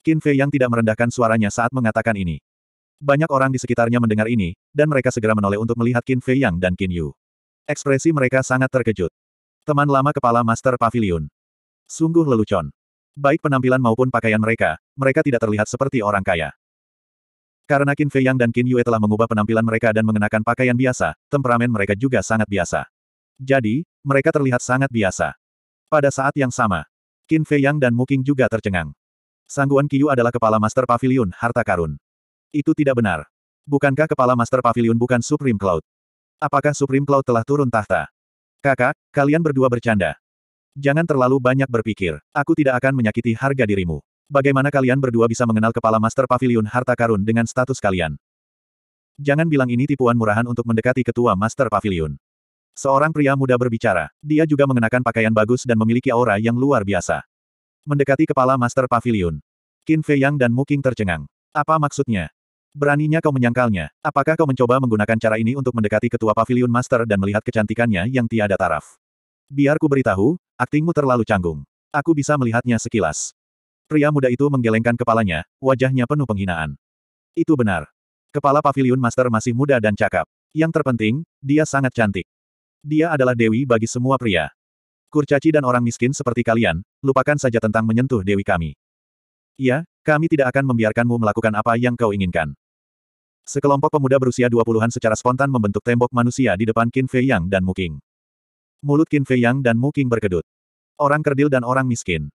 Qin Fei yang tidak merendahkan suaranya saat mengatakan ini. Banyak orang di sekitarnya mendengar ini, dan mereka segera menoleh untuk melihat Qin Fei Yang dan Qin Yu. Ekspresi mereka sangat terkejut. Teman lama kepala Master Pavilion. Sungguh lelucon. Baik penampilan maupun pakaian mereka, mereka tidak terlihat seperti orang kaya. Karena Qin Fei Yang dan Qin Yue telah mengubah penampilan mereka dan mengenakan pakaian biasa, temperamen mereka juga sangat biasa. Jadi, mereka terlihat sangat biasa. Pada saat yang sama, Qin Fei Yang dan Muking juga tercengang. Sangguan Kiyu adalah kepala Master Pavilion Harta Karun. Itu tidak benar. Bukankah kepala Master Pavilion bukan Supreme Cloud? Apakah Supreme Cloud telah turun tahta? Kakak, kalian berdua bercanda. Jangan terlalu banyak berpikir. Aku tidak akan menyakiti harga dirimu. Bagaimana kalian berdua bisa mengenal kepala Master Pavilion Harta Karun dengan status kalian? Jangan bilang ini tipuan murahan untuk mendekati ketua Master Pavilion. Seorang pria muda berbicara. Dia juga mengenakan pakaian bagus dan memiliki aura yang luar biasa. Mendekati kepala Master Pavilion. Qin Fei Yang dan Mu Qing tercengang. Apa maksudnya? Beraninya kau menyangkalnya. Apakah kau mencoba menggunakan cara ini untuk mendekati ketua Pavilion Master dan melihat kecantikannya yang tiada taraf? Biar ku beritahu, aktingmu terlalu canggung. Aku bisa melihatnya sekilas. Pria muda itu menggelengkan kepalanya, wajahnya penuh penghinaan. Itu benar. Kepala Pavilion Master masih muda dan cakap. Yang terpenting, dia sangat cantik. Dia adalah dewi bagi semua pria. Kurcaci dan orang miskin seperti kalian, lupakan saja tentang menyentuh dewi kami. Iya, kami tidak akan membiarkanmu melakukan apa yang kau inginkan. Sekelompok pemuda berusia 20-an secara spontan membentuk tembok manusia di depan Qin Fei Yang dan Muking. Mulut Qin Fei Yang dan Muking berkedut. Orang kerdil dan orang miskin.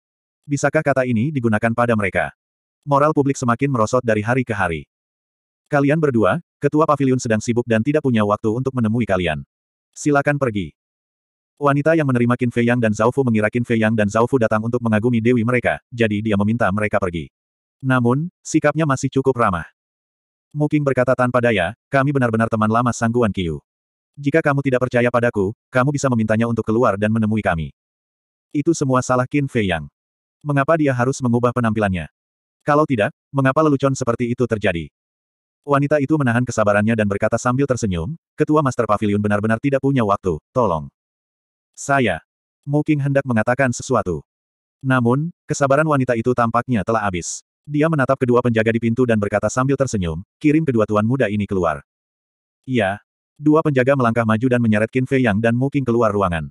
Bisakah kata ini digunakan pada mereka? Moral publik semakin merosot dari hari ke hari. Kalian berdua, ketua pavilion sedang sibuk dan tidak punya waktu untuk menemui kalian. Silakan pergi. Wanita yang menerima Qin Fei Yang dan Zhao Fu mengira Qin Fei Yang dan Zhao Fu datang untuk mengagumi dewi mereka, jadi dia meminta mereka pergi. Namun, sikapnya masih cukup ramah. Muking berkata tanpa daya, kami benar-benar teman lama sangguan Qiu. Jika kamu tidak percaya padaku, kamu bisa memintanya untuk keluar dan menemui kami. Itu semua salah Qin Fei Yang. Mengapa dia harus mengubah penampilannya? Kalau tidak, mengapa lelucon seperti itu terjadi? Wanita itu menahan kesabarannya dan berkata sambil tersenyum, Ketua Master Pavilion benar-benar tidak punya waktu, tolong. Saya. Moking hendak mengatakan sesuatu. Namun, kesabaran wanita itu tampaknya telah habis. Dia menatap kedua penjaga di pintu dan berkata sambil tersenyum, kirim kedua tuan muda ini keluar. Iya. Dua penjaga melangkah maju dan menyeret Qin Fei Yang dan Moking keluar ruangan.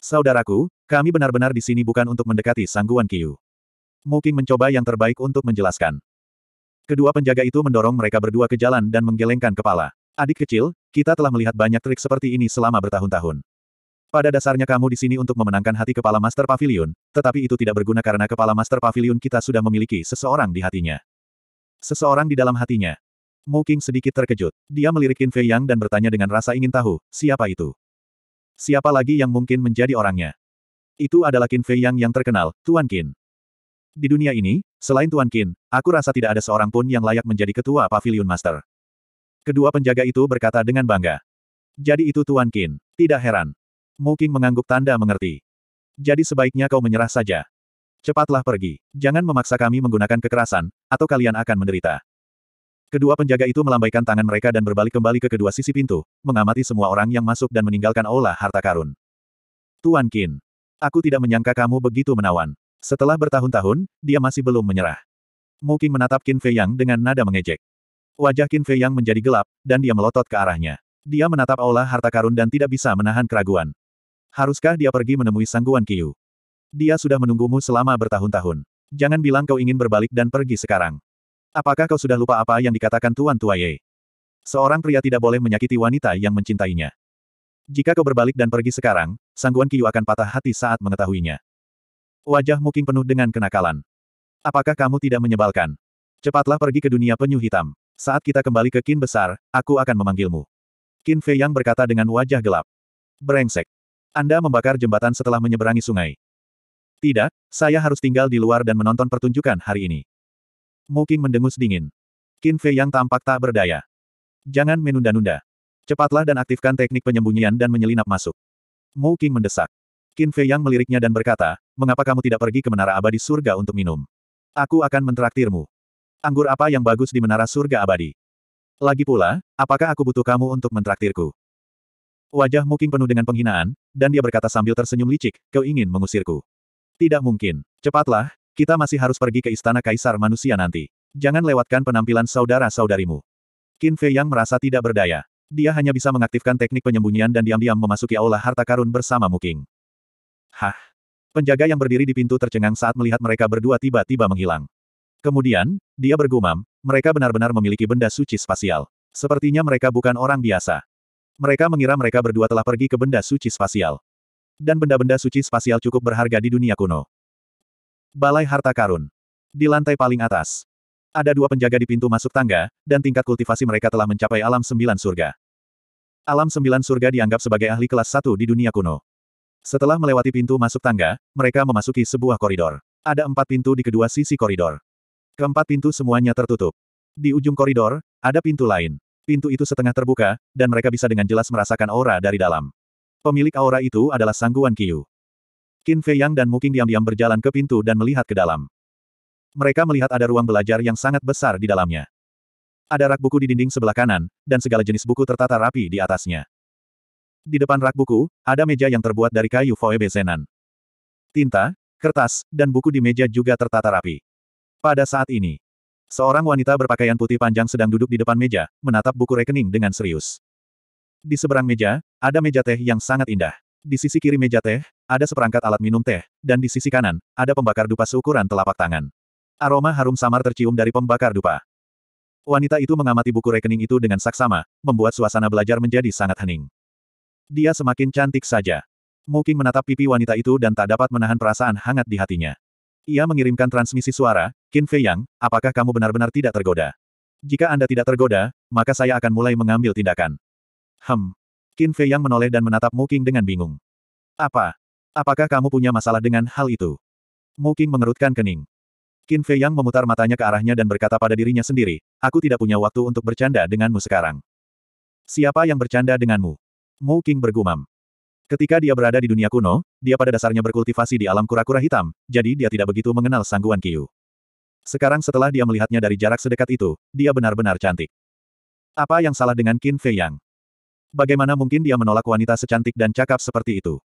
Saudaraku, kami benar-benar di sini bukan untuk mendekati sangguan Kiyu. Moking mencoba yang terbaik untuk menjelaskan. Kedua penjaga itu mendorong mereka berdua ke jalan dan menggelengkan kepala. Adik kecil, kita telah melihat banyak trik seperti ini selama bertahun-tahun. Pada dasarnya kamu di sini untuk memenangkan hati kepala Master Pavilion, tetapi itu tidak berguna karena kepala Master Pavilion kita sudah memiliki seseorang di hatinya. Seseorang di dalam hatinya. Mu King sedikit terkejut. Dia melirik Qin Fei Yang dan bertanya dengan rasa ingin tahu, siapa itu? Siapa lagi yang mungkin menjadi orangnya? Itu adalah Qin Fei Yang yang terkenal, Tuan Qin. Di dunia ini, selain Tuan Qin, aku rasa tidak ada seorang pun yang layak menjadi ketua Pavilion Master. Kedua penjaga itu berkata dengan bangga. Jadi itu Tuan Qin. Tidak heran, Muking mengangguk tanda mengerti. Jadi sebaiknya kau menyerah saja. Cepatlah pergi. Jangan memaksa kami menggunakan kekerasan, atau kalian akan menderita. Kedua penjaga itu melambaikan tangan mereka dan berbalik kembali ke kedua sisi pintu, mengamati semua orang yang masuk dan meninggalkan aula harta karun. Tuan Kin. Aku tidak menyangka kamu begitu menawan. Setelah bertahun-tahun, dia masih belum menyerah. Muking menatap Kin Fei Yang dengan nada mengejek. Wajah Kin Fei Yang menjadi gelap, dan dia melotot ke arahnya. Dia menatap aula harta karun dan tidak bisa menahan keraguan. Haruskah dia pergi menemui Sangguan Kiyu? Dia sudah menunggumu selama bertahun-tahun. Jangan bilang kau ingin berbalik dan pergi sekarang. Apakah kau sudah lupa apa yang dikatakan Tuan Tua Ye? Seorang pria tidak boleh menyakiti wanita yang mencintainya. Jika kau berbalik dan pergi sekarang, Sangguan Kiyu akan patah hati saat mengetahuinya. Wajah Muking penuh dengan kenakalan. Apakah kamu tidak menyebalkan? Cepatlah pergi ke dunia penyu hitam. Saat kita kembali ke Kin Besar, aku akan memanggilmu. Kin Fei Yang berkata dengan wajah gelap. Brengsek. Anda membakar jembatan setelah menyeberangi sungai. Tidak, saya harus tinggal di luar dan menonton pertunjukan hari ini. Muking mendengus dingin. Qin Fei yang tampak tak berdaya. Jangan menunda-nunda. Cepatlah dan aktifkan teknik penyembunyian dan menyelinap masuk. Muking mendesak. Qin Fei yang meliriknya dan berkata, mengapa kamu tidak pergi ke menara abadi surga untuk minum? Aku akan mentraktirmu. Anggur apa yang bagus di menara surga abadi? Lagi pula, apakah aku butuh kamu untuk mentraktirku? Wajah Muking penuh dengan penghinaan, dan dia berkata sambil tersenyum licik, kau ingin mengusirku. Tidak mungkin. Cepatlah, kita masih harus pergi ke istana kaisar manusia nanti. Jangan lewatkan penampilan saudara-saudarimu. Qin Fei yang merasa tidak berdaya. Dia hanya bisa mengaktifkan teknik penyembunyian dan diam-diam memasuki aula harta karun bersama Muking. Hah? Penjaga yang berdiri di pintu tercengang saat melihat mereka berdua tiba-tiba menghilang. Kemudian, dia bergumam, mereka benar-benar memiliki benda suci spasial. Sepertinya mereka bukan orang biasa. Mereka mengira mereka berdua telah pergi ke benda suci spasial. Dan benda-benda suci spasial cukup berharga di dunia kuno. Balai Harta Karun. Di lantai paling atas. Ada dua penjaga di pintu masuk tangga, dan tingkat kultivasi mereka telah mencapai alam sembilan surga. Alam sembilan surga dianggap sebagai ahli kelas satu di dunia kuno. Setelah melewati pintu masuk tangga, mereka memasuki sebuah koridor. Ada empat pintu di kedua sisi koridor. Keempat pintu semuanya tertutup. Di ujung koridor, ada pintu lain. Pintu itu setengah terbuka, dan mereka bisa dengan jelas merasakan aura dari dalam. Pemilik aura itu adalah Sangguan Qiu. Qin Fei Yang dan Muking diam-diam berjalan ke pintu dan melihat ke dalam. Mereka melihat ada ruang belajar yang sangat besar di dalamnya. Ada rak buku di dinding sebelah kanan, dan segala jenis buku tertata rapi di atasnya. Di depan rak buku, ada meja yang terbuat dari kayu foebezenan. Tinta, kertas, dan buku di meja juga tertata rapi. Pada saat ini, Seorang wanita berpakaian putih panjang sedang duduk di depan meja, menatap buku rekening dengan serius. Di seberang meja, ada meja teh yang sangat indah. Di sisi kiri meja teh, ada seperangkat alat minum teh, dan di sisi kanan, ada pembakar dupa seukuran telapak tangan. Aroma harum samar tercium dari pembakar dupa. Wanita itu mengamati buku rekening itu dengan saksama, membuat suasana belajar menjadi sangat hening. Dia semakin cantik saja. Mungkin menatap pipi wanita itu dan tak dapat menahan perasaan hangat di hatinya. Ia mengirimkan transmisi suara, Qin Fei Yang, apakah kamu benar-benar tidak tergoda? Jika Anda tidak tergoda, maka saya akan mulai mengambil tindakan. Hem. Qin Fei Yang menoleh dan menatap Mu Qing dengan bingung. Apa? Apakah kamu punya masalah dengan hal itu? Mu Qing mengerutkan kening. Qin Fei Yang memutar matanya ke arahnya dan berkata pada dirinya sendiri, aku tidak punya waktu untuk bercanda denganmu sekarang. Siapa yang bercanda denganmu? Mu Qing bergumam. Ketika dia berada di dunia kuno, dia pada dasarnya berkultivasi di alam kura-kura hitam, jadi dia tidak begitu mengenal sangguan Kiyu. Sekarang setelah dia melihatnya dari jarak sedekat itu, dia benar-benar cantik. Apa yang salah dengan Qin Fei Yang? Bagaimana mungkin dia menolak wanita secantik dan cakap seperti itu?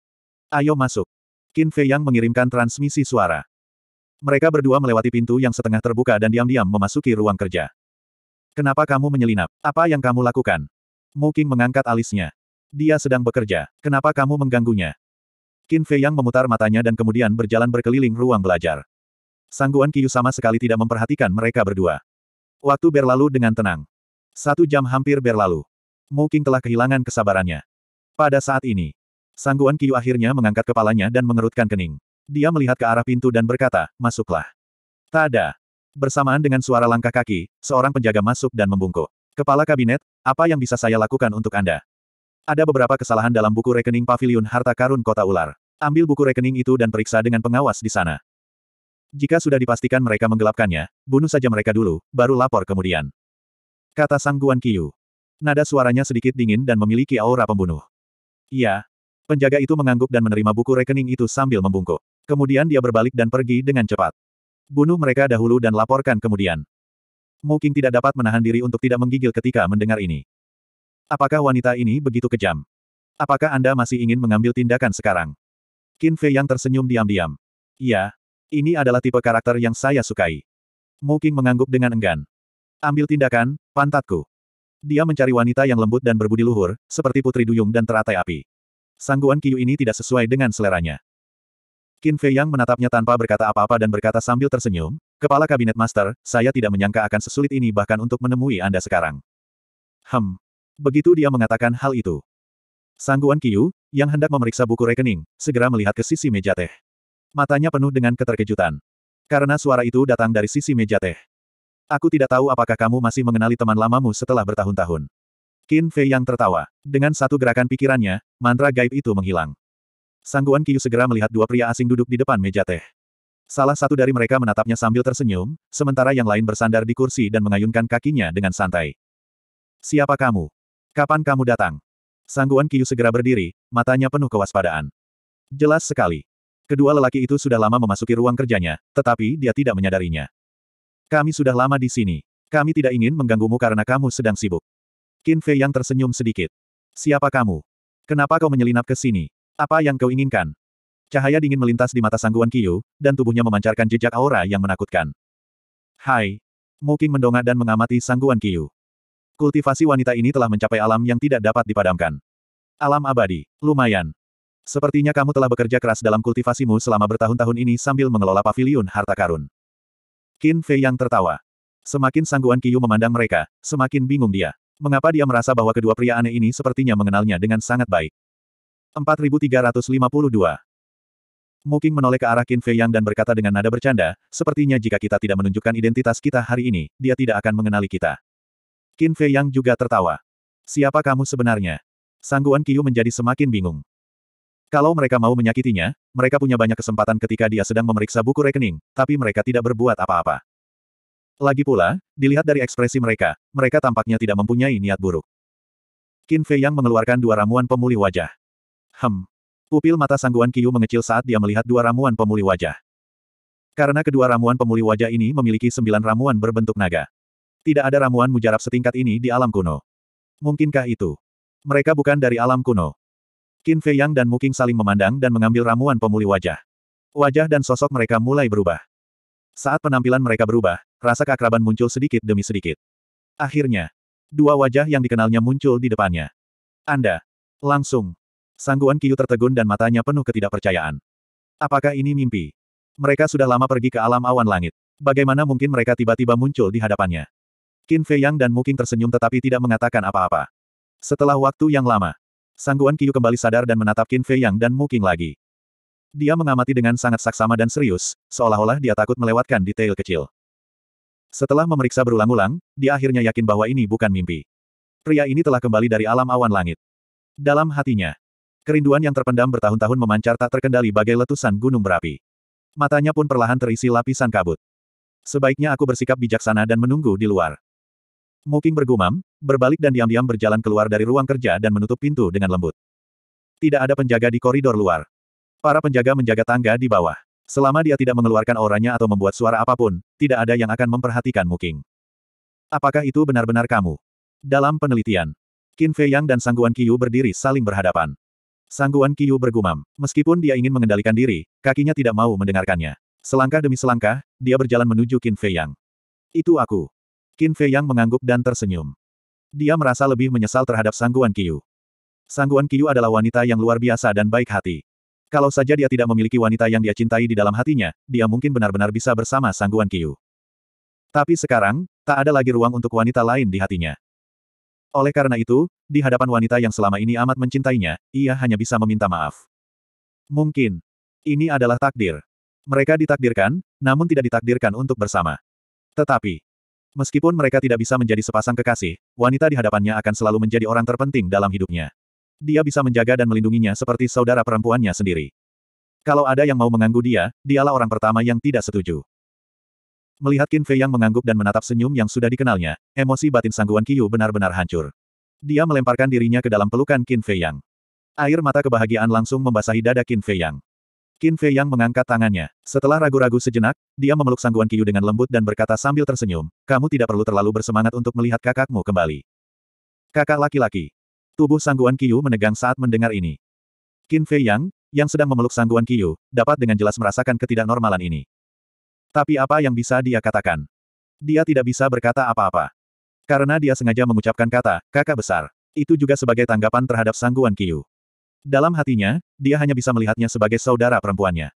Ayo masuk. Qin Fei Yang mengirimkan transmisi suara. Mereka berdua melewati pintu yang setengah terbuka dan diam-diam memasuki ruang kerja. Kenapa kamu menyelinap? Apa yang kamu lakukan? Mu King mengangkat alisnya. Dia sedang bekerja. Kenapa kamu mengganggunya? Qin Fei Yang memutar matanya dan kemudian berjalan berkeliling ruang belajar. Sangguan Qiyu sama sekali tidak memperhatikan mereka berdua. Waktu berlalu dengan tenang. Satu jam hampir berlalu. Mu telah kehilangan kesabarannya. Pada saat ini, Sangguan Qiyu akhirnya mengangkat kepalanya dan mengerutkan kening. Dia melihat ke arah pintu dan berkata, masuklah. Tada. Bersamaan dengan suara langkah kaki, seorang penjaga masuk dan membungkuk. Kepala kabinet, apa yang bisa saya lakukan untuk Anda? Ada beberapa kesalahan dalam buku rekening pavilion harta karun kota ular. Ambil buku rekening itu dan periksa dengan pengawas di sana. Jika sudah dipastikan mereka menggelapkannya, bunuh saja mereka dulu, baru lapor kemudian. Kata Sang Guan Qiyu. Nada suaranya sedikit dingin dan memiliki aura pembunuh. Iya. Penjaga itu mengangguk dan menerima buku rekening itu sambil membungkuk. Kemudian dia berbalik dan pergi dengan cepat. Bunuh mereka dahulu dan laporkan kemudian. Mungkin tidak dapat menahan diri untuk tidak menggigil ketika mendengar ini. Apakah wanita ini begitu kejam? Apakah Anda masih ingin mengambil tindakan sekarang? Qin Fei yang tersenyum diam-diam. Iya, ini adalah tipe karakter yang saya sukai. Mu Qing mengangguk dengan enggan. Ambil tindakan, pantatku. Dia mencari wanita yang lembut dan berbudi luhur, seperti putri duyung dan teratai api. Sangguan Kiyu ini tidak sesuai dengan seleranya. Qin Fei Yang menatapnya tanpa berkata apa-apa dan berkata sambil tersenyum, Kepala Kabinet Master, saya tidak menyangka akan sesulit ini bahkan untuk menemui Anda sekarang. Hem, Begitu dia mengatakan hal itu. Sangguan Kiyu, yang hendak memeriksa buku rekening, segera melihat ke sisi meja teh. Matanya penuh dengan keterkejutan. Karena suara itu datang dari sisi meja teh. Aku tidak tahu apakah kamu masih mengenali teman lamamu setelah bertahun-tahun. Qin Fei yang tertawa. Dengan satu gerakan pikirannya, mantra gaib itu menghilang. Sangguan Kiyu segera melihat dua pria asing duduk di depan meja teh. Salah satu dari mereka menatapnya sambil tersenyum, sementara yang lain bersandar di kursi dan mengayunkan kakinya dengan santai. Siapa kamu? Kapan kamu datang? Sangguan Kiyu segera berdiri, matanya penuh kewaspadaan. Jelas sekali. Kedua lelaki itu sudah lama memasuki ruang kerjanya, tetapi dia tidak menyadarinya. Kami sudah lama di sini. Kami tidak ingin mengganggumu karena kamu sedang sibuk. Qin Fei yang tersenyum sedikit. Siapa kamu? Kenapa kau menyelinap ke sini? Apa yang kau inginkan? Cahaya dingin melintas di mata sangguan Kiyu, dan tubuhnya memancarkan jejak aura yang menakutkan. Hai. Mungkin mendongak dan mengamati sangguan Kiyu. Kultivasi wanita ini telah mencapai alam yang tidak dapat dipadamkan. Alam abadi. Lumayan. Sepertinya kamu telah bekerja keras dalam kultivasimu selama bertahun-tahun ini sambil mengelola pavilion harta karun. Qin Fei yang tertawa. Semakin sangguan Yu memandang mereka, semakin bingung dia. Mengapa dia merasa bahwa kedua pria aneh ini sepertinya mengenalnya dengan sangat baik. 4352 Muking menoleh ke arah Qin Fei Yang dan berkata dengan nada bercanda, sepertinya jika kita tidak menunjukkan identitas kita hari ini, dia tidak akan mengenali kita. Qin Fei Yang juga tertawa. Siapa kamu sebenarnya? Sangguan Qiu menjadi semakin bingung. Kalau mereka mau menyakitinya, mereka punya banyak kesempatan ketika dia sedang memeriksa buku rekening, tapi mereka tidak berbuat apa-apa. Lagi pula, dilihat dari ekspresi mereka, mereka tampaknya tidak mempunyai niat buruk. Qin Fei Yang mengeluarkan dua ramuan pemulih wajah. Hem. Pupil mata sangguan Qiu mengecil saat dia melihat dua ramuan pemulih wajah. Karena kedua ramuan pemulih wajah ini memiliki sembilan ramuan berbentuk naga. Tidak ada ramuan mujarab setingkat ini di alam kuno. Mungkinkah itu? Mereka bukan dari alam kuno. Qin Fei Yang dan Muking saling memandang dan mengambil ramuan pemulih wajah. Wajah dan sosok mereka mulai berubah. Saat penampilan mereka berubah, rasa keakraban muncul sedikit demi sedikit. Akhirnya, dua wajah yang dikenalnya muncul di depannya. Anda. Langsung. Sangguan Kiyu tertegun dan matanya penuh ketidakpercayaan. Apakah ini mimpi? Mereka sudah lama pergi ke alam awan langit. Bagaimana mungkin mereka tiba-tiba muncul di hadapannya? Qin Fei Yang dan Muking tersenyum tetapi tidak mengatakan apa-apa. Setelah waktu yang lama, Sangguan Qiu kembali sadar dan menatap Qin Fei Yang dan Muking lagi. Dia mengamati dengan sangat saksama dan serius, seolah-olah dia takut melewatkan detail kecil. Setelah memeriksa berulang-ulang, dia akhirnya yakin bahwa ini bukan mimpi. Pria ini telah kembali dari alam awan langit. Dalam hatinya, kerinduan yang terpendam bertahun-tahun memancar tak terkendali bagai letusan gunung berapi. Matanya pun perlahan terisi lapisan kabut. Sebaiknya aku bersikap bijaksana dan menunggu di luar. Muking bergumam, berbalik dan diam-diam berjalan keluar dari ruang kerja dan menutup pintu dengan lembut. Tidak ada penjaga di koridor luar. Para penjaga menjaga tangga di bawah. Selama dia tidak mengeluarkan auranya atau membuat suara apapun, tidak ada yang akan memperhatikan Muking. Apakah itu benar-benar kamu? Dalam penelitian, Qin Fei Yang dan Sangguan Qiyu berdiri saling berhadapan. Sangguan Qiyu bergumam. Meskipun dia ingin mengendalikan diri, kakinya tidak mau mendengarkannya. Selangkah demi selangkah, dia berjalan menuju Qin Fei Yang. Itu aku. Qin Fei Yang mengangguk dan tersenyum. Dia merasa lebih menyesal terhadap Sangguan Qiu. Sangguan Qiu adalah wanita yang luar biasa dan baik hati. Kalau saja dia tidak memiliki wanita yang dia cintai di dalam hatinya, dia mungkin benar-benar bisa bersama Sangguan Qiu. Tapi sekarang, tak ada lagi ruang untuk wanita lain di hatinya. Oleh karena itu, di hadapan wanita yang selama ini amat mencintainya, ia hanya bisa meminta maaf. Mungkin. Ini adalah takdir. Mereka ditakdirkan, namun tidak ditakdirkan untuk bersama. Tetapi, Meskipun mereka tidak bisa menjadi sepasang kekasih, wanita di hadapannya akan selalu menjadi orang terpenting dalam hidupnya. Dia bisa menjaga dan melindunginya seperti saudara perempuannya sendiri. Kalau ada yang mau mengganggu dia, dialah orang pertama yang tidak setuju. Melihat Qin Fei yang mengangguk dan menatap senyum yang sudah dikenalnya, emosi batin sangguan Qiyu benar-benar hancur. Dia melemparkan dirinya ke dalam pelukan Qin Fei Yang. Air mata kebahagiaan langsung membasahi dada Qin Fei Yang. Qin Fei Yang mengangkat tangannya. Setelah ragu-ragu sejenak, dia memeluk Sang Guan Kiyu dengan lembut dan berkata sambil tersenyum, kamu tidak perlu terlalu bersemangat untuk melihat kakakmu kembali. Kakak laki-laki. Tubuh Sang Guan Kiyu menegang saat mendengar ini. Qin Fei Yang, yang sedang memeluk Sang Guan Kiyu, dapat dengan jelas merasakan ketidaknormalan ini. Tapi apa yang bisa dia katakan? Dia tidak bisa berkata apa-apa. Karena dia sengaja mengucapkan kata, kakak besar. Itu juga sebagai tanggapan terhadap Sang Guan Kiyu. Dalam hatinya, dia hanya bisa melihatnya sebagai saudara perempuannya.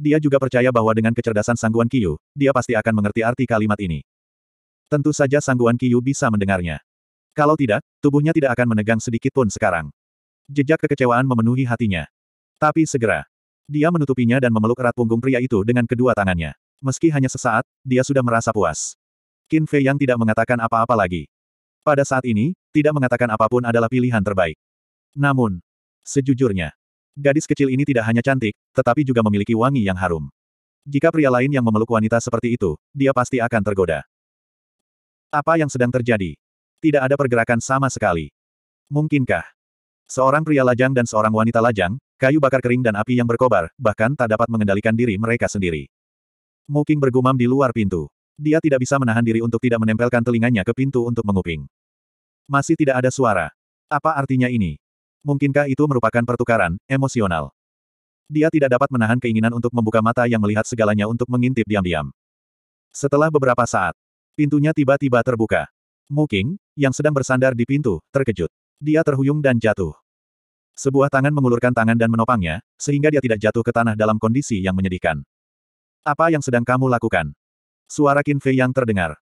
Dia juga percaya bahwa dengan kecerdasan Sangguan Kiyu, dia pasti akan mengerti arti kalimat ini. Tentu saja Sangguan Kiyu bisa mendengarnya. Kalau tidak, tubuhnya tidak akan menegang sedikit pun sekarang. Jejak kekecewaan memenuhi hatinya. Tapi segera, dia menutupinya dan memeluk erat punggung pria itu dengan kedua tangannya. Meski hanya sesaat, dia sudah merasa puas. Qin Fei yang tidak mengatakan apa-apa lagi. Pada saat ini, tidak mengatakan apapun adalah pilihan terbaik. Namun, Sejujurnya, gadis kecil ini tidak hanya cantik, tetapi juga memiliki wangi yang harum. Jika pria lain yang memeluk wanita seperti itu, dia pasti akan tergoda. Apa yang sedang terjadi? Tidak ada pergerakan sama sekali. Mungkinkah? Seorang pria lajang dan seorang wanita lajang, kayu bakar kering dan api yang berkobar, bahkan tak dapat mengendalikan diri mereka sendiri. Muking bergumam di luar pintu. Dia tidak bisa menahan diri untuk tidak menempelkan telinganya ke pintu untuk menguping. Masih tidak ada suara. Apa artinya ini? Mungkinkah itu merupakan pertukaran emosional? Dia tidak dapat menahan keinginan untuk membuka mata yang melihat segalanya untuk mengintip diam-diam. Setelah beberapa saat, pintunya tiba-tiba terbuka. Muking, yang sedang bersandar di pintu, terkejut. Dia terhuyung dan jatuh. Sebuah tangan mengulurkan tangan dan menopangnya, sehingga dia tidak jatuh ke tanah dalam kondisi yang menyedihkan. Apa yang sedang kamu lakukan? Suara Qin Fei yang terdengar.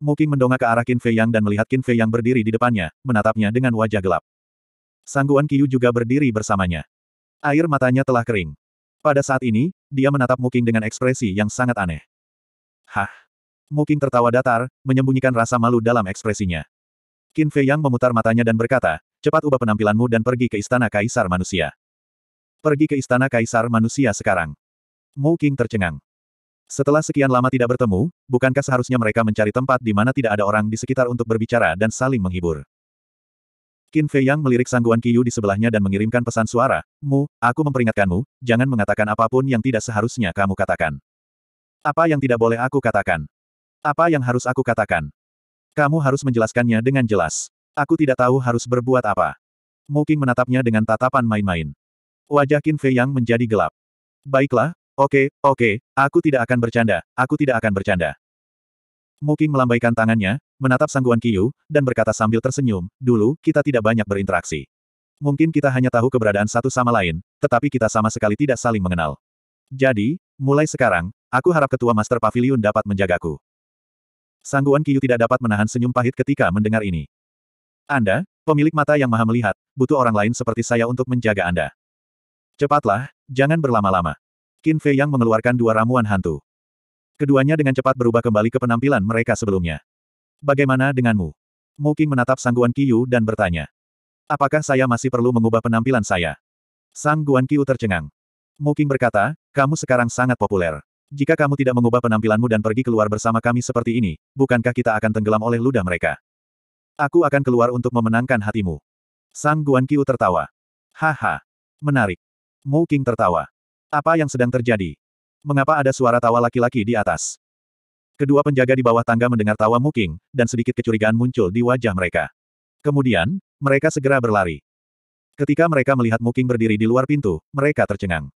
Muking mendongak ke arah Qin Fei Yang dan melihat Qin Fei Yang berdiri di depannya, menatapnya dengan wajah gelap. Sangguan Kiyu juga berdiri bersamanya. Air matanya telah kering. Pada saat ini, dia menatap Muking dengan ekspresi yang sangat aneh. Hah? Muking tertawa datar, menyembunyikan rasa malu dalam ekspresinya. Qin Fei Yang memutar matanya dan berkata, cepat ubah penampilanmu dan pergi ke Istana Kaisar Manusia. Pergi ke Istana Kaisar Manusia sekarang. Muking tercengang. Setelah sekian lama tidak bertemu, bukankah seharusnya mereka mencari tempat di mana tidak ada orang di sekitar untuk berbicara dan saling menghibur? Qin Fei Yang melirik Sangguan Qiyu di sebelahnya dan mengirimkan pesan suara, Mu, aku memperingatkanmu, jangan mengatakan apapun yang tidak seharusnya kamu katakan. Apa yang tidak boleh aku katakan? Apa yang harus aku katakan? Kamu harus menjelaskannya dengan jelas. Aku tidak tahu harus berbuat apa. Mu Qing menatapnya dengan tatapan main-main. Wajah Qin Fei Yang menjadi gelap. Baiklah, oke, okay, oke, okay, aku tidak akan bercanda, aku tidak akan bercanda. Mungkin melambaikan tangannya, menatap sangguan Kiyu, dan berkata sambil tersenyum, dulu, kita tidak banyak berinteraksi. Mungkin kita hanya tahu keberadaan satu sama lain, tetapi kita sama sekali tidak saling mengenal. Jadi, mulai sekarang, aku harap ketua Master Pavilion dapat menjagaku. Sangguan Kiyu tidak dapat menahan senyum pahit ketika mendengar ini. Anda, pemilik mata yang maha melihat, butuh orang lain seperti saya untuk menjaga Anda. Cepatlah, jangan berlama-lama. Qin Fei yang mengeluarkan dua ramuan hantu. Keduanya dengan cepat berubah kembali ke penampilan mereka sebelumnya. Bagaimana denganmu? Qing menatap Sang Guan Qiu dan bertanya. Apakah saya masih perlu mengubah penampilan saya? Sang Guan Qiu tercengang. Qing berkata, kamu sekarang sangat populer. Jika kamu tidak mengubah penampilanmu dan pergi keluar bersama kami seperti ini, bukankah kita akan tenggelam oleh ludah mereka? Aku akan keluar untuk memenangkan hatimu. Sang Guan Qiu tertawa. Haha. Menarik. Mu Qing tertawa. Apa yang sedang terjadi? Mengapa ada suara tawa laki-laki di atas? Kedua penjaga di bawah tangga mendengar tawa Muking, dan sedikit kecurigaan muncul di wajah mereka. Kemudian, mereka segera berlari. Ketika mereka melihat Muking berdiri di luar pintu, mereka tercengang.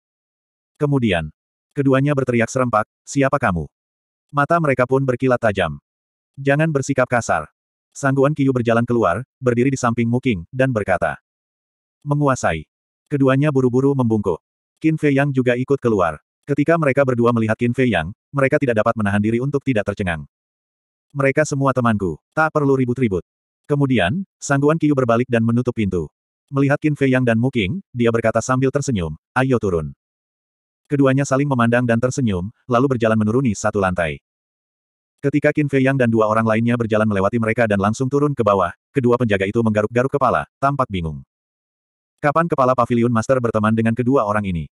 Kemudian, keduanya berteriak serempak, siapa kamu? Mata mereka pun berkilat tajam. Jangan bersikap kasar. Sangguan Kiyu berjalan keluar, berdiri di samping Muking, dan berkata. Menguasai. Keduanya buru-buru membungkuk. Qin Fei Yang juga ikut keluar. Ketika mereka berdua melihat Qin Fei Yang, mereka tidak dapat menahan diri untuk tidak tercengang. Mereka semua temanku, tak perlu ribut-ribut. Kemudian, Sangguan Qiu berbalik dan menutup pintu. Melihat Qin Fei Yang dan Muking, dia berkata sambil tersenyum, ayo turun. Keduanya saling memandang dan tersenyum, lalu berjalan menuruni satu lantai. Ketika Qin Fei Yang dan dua orang lainnya berjalan melewati mereka dan langsung turun ke bawah, kedua penjaga itu menggaruk-garuk kepala, tampak bingung. Kapan kepala pavilion master berteman dengan kedua orang ini?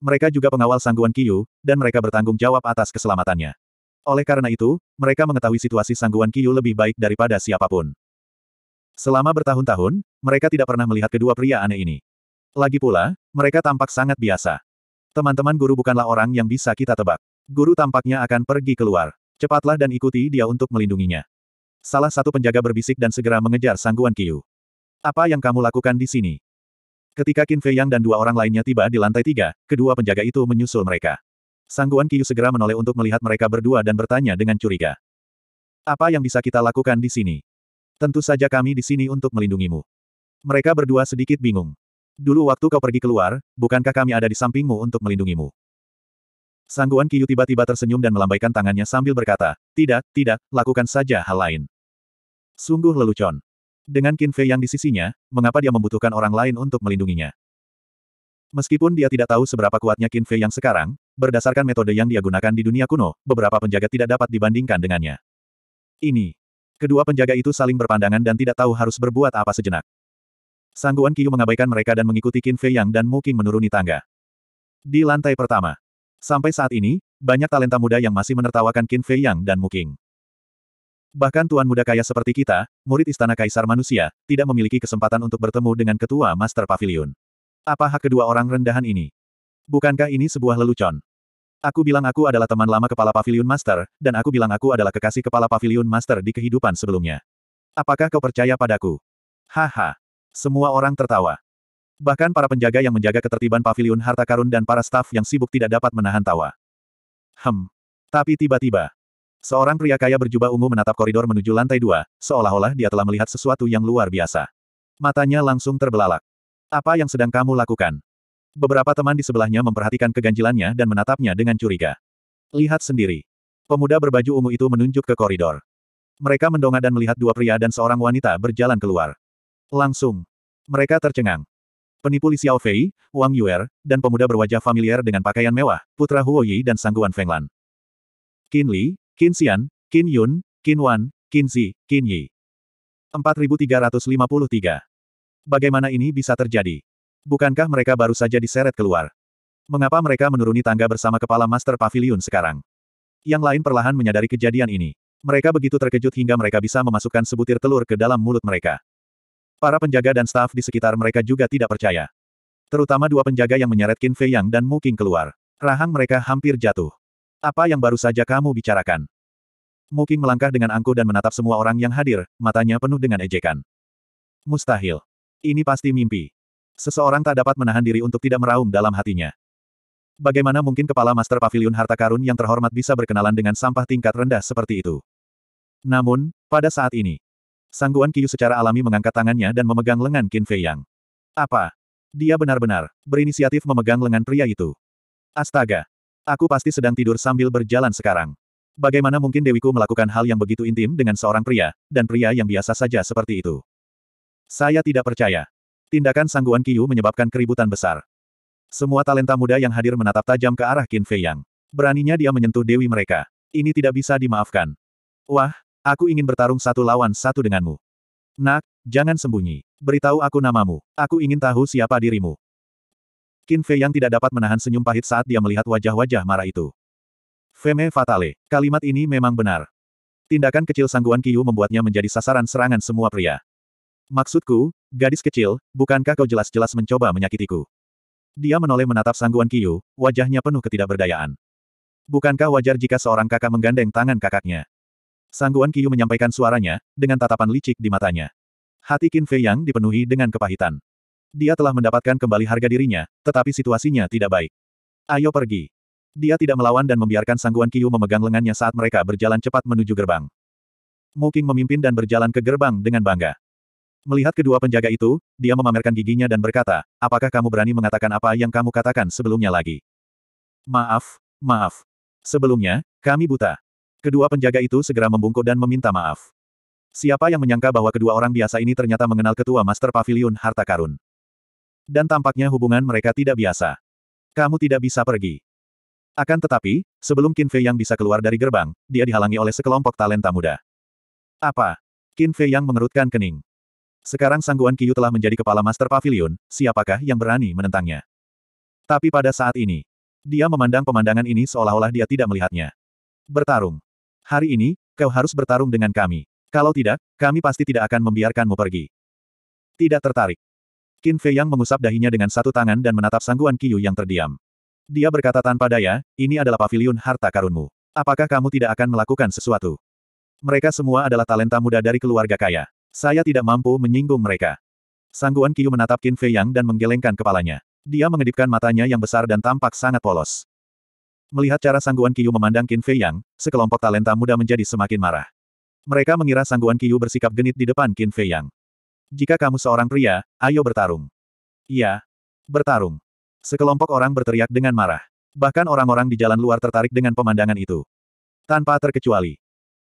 mereka juga pengawal sangguan Kiyu, dan mereka bertanggung jawab atas keselamatannya. Oleh karena itu, mereka mengetahui situasi sangguan Kiyu lebih baik daripada siapapun. Selama bertahun-tahun, mereka tidak pernah melihat kedua pria aneh ini. Lagi pula, mereka tampak sangat biasa. Teman-teman guru bukanlah orang yang bisa kita tebak. Guru tampaknya akan pergi keluar. Cepatlah dan ikuti dia untuk melindunginya. Salah satu penjaga berbisik dan segera mengejar sangguan Kiyu. Apa yang kamu lakukan di sini? Ketika Qin Fei Yang dan dua orang lainnya tiba di lantai tiga, kedua penjaga itu menyusul mereka. Sangguan Qiu segera menoleh untuk melihat mereka berdua dan bertanya dengan curiga. Apa yang bisa kita lakukan di sini? Tentu saja kami di sini untuk melindungimu. Mereka berdua sedikit bingung. Dulu waktu kau pergi keluar, bukankah kami ada di sampingmu untuk melindungimu? Sangguan Qiyu tiba-tiba tersenyum dan melambaikan tangannya sambil berkata, Tidak, tidak, lakukan saja hal lain. Sungguh lelucon. Dengan Qin Fei yang di sisinya, mengapa dia membutuhkan orang lain untuk melindunginya? Meskipun dia tidak tahu seberapa kuatnya Qin Fei yang sekarang, berdasarkan metode yang dia gunakan di dunia kuno, beberapa penjaga tidak dapat dibandingkan dengannya. Ini. Kedua penjaga itu saling berpandangan dan tidak tahu harus berbuat apa sejenak. Sangguan Qiu mengabaikan mereka dan mengikuti Qin Fei Yang dan Mu Muking menuruni tangga. Di lantai pertama. Sampai saat ini, banyak talenta muda yang masih menertawakan Qin Fei Yang dan Mu Muking. Bahkan tuan muda kaya seperti kita, murid istana kaisar manusia, tidak memiliki kesempatan untuk bertemu dengan ketua master pavilion. Apa hak kedua orang rendahan ini? Bukankah ini sebuah lelucon? Aku bilang aku adalah teman lama kepala pavilion master, dan aku bilang aku adalah kekasih kepala pavilion master di kehidupan sebelumnya. Apakah kau percaya padaku? Haha. Semua orang tertawa. Bahkan para penjaga yang menjaga ketertiban pavilion harta karun dan para staf yang sibuk tidak dapat menahan tawa. Hem. Tapi tiba-tiba, Seorang pria kaya berjubah ungu menatap koridor menuju lantai dua, seolah-olah dia telah melihat sesuatu yang luar biasa. Matanya langsung terbelalak. Apa yang sedang kamu lakukan? Beberapa teman di sebelahnya memperhatikan keganjilannya dan menatapnya dengan curiga. Lihat sendiri. Pemuda berbaju ungu itu menunjuk ke koridor. Mereka mendongak dan melihat dua pria dan seorang wanita berjalan keluar. Langsung. Mereka tercengang. Penipu Li Fei, Wang Yuer, dan pemuda berwajah familiar dengan pakaian mewah, putra Huoyi dan Sangguan Fenglan. Qin Li, Qin Xian, Qin Yun, Qin Wan, Qin Zi, Qin Yi. 4353. Bagaimana ini bisa terjadi? Bukankah mereka baru saja diseret keluar? Mengapa mereka menuruni tangga bersama kepala Master Pavilion sekarang? Yang lain perlahan menyadari kejadian ini. Mereka begitu terkejut hingga mereka bisa memasukkan sebutir telur ke dalam mulut mereka. Para penjaga dan staf di sekitar mereka juga tidak percaya. Terutama dua penjaga yang menyeret Qin Fei Yang dan Mu King keluar. Rahang mereka hampir jatuh. Apa yang baru saja kamu bicarakan? Muking melangkah dengan angkuh dan menatap semua orang yang hadir, matanya penuh dengan ejekan. Mustahil. Ini pasti mimpi. Seseorang tak dapat menahan diri untuk tidak meraung dalam hatinya. Bagaimana mungkin kepala master pavilion harta karun yang terhormat bisa berkenalan dengan sampah tingkat rendah seperti itu? Namun, pada saat ini, Sangguan Kiyu secara alami mengangkat tangannya dan memegang lengan Qin Fei Yang. Apa? Dia benar-benar berinisiatif memegang lengan pria itu. Astaga, Aku pasti sedang tidur sambil berjalan sekarang. Bagaimana mungkin Dewiku melakukan hal yang begitu intim dengan seorang pria, dan pria yang biasa saja seperti itu? Saya tidak percaya. Tindakan sangguan Kiyu menyebabkan keributan besar. Semua talenta muda yang hadir menatap tajam ke arah Qin Fei Yang. Beraninya dia menyentuh dewi mereka. Ini tidak bisa dimaafkan. Wah, aku ingin bertarung satu lawan satu denganmu. Nak, jangan sembunyi. Beritahu aku namamu. Aku ingin tahu siapa dirimu. Qin Fei yang tidak dapat menahan senyum pahit saat dia melihat wajah-wajah marah itu. Feme fatale, kalimat ini memang benar. Tindakan kecil sangguan Kiyu membuatnya menjadi sasaran serangan semua pria. Maksudku, gadis kecil, bukankah kau jelas-jelas mencoba menyakitiku? Dia menoleh menatap sangguan Kiyu, wajahnya penuh ketidakberdayaan. Bukankah wajar jika seorang kakak menggandeng tangan kakaknya? Sangguan Kiyu menyampaikan suaranya, dengan tatapan licik di matanya. Hati Qin Fei Yang dipenuhi dengan kepahitan. Dia telah mendapatkan kembali harga dirinya, tetapi situasinya tidak baik. Ayo pergi. Dia tidak melawan dan membiarkan sangguan Kiyu memegang lengannya saat mereka berjalan cepat menuju gerbang. Muking memimpin dan berjalan ke gerbang dengan bangga. Melihat kedua penjaga itu, dia memamerkan giginya dan berkata, apakah kamu berani mengatakan apa yang kamu katakan sebelumnya lagi? Maaf, maaf. Sebelumnya, kami buta. Kedua penjaga itu segera membungkuk dan meminta maaf. Siapa yang menyangka bahwa kedua orang biasa ini ternyata mengenal ketua Master Pavilion Harta Karun? dan tampaknya hubungan mereka tidak biasa. Kamu tidak bisa pergi. Akan tetapi, sebelum Qin Fei yang bisa keluar dari gerbang, dia dihalangi oleh sekelompok talenta muda. Apa? Qin Fei yang mengerutkan kening. Sekarang Sangguan Qiyu telah menjadi kepala Master Pavilion, siapakah yang berani menentangnya? Tapi pada saat ini, dia memandang pemandangan ini seolah-olah dia tidak melihatnya. Bertarung. Hari ini, kau harus bertarung dengan kami. Kalau tidak, kami pasti tidak akan membiarkanmu pergi. Tidak tertarik. Qin Fei Yang mengusap dahinya dengan satu tangan dan menatap sangguan Qiyu yang terdiam. Dia berkata tanpa daya, ini adalah pavilion harta karunmu. Apakah kamu tidak akan melakukan sesuatu? Mereka semua adalah talenta muda dari keluarga kaya. Saya tidak mampu menyinggung mereka. Sangguan Qiyu menatap Qin Fei Yang dan menggelengkan kepalanya. Dia mengedipkan matanya yang besar dan tampak sangat polos. Melihat cara Sangguan Qiyu memandang Qin Fei Yang, sekelompok talenta muda menjadi semakin marah. Mereka mengira Sangguan Qiyu bersikap genit di depan Qin Fei Yang. Jika kamu seorang pria, ayo bertarung. Iya. Bertarung. Sekelompok orang berteriak dengan marah. Bahkan orang-orang di jalan luar tertarik dengan pemandangan itu. Tanpa terkecuali.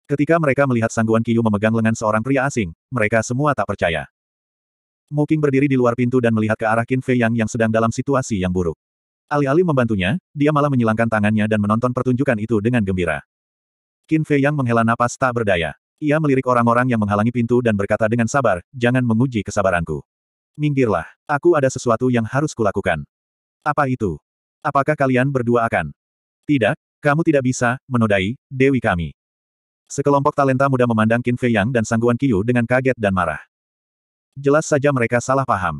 Ketika mereka melihat sangguan Kiyu memegang lengan seorang pria asing, mereka semua tak percaya. Muking berdiri di luar pintu dan melihat ke arah Qin Fei Yang yang sedang dalam situasi yang buruk. Alih-alih membantunya, dia malah menyilangkan tangannya dan menonton pertunjukan itu dengan gembira. Qin Fei Yang menghela napas tak berdaya. Ia melirik orang-orang yang menghalangi pintu dan berkata dengan sabar, jangan menguji kesabaranku. Minggirlah, aku ada sesuatu yang harus kulakukan. Apa itu? Apakah kalian berdua akan? Tidak, kamu tidak bisa, menodai, dewi kami. Sekelompok talenta muda memandang Qin Fei Yang dan Sangguan Qiu dengan kaget dan marah. Jelas saja mereka salah paham.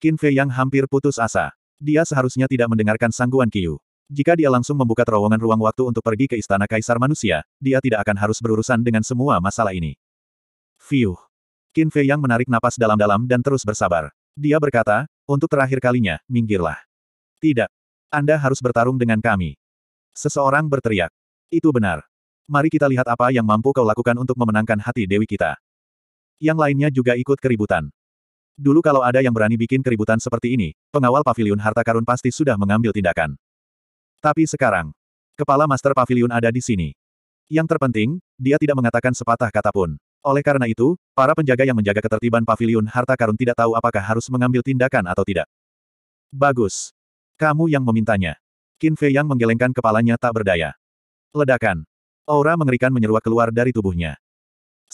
Qin Fei Yang hampir putus asa. Dia seharusnya tidak mendengarkan Sangguan Qiu. Jika dia langsung membuka terowongan ruang waktu untuk pergi ke istana kaisar manusia, dia tidak akan harus berurusan dengan semua masalah ini. Fiuh. Qin Fei yang menarik napas dalam-dalam dan terus bersabar. Dia berkata, untuk terakhir kalinya, minggirlah. Tidak. Anda harus bertarung dengan kami. Seseorang berteriak. Itu benar. Mari kita lihat apa yang mampu kau lakukan untuk memenangkan hati dewi kita. Yang lainnya juga ikut keributan. Dulu kalau ada yang berani bikin keributan seperti ini, pengawal pavilion harta karun pasti sudah mengambil tindakan. Tapi sekarang, kepala Master Pavilion ada di sini. Yang terpenting, dia tidak mengatakan sepatah kata pun. Oleh karena itu, para penjaga yang menjaga ketertiban pavilion harta karun tidak tahu apakah harus mengambil tindakan atau tidak. Bagus. Kamu yang memintanya. Qin Fei yang menggelengkan kepalanya tak berdaya. Ledakan. Aura mengerikan menyeruak keluar dari tubuhnya.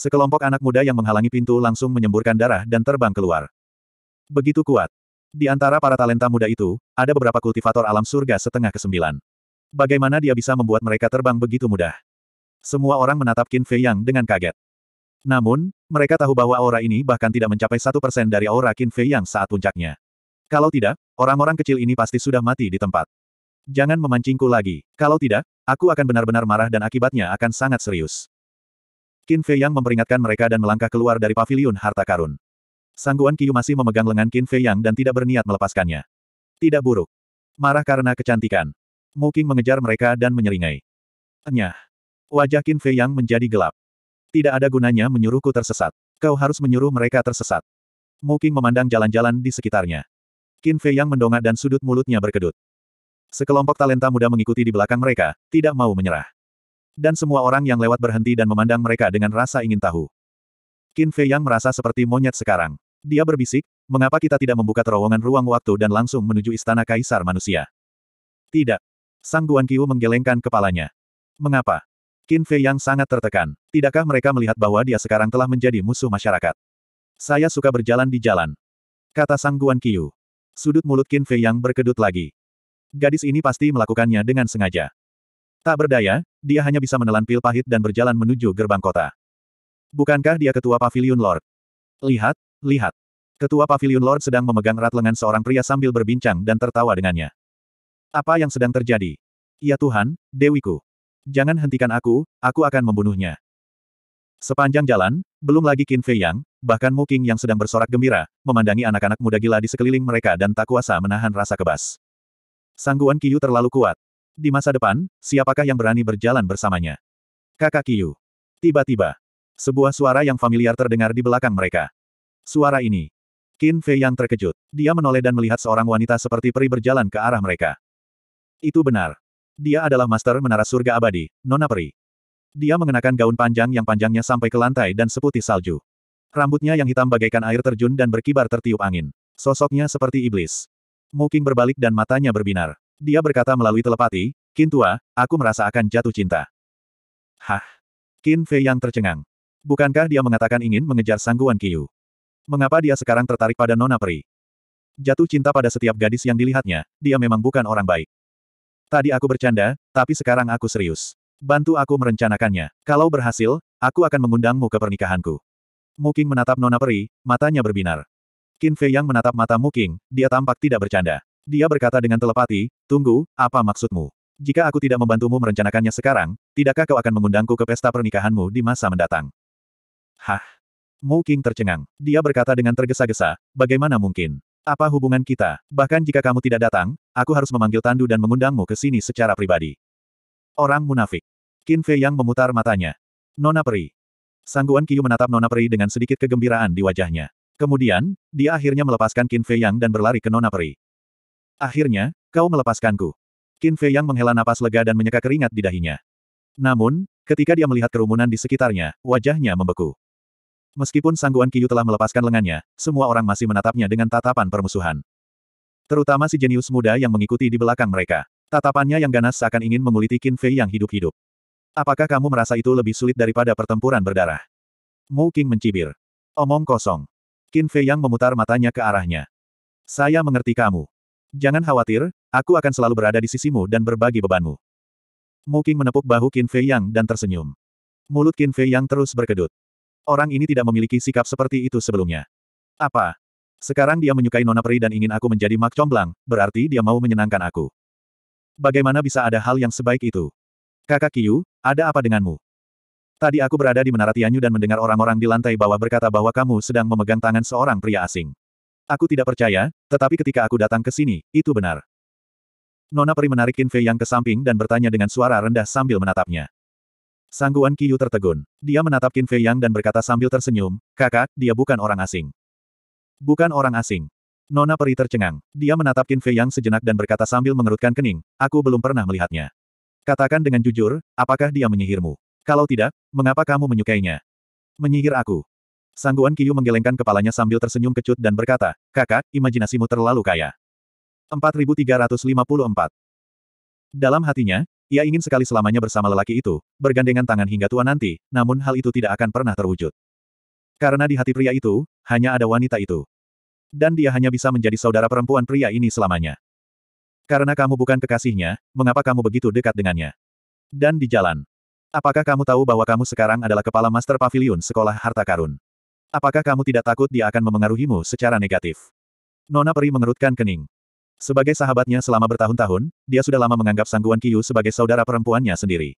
Sekelompok anak muda yang menghalangi pintu langsung menyemburkan darah dan terbang keluar. Begitu kuat. Di antara para talenta muda itu, ada beberapa kultivator alam surga setengah ke sembilan. Bagaimana dia bisa membuat mereka terbang begitu mudah? Semua orang menatap Qin Fei Yang dengan kaget. Namun, mereka tahu bahwa aura ini bahkan tidak mencapai satu persen dari aura Qin Fei Yang saat puncaknya. Kalau tidak, orang-orang kecil ini pasti sudah mati di tempat. Jangan memancingku lagi. Kalau tidak, aku akan benar-benar marah dan akibatnya akan sangat serius. Qin Fei Yang memperingatkan mereka dan melangkah keluar dari pavilion harta karun. Sangguan Kiyu masih memegang lengan Qin Fei Yang dan tidak berniat melepaskannya. Tidak buruk. Marah karena kecantikan. Muking mengejar mereka dan menyeringai. Enyah. Wajah Qin Fei Yang menjadi gelap. Tidak ada gunanya menyuruhku tersesat. Kau harus menyuruh mereka tersesat. Muking memandang jalan-jalan di sekitarnya. Qin Fei Yang mendongak dan sudut mulutnya berkedut. Sekelompok talenta muda mengikuti di belakang mereka, tidak mau menyerah. Dan semua orang yang lewat berhenti dan memandang mereka dengan rasa ingin tahu. Qin Fei Yang merasa seperti monyet sekarang. Dia berbisik, mengapa kita tidak membuka terowongan ruang waktu dan langsung menuju istana kaisar manusia? Tidak. Sang Guan Qiu menggelengkan kepalanya. Mengapa? Qin Fei yang sangat tertekan. Tidakkah mereka melihat bahwa dia sekarang telah menjadi musuh masyarakat? Saya suka berjalan di jalan. Kata Sang Guan Qiu. Sudut mulut Qin Fei yang berkedut lagi. Gadis ini pasti melakukannya dengan sengaja. Tak berdaya, dia hanya bisa menelan pil pahit dan berjalan menuju gerbang kota. Bukankah dia ketua pavilion Lord? Lihat, Lihat. Ketua Pavilion Lord sedang memegang erat lengan seorang pria sambil berbincang dan tertawa dengannya. Apa yang sedang terjadi? Ya Tuhan, Dewiku. Jangan hentikan aku, aku akan membunuhnya. Sepanjang jalan, belum lagi Qin Fei Yang, bahkan Mu Qing yang sedang bersorak gembira, memandangi anak-anak muda gila di sekeliling mereka dan tak kuasa menahan rasa kebas. Sangguan Yu terlalu kuat. Di masa depan, siapakah yang berani berjalan bersamanya? Kakak Yu. Tiba-tiba, sebuah suara yang familiar terdengar di belakang mereka. Suara ini. Qin Fei yang terkejut. Dia menoleh dan melihat seorang wanita seperti peri berjalan ke arah mereka. Itu benar. Dia adalah master menara surga abadi, Nona Peri. Dia mengenakan gaun panjang yang panjangnya sampai ke lantai dan seputih salju. Rambutnya yang hitam bagaikan air terjun dan berkibar tertiup angin. Sosoknya seperti iblis. Muking berbalik dan matanya berbinar. Dia berkata melalui telepati, Qin tua, aku merasa akan jatuh cinta. Hah? Qin Fei yang tercengang. Bukankah dia mengatakan ingin mengejar sangguan Kiyu? Mengapa dia sekarang tertarik pada Nona Peri? Jatuh cinta pada setiap gadis yang dilihatnya, dia memang bukan orang baik. Tadi aku bercanda, tapi sekarang aku serius. Bantu aku merencanakannya. Kalau berhasil, aku akan mengundangmu ke pernikahanku. Muking menatap Nona Peri, matanya berbinar. Qin Fei yang menatap mata Muking, dia tampak tidak bercanda. Dia berkata dengan telepati, tunggu, apa maksudmu? Jika aku tidak membantumu merencanakannya sekarang, tidakkah kau akan mengundangku ke pesta pernikahanmu di masa mendatang? Hah? Mu King tercengang. Dia berkata dengan tergesa-gesa, bagaimana mungkin? Apa hubungan kita? Bahkan jika kamu tidak datang, aku harus memanggil Tandu dan mengundangmu ke sini secara pribadi. Orang munafik. Qin Fei yang memutar matanya. Nona Peri. Sangguan Qiu menatap Nona Peri dengan sedikit kegembiraan di wajahnya. Kemudian, dia akhirnya melepaskan Qin Fei Yang dan berlari ke Nona Peri. Akhirnya, kau melepaskanku. Qin Fei Yang menghela napas lega dan menyeka keringat di dahinya. Namun, ketika dia melihat kerumunan di sekitarnya, wajahnya membeku. Meskipun Sangguan Kiyu telah melepaskan lengannya, semua orang masih menatapnya dengan tatapan permusuhan. Terutama si jenius muda yang mengikuti di belakang mereka. Tatapannya yang ganas seakan ingin menguliti Qin Fei yang hidup-hidup. Apakah kamu merasa itu lebih sulit daripada pertempuran berdarah? Mu King mencibir. Omong kosong. Qin Fei yang memutar matanya ke arahnya. Saya mengerti kamu. Jangan khawatir, aku akan selalu berada di sisimu dan berbagi bebanmu. Mu King menepuk bahu Qin Fei Yang dan tersenyum. Mulut Qin Fei Yang terus berkedut. Orang ini tidak memiliki sikap seperti itu sebelumnya. Apa? Sekarang dia menyukai Nona Peri dan ingin aku menjadi mak comblang, berarti dia mau menyenangkan aku. Bagaimana bisa ada hal yang sebaik itu? Kakak Kiyu, ada apa denganmu? Tadi aku berada di Menara Tianyu dan mendengar orang-orang di lantai bawah berkata bahwa kamu sedang memegang tangan seorang pria asing. Aku tidak percaya, tetapi ketika aku datang ke sini, itu benar. Nona Peri menarik Fei yang ke samping dan bertanya dengan suara rendah sambil menatapnya. Sangguan Qiyu tertegun. Dia menatap Qin Fei Yang dan berkata sambil tersenyum, kakak, dia bukan orang asing. Bukan orang asing. Nona peri tercengang. Dia menatap Qin Fei Yang sejenak dan berkata sambil mengerutkan kening, aku belum pernah melihatnya. Katakan dengan jujur, apakah dia menyihirmu? Kalau tidak, mengapa kamu menyukainya? Menyihir aku. Sangguan Qiyu menggelengkan kepalanya sambil tersenyum kecut dan berkata, kakak, imajinasimu terlalu kaya. 4354 Dalam hatinya, ia ingin sekali selamanya bersama lelaki itu, bergandengan tangan hingga tua nanti, namun hal itu tidak akan pernah terwujud. Karena di hati pria itu, hanya ada wanita itu. Dan dia hanya bisa menjadi saudara perempuan pria ini selamanya. Karena kamu bukan kekasihnya, mengapa kamu begitu dekat dengannya? Dan di jalan. Apakah kamu tahu bahwa kamu sekarang adalah kepala master pavilion sekolah harta karun? Apakah kamu tidak takut dia akan memengaruhimu secara negatif? Nona Peri mengerutkan kening. Sebagai sahabatnya selama bertahun-tahun, dia sudah lama menganggap Sangguan Kiyu sebagai saudara perempuannya sendiri.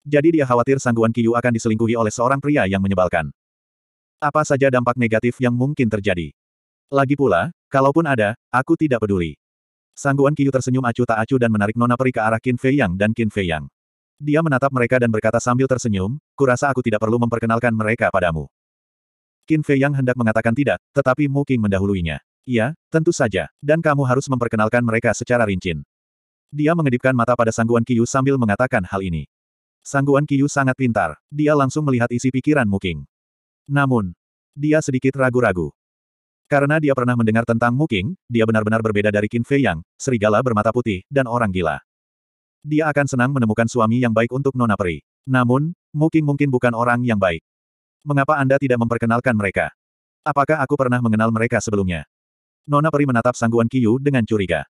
Jadi dia khawatir Sangguan Kiyu akan diselingkuhi oleh seorang pria yang menyebalkan. Apa saja dampak negatif yang mungkin terjadi? Lagi pula, kalaupun ada, aku tidak peduli. Sangguan Kiyu tersenyum acuh tak acuh dan menarik Nona Peri ke arah Qin Fei Yang dan Qin Fei Yang. Dia menatap mereka dan berkata sambil tersenyum, kurasa aku tidak perlu memperkenalkan mereka padamu. Qin Fei Yang hendak mengatakan tidak, tetapi Mu Qing mendahuluinya. Iya, tentu saja. Dan kamu harus memperkenalkan mereka secara rinci. Dia mengedipkan mata pada Sangguan Kiyu sambil mengatakan hal ini. Sangguan Kiyu sangat pintar. Dia langsung melihat isi pikiran Muking. Namun, dia sedikit ragu-ragu. Karena dia pernah mendengar tentang Muking, dia benar-benar berbeda dari Qin Fei Yang, serigala bermata putih, dan orang gila. Dia akan senang menemukan suami yang baik untuk Nona Peri. Namun, Muking mungkin bukan orang yang baik. Mengapa Anda tidak memperkenalkan mereka? Apakah aku pernah mengenal mereka sebelumnya? Nona Peri menatap sangguan Kiyu dengan curiga.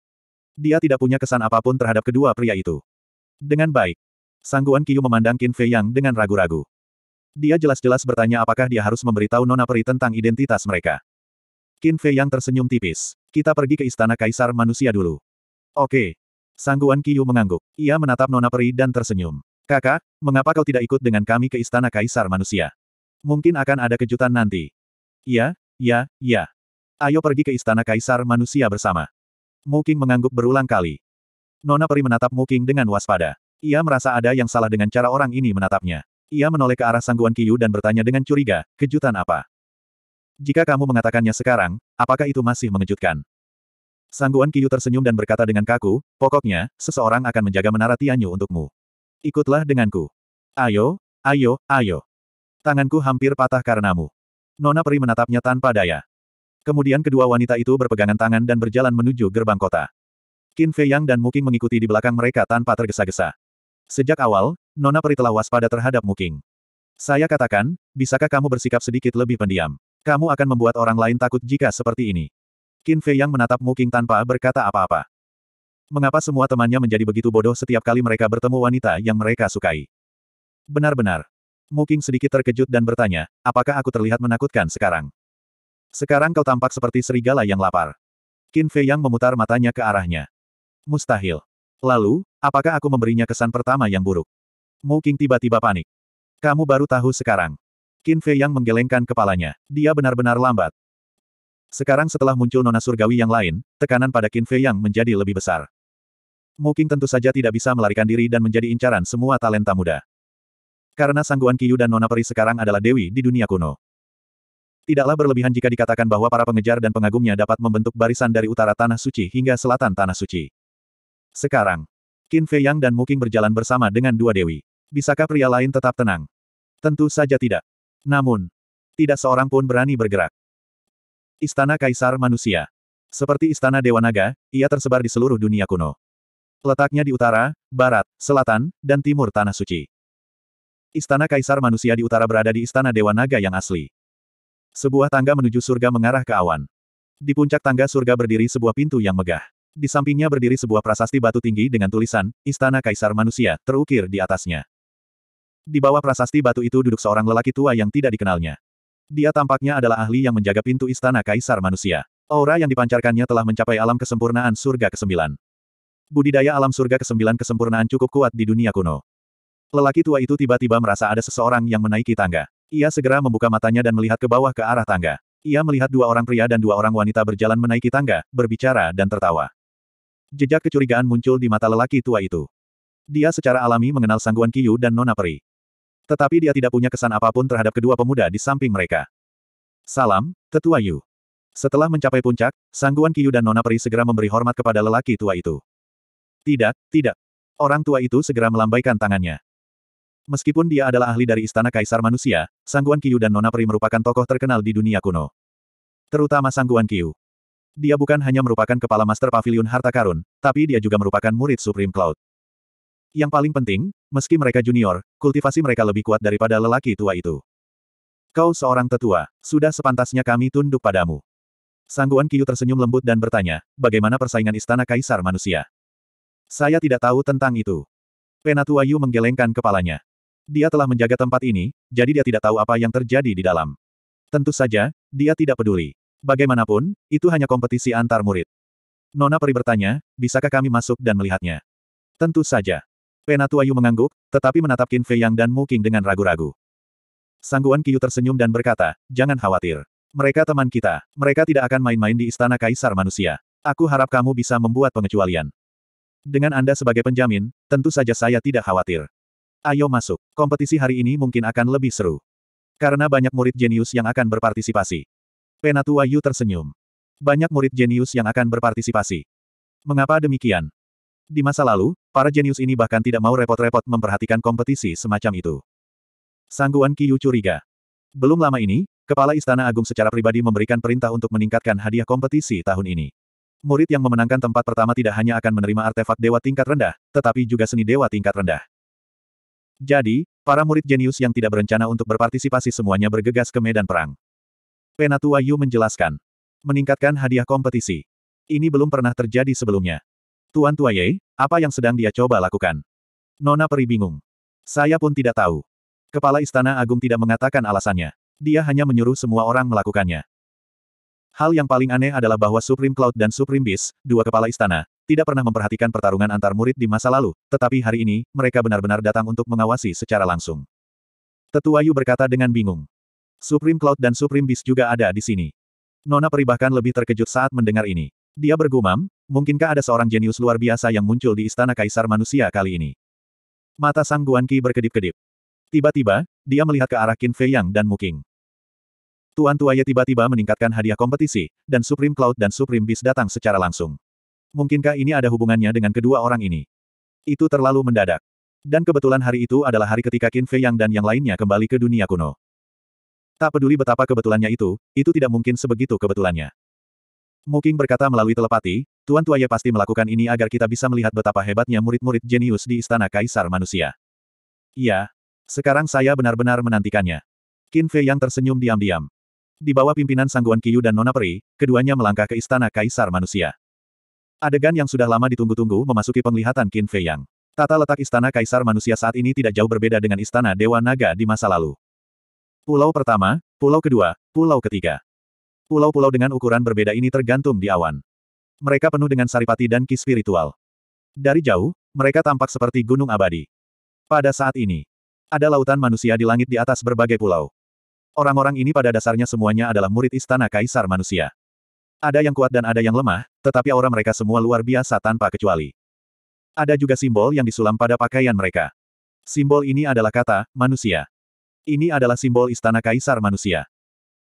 Dia tidak punya kesan apapun terhadap kedua pria itu. Dengan baik. Sangguan Kiyu memandang Qin Fei Yang dengan ragu-ragu. Dia jelas-jelas bertanya apakah dia harus memberitahu Nona Peri tentang identitas mereka. Qin Fei Yang tersenyum tipis. Kita pergi ke istana kaisar manusia dulu. Oke. Sangguan Kiyu mengangguk. Ia menatap Nona Peri dan tersenyum. Kakak, mengapa kau tidak ikut dengan kami ke istana kaisar manusia? Mungkin akan ada kejutan nanti. Ya, ya, ya. Ayo pergi ke istana kaisar manusia bersama. Muking mengangguk berulang kali. Nona Peri menatap Muking dengan waspada. Ia merasa ada yang salah dengan cara orang ini menatapnya. Ia menoleh ke arah sangguan Kiyu dan bertanya dengan curiga, kejutan apa? Jika kamu mengatakannya sekarang, apakah itu masih mengejutkan? Sangguan Kiyu tersenyum dan berkata dengan kaku, pokoknya, seseorang akan menjaga menara Tianyu untukmu. Ikutlah denganku. Ayo, ayo, ayo. Tanganku hampir patah karenamu. Nona Peri menatapnya tanpa daya. Kemudian kedua wanita itu berpegangan tangan dan berjalan menuju gerbang kota. Qin Fei Yang dan Muking mengikuti di belakang mereka tanpa tergesa-gesa. Sejak awal, Nona Peri telah waspada terhadap Muking. Saya katakan, bisakah kamu bersikap sedikit lebih pendiam? Kamu akan membuat orang lain takut jika seperti ini. Qin Fei Yang menatap Muking tanpa berkata apa-apa. Mengapa semua temannya menjadi begitu bodoh setiap kali mereka bertemu wanita yang mereka sukai? Benar-benar. Muking sedikit terkejut dan bertanya, apakah aku terlihat menakutkan sekarang? Sekarang kau tampak seperti serigala yang lapar. Qin Fei Yang memutar matanya ke arahnya. Mustahil. Lalu, apakah aku memberinya kesan pertama yang buruk? Mu King tiba-tiba panik. Kamu baru tahu sekarang. Qin Fei Yang menggelengkan kepalanya. Dia benar-benar lambat. Sekarang setelah muncul nona surgawi yang lain, tekanan pada Qin Fei Yang menjadi lebih besar. Mu King tentu saja tidak bisa melarikan diri dan menjadi incaran semua talenta muda. Karena sangguan Kiyu dan Nona Peri sekarang adalah dewi di dunia kuno. Tidaklah berlebihan jika dikatakan bahwa para pengejar dan pengagumnya dapat membentuk barisan dari utara Tanah Suci hingga selatan Tanah Suci. Sekarang, Qin Fei Yang dan Muking berjalan bersama dengan dua dewi. Bisakah pria lain tetap tenang? Tentu saja tidak. Namun, tidak seorang pun berani bergerak. Istana Kaisar Manusia Seperti Istana Dewa Naga, ia tersebar di seluruh dunia kuno. Letaknya di utara, barat, selatan, dan timur Tanah Suci. Istana Kaisar Manusia di utara berada di Istana Dewa Naga yang asli. Sebuah tangga menuju surga mengarah ke awan. Di puncak tangga surga berdiri sebuah pintu yang megah. Di sampingnya berdiri sebuah prasasti batu tinggi dengan tulisan, Istana Kaisar Manusia, terukir di atasnya. Di bawah prasasti batu itu duduk seorang lelaki tua yang tidak dikenalnya. Dia tampaknya adalah ahli yang menjaga pintu Istana Kaisar Manusia. Aura yang dipancarkannya telah mencapai alam kesempurnaan surga ke-9. Budidaya alam surga ke-9 kesempurnaan cukup kuat di dunia kuno. Lelaki tua itu tiba-tiba merasa ada seseorang yang menaiki tangga. Ia segera membuka matanya dan melihat ke bawah ke arah tangga. Ia melihat dua orang pria dan dua orang wanita berjalan menaiki tangga, berbicara dan tertawa. Jejak kecurigaan muncul di mata lelaki tua itu. Dia secara alami mengenal sangguan Kiyu dan Nona Peri. Tetapi dia tidak punya kesan apapun terhadap kedua pemuda di samping mereka. Salam, Tetua Yu. Setelah mencapai puncak, sangguan Kiyu dan Nona Peri segera memberi hormat kepada lelaki tua itu. Tidak, tidak. Orang tua itu segera melambaikan tangannya. Meskipun dia adalah ahli dari Istana Kaisar Manusia, Sangguan Kiyu dan Nona Peri merupakan tokoh terkenal di dunia kuno. Terutama Sangguan Kiyu. Dia bukan hanya merupakan kepala master pavilion harta karun, tapi dia juga merupakan murid Supreme Cloud. Yang paling penting, meski mereka junior, kultivasi mereka lebih kuat daripada lelaki tua itu. Kau seorang tetua, sudah sepantasnya kami tunduk padamu. Sangguan Kiyu tersenyum lembut dan bertanya, bagaimana persaingan Istana Kaisar Manusia? Saya tidak tahu tentang itu. Penatua Yu menggelengkan kepalanya. Dia telah menjaga tempat ini, jadi dia tidak tahu apa yang terjadi di dalam. Tentu saja, dia tidak peduli. Bagaimanapun, itu hanya kompetisi antar murid. Nona Peri bertanya, bisakah kami masuk dan melihatnya? Tentu saja. Penatua Yu mengangguk, tetapi menatap Qin Fei Yang dan Mu Qing dengan ragu-ragu. Sangguan Qiu tersenyum dan berkata, jangan khawatir. Mereka teman kita. Mereka tidak akan main-main di istana kaisar manusia. Aku harap kamu bisa membuat pengecualian. Dengan Anda sebagai penjamin, tentu saja saya tidak khawatir. Ayo masuk. Kompetisi hari ini mungkin akan lebih seru. Karena banyak murid jenius yang akan berpartisipasi. Penatua Yu tersenyum. Banyak murid jenius yang akan berpartisipasi. Mengapa demikian? Di masa lalu, para jenius ini bahkan tidak mau repot-repot memperhatikan kompetisi semacam itu. Sangguan Kiyu curiga. Belum lama ini, Kepala Istana Agung secara pribadi memberikan perintah untuk meningkatkan hadiah kompetisi tahun ini. Murid yang memenangkan tempat pertama tidak hanya akan menerima artefak dewa tingkat rendah, tetapi juga seni dewa tingkat rendah. Jadi, para murid jenius yang tidak berencana untuk berpartisipasi semuanya bergegas ke medan perang. Penatua Yu menjelaskan. Meningkatkan hadiah kompetisi. Ini belum pernah terjadi sebelumnya. Tuan tua Ye, apa yang sedang dia coba lakukan? Nona Peri bingung. Saya pun tidak tahu. Kepala Istana Agung tidak mengatakan alasannya. Dia hanya menyuruh semua orang melakukannya. Hal yang paling aneh adalah bahwa Supreme Cloud dan Supreme Beast, dua kepala istana, tidak pernah memperhatikan pertarungan antar murid di masa lalu, tetapi hari ini, mereka benar-benar datang untuk mengawasi secara langsung. Tetua Yu berkata dengan bingung. Supreme Cloud dan Supreme Beast juga ada di sini. Nona Peri bahkan lebih terkejut saat mendengar ini. Dia bergumam, mungkinkah ada seorang jenius luar biasa yang muncul di Istana Kaisar Manusia kali ini? Mata Sang Guanqi berkedip-kedip. Tiba-tiba, dia melihat ke arah Qin Fei Yang dan Muking. Tuan Tuaye tiba-tiba meningkatkan hadiah kompetisi, dan Supreme Cloud dan Supreme Beast datang secara langsung. Mungkinkah ini ada hubungannya dengan kedua orang ini? Itu terlalu mendadak. Dan kebetulan hari itu adalah hari ketika Qin Fei Yang dan yang lainnya kembali ke dunia kuno. Tak peduli betapa kebetulannya itu, itu tidak mungkin sebegitu kebetulannya. Muking berkata melalui telepati, Tuan Tuaye pasti melakukan ini agar kita bisa melihat betapa hebatnya murid-murid jenius di Istana Kaisar Manusia. Iya. Sekarang saya benar-benar menantikannya. Qin Fei Yang tersenyum diam-diam. Di bawah pimpinan Sangguan Qiyu dan Nona Peri, keduanya melangkah ke Istana Kaisar Manusia. Adegan yang sudah lama ditunggu-tunggu memasuki penglihatan Qin Fei Yang. Tata letak istana kaisar manusia saat ini tidak jauh berbeda dengan istana Dewa Naga di masa lalu. Pulau pertama, pulau kedua, pulau ketiga. Pulau-pulau dengan ukuran berbeda ini tergantung di awan. Mereka penuh dengan saripati dan ki spiritual. Dari jauh, mereka tampak seperti gunung abadi. Pada saat ini, ada lautan manusia di langit di atas berbagai pulau. Orang-orang ini pada dasarnya semuanya adalah murid istana kaisar manusia. Ada yang kuat dan ada yang lemah, tetapi aura mereka semua luar biasa tanpa kecuali. Ada juga simbol yang disulam pada pakaian mereka. Simbol ini adalah kata, manusia. Ini adalah simbol istana kaisar manusia.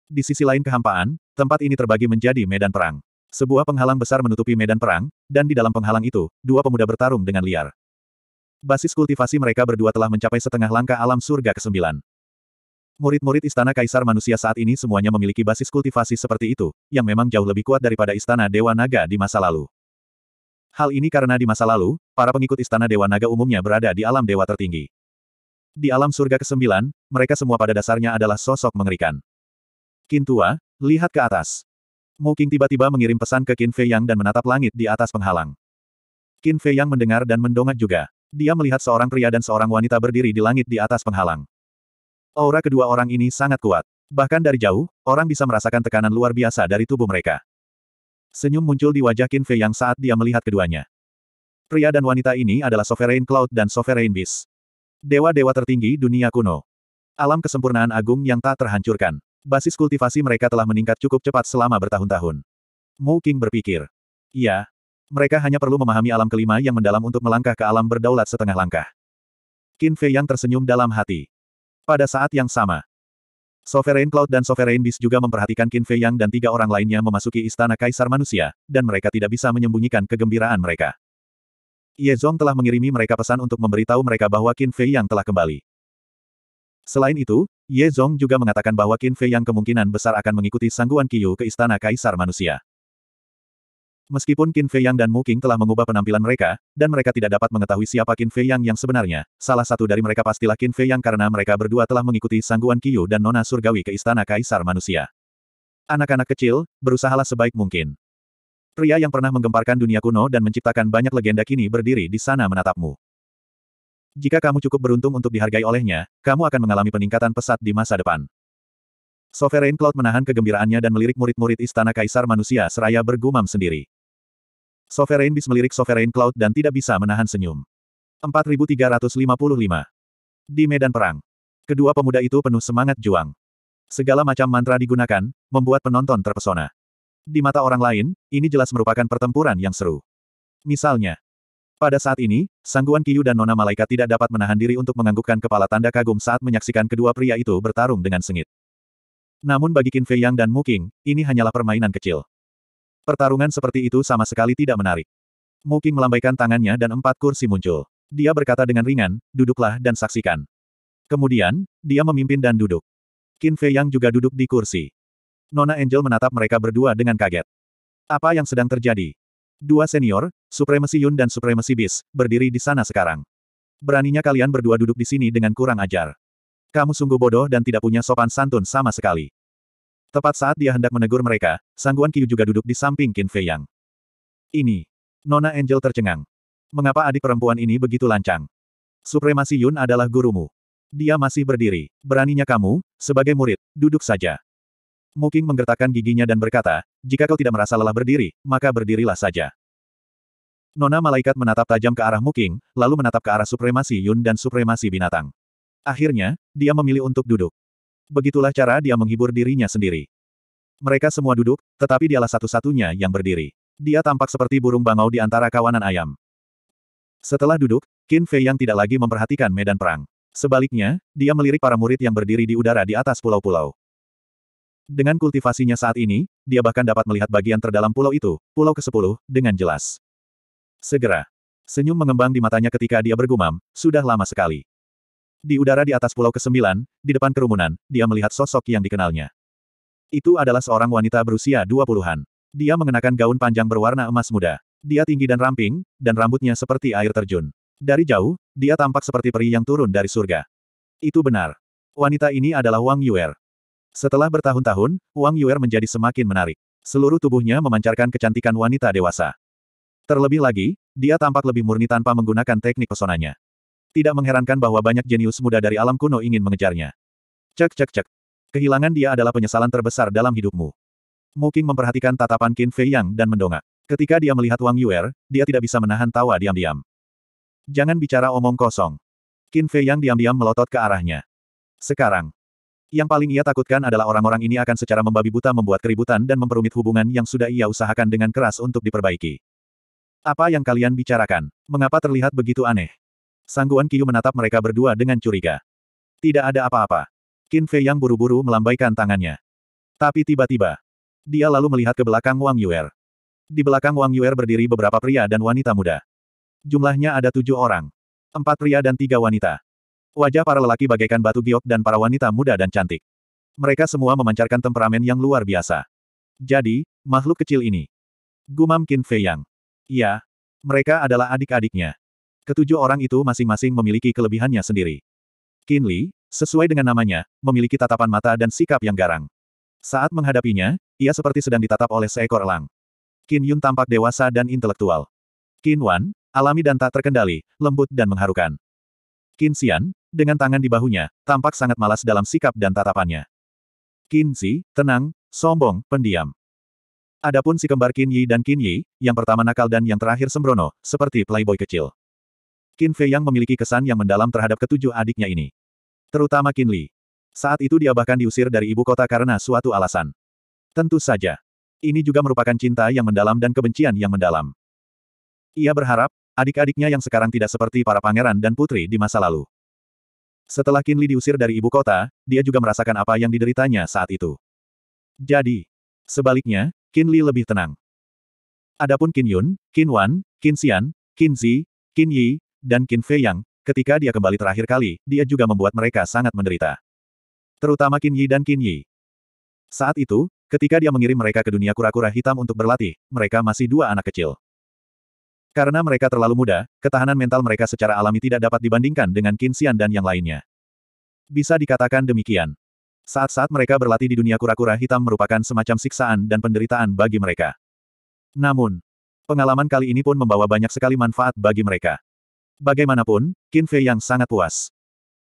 Di sisi lain kehampaan, tempat ini terbagi menjadi medan perang. Sebuah penghalang besar menutupi medan perang, dan di dalam penghalang itu, dua pemuda bertarung dengan liar. Basis kultivasi mereka berdua telah mencapai setengah langkah alam surga ke-9. Murid-murid istana kaisar manusia saat ini semuanya memiliki basis kultivasi seperti itu, yang memang jauh lebih kuat daripada istana Dewa Naga di masa lalu. Hal ini karena di masa lalu, para pengikut istana Dewa Naga umumnya berada di alam dewa tertinggi. Di alam surga ke-9, mereka semua pada dasarnya adalah sosok mengerikan. Qin Tua, lihat ke atas. Mu Qing tiba-tiba mengirim pesan ke Qin Fei Yang dan menatap langit di atas penghalang. Qin Fei Yang mendengar dan mendongak juga. Dia melihat seorang pria dan seorang wanita berdiri di langit di atas penghalang. Aura kedua orang ini sangat kuat. Bahkan dari jauh, orang bisa merasakan tekanan luar biasa dari tubuh mereka. Senyum muncul di wajah Qin Fei yang saat dia melihat keduanya. Pria dan wanita ini adalah Sovereign Cloud dan Sovereign Beast. Dewa-dewa tertinggi dunia kuno. Alam kesempurnaan agung yang tak terhancurkan. Basis kultivasi mereka telah meningkat cukup cepat selama bertahun-tahun. Mu King berpikir. Iya. Mereka hanya perlu memahami alam kelima yang mendalam untuk melangkah ke alam berdaulat setengah langkah. Qin Fei yang tersenyum dalam hati. Pada saat yang sama, Sovereign Cloud dan Sovereign Beast juga memperhatikan Qin Fei Yang dan tiga orang lainnya memasuki istana kaisar manusia, dan mereka tidak bisa menyembunyikan kegembiraan mereka. Ye Zong telah mengirimi mereka pesan untuk memberitahu mereka bahwa Qin Fei Yang telah kembali. Selain itu, Ye Zong juga mengatakan bahwa Qin Fei Yang kemungkinan besar akan mengikuti sangguan Qiyu ke istana kaisar manusia. Meskipun Qin Fei Yang dan Mu Qing telah mengubah penampilan mereka, dan mereka tidak dapat mengetahui siapa Qin Fei Yang yang sebenarnya, salah satu dari mereka pastilah Qin Fei Yang karena mereka berdua telah mengikuti sangguan Qiyu dan Nona Surgawi ke Istana Kaisar Manusia. Anak-anak kecil, berusahalah sebaik mungkin. Pria yang pernah menggemparkan dunia kuno dan menciptakan banyak legenda kini berdiri di sana menatapmu. Jika kamu cukup beruntung untuk dihargai olehnya, kamu akan mengalami peningkatan pesat di masa depan. Sovereign Cloud menahan kegembiraannya dan melirik murid-murid Istana Kaisar Manusia seraya bergumam sendiri. Sovereign Beast melirik Sovereign Cloud dan tidak bisa menahan senyum. 4355. Di medan perang. Kedua pemuda itu penuh semangat juang. Segala macam mantra digunakan, membuat penonton terpesona. Di mata orang lain, ini jelas merupakan pertempuran yang seru. Misalnya, pada saat ini, Sangguan Kiyu dan Nona Malaikat tidak dapat menahan diri untuk menganggukkan kepala tanda kagum saat menyaksikan kedua pria itu bertarung dengan sengit. Namun bagi Qin Fei Yang dan Mu Qing, ini hanyalah permainan kecil. Pertarungan seperti itu sama sekali tidak menarik. Muking melambaikan tangannya dan empat kursi muncul. Dia berkata dengan ringan, duduklah dan saksikan. Kemudian, dia memimpin dan duduk. Qin Fei Yang juga duduk di kursi. Nona Angel menatap mereka berdua dengan kaget. Apa yang sedang terjadi? Dua senior, Supremasi Yun dan Supremasi Bis, berdiri di sana sekarang. Beraninya kalian berdua duduk di sini dengan kurang ajar. Kamu sungguh bodoh dan tidak punya sopan santun sama sekali. Tepat saat dia hendak menegur mereka, Sangguan Qiu juga duduk di samping Qin Fei Yang. Ini. Nona Angel tercengang. Mengapa adik perempuan ini begitu lancang? Supremasi Yun adalah gurumu. Dia masih berdiri. Beraninya kamu, sebagai murid, duduk saja. Muking menggertakkan giginya dan berkata, jika kau tidak merasa lelah berdiri, maka berdirilah saja. Nona malaikat menatap tajam ke arah Muking, lalu menatap ke arah supremasi Yun dan supremasi binatang. Akhirnya, dia memilih untuk duduk. Begitulah cara dia menghibur dirinya sendiri. Mereka semua duduk, tetapi dialah satu-satunya yang berdiri. Dia tampak seperti burung bangau di antara kawanan ayam. Setelah duduk, Qin Fei yang tidak lagi memperhatikan medan perang. Sebaliknya, dia melirik para murid yang berdiri di udara di atas pulau-pulau. Dengan kultivasinya saat ini, dia bahkan dapat melihat bagian terdalam pulau itu, pulau ke-10, dengan jelas. Segera. Senyum mengembang di matanya ketika dia bergumam, sudah lama sekali. Di udara di atas pulau ke-9, di depan kerumunan, dia melihat sosok yang dikenalnya. Itu adalah seorang wanita berusia 20-an. Dia mengenakan gaun panjang berwarna emas muda. Dia tinggi dan ramping, dan rambutnya seperti air terjun. Dari jauh, dia tampak seperti peri yang turun dari surga. Itu benar. Wanita ini adalah Wang Yuer. Setelah bertahun-tahun, Wang Yuer menjadi semakin menarik. Seluruh tubuhnya memancarkan kecantikan wanita dewasa. Terlebih lagi, dia tampak lebih murni tanpa menggunakan teknik pesonanya. Tidak mengherankan bahwa banyak jenius muda dari alam kuno ingin mengejarnya. Cek cek cek. Kehilangan dia adalah penyesalan terbesar dalam hidupmu. Muking memperhatikan tatapan Qin Fei Yang dan mendongak. Ketika dia melihat Wang Yuer, dia tidak bisa menahan tawa diam-diam. Jangan bicara omong kosong. Qin Fei Yang diam-diam melotot ke arahnya. Sekarang. Yang paling ia takutkan adalah orang-orang ini akan secara membabi buta membuat keributan dan memperumit hubungan yang sudah ia usahakan dengan keras untuk diperbaiki. Apa yang kalian bicarakan? Mengapa terlihat begitu aneh? Sangguan Kiyu menatap mereka berdua dengan curiga. Tidak ada apa-apa. Qin Fei yang buru-buru melambaikan tangannya. Tapi tiba-tiba, dia lalu melihat ke belakang Wang Yuer. Di belakang Wang Yuer berdiri beberapa pria dan wanita muda. Jumlahnya ada tujuh orang. Empat pria dan tiga wanita. Wajah para lelaki bagaikan batu giok dan para wanita muda dan cantik. Mereka semua memancarkan temperamen yang luar biasa. Jadi, makhluk kecil ini. Gumam Qin Fei Yang. Iya, mereka adalah adik-adiknya. Ketujuh orang itu masing-masing memiliki kelebihannya sendiri. Qin Li, sesuai dengan namanya, memiliki tatapan mata dan sikap yang garang. Saat menghadapinya, ia seperti sedang ditatap oleh seekor elang. Qin Yun tampak dewasa dan intelektual. Qin Wan, alami dan tak terkendali, lembut dan mengharukan. Qin Xian, dengan tangan di bahunya, tampak sangat malas dalam sikap dan tatapannya. Qin Zi, tenang, sombong, pendiam. Adapun si kembar Qin Yi dan Qin Yi, yang pertama nakal dan yang terakhir sembrono, seperti playboy kecil. Qin Fei yang memiliki kesan yang mendalam terhadap ketujuh adiknya ini. Terutama Qin Li. Saat itu dia bahkan diusir dari ibu kota karena suatu alasan. Tentu saja. Ini juga merupakan cinta yang mendalam dan kebencian yang mendalam. Ia berharap, adik-adiknya yang sekarang tidak seperti para pangeran dan putri di masa lalu. Setelah Qin Li diusir dari ibu kota, dia juga merasakan apa yang dideritanya saat itu. Jadi, sebaliknya, Qin Li lebih tenang. Adapun Qin Yun, Qin Wan, Qin Xian, Qin Zi, Qin Yi, dan Qin Fei Yang, ketika dia kembali terakhir kali, dia juga membuat mereka sangat menderita. Terutama Qin Yi dan Qin Yi. Saat itu, ketika dia mengirim mereka ke dunia kura-kura hitam untuk berlatih, mereka masih dua anak kecil. Karena mereka terlalu muda, ketahanan mental mereka secara alami tidak dapat dibandingkan dengan Qin Xian dan yang lainnya. Bisa dikatakan demikian. Saat-saat mereka berlatih di dunia kura-kura hitam merupakan semacam siksaan dan penderitaan bagi mereka. Namun, pengalaman kali ini pun membawa banyak sekali manfaat bagi mereka. Bagaimanapun, Qin Fei yang sangat puas.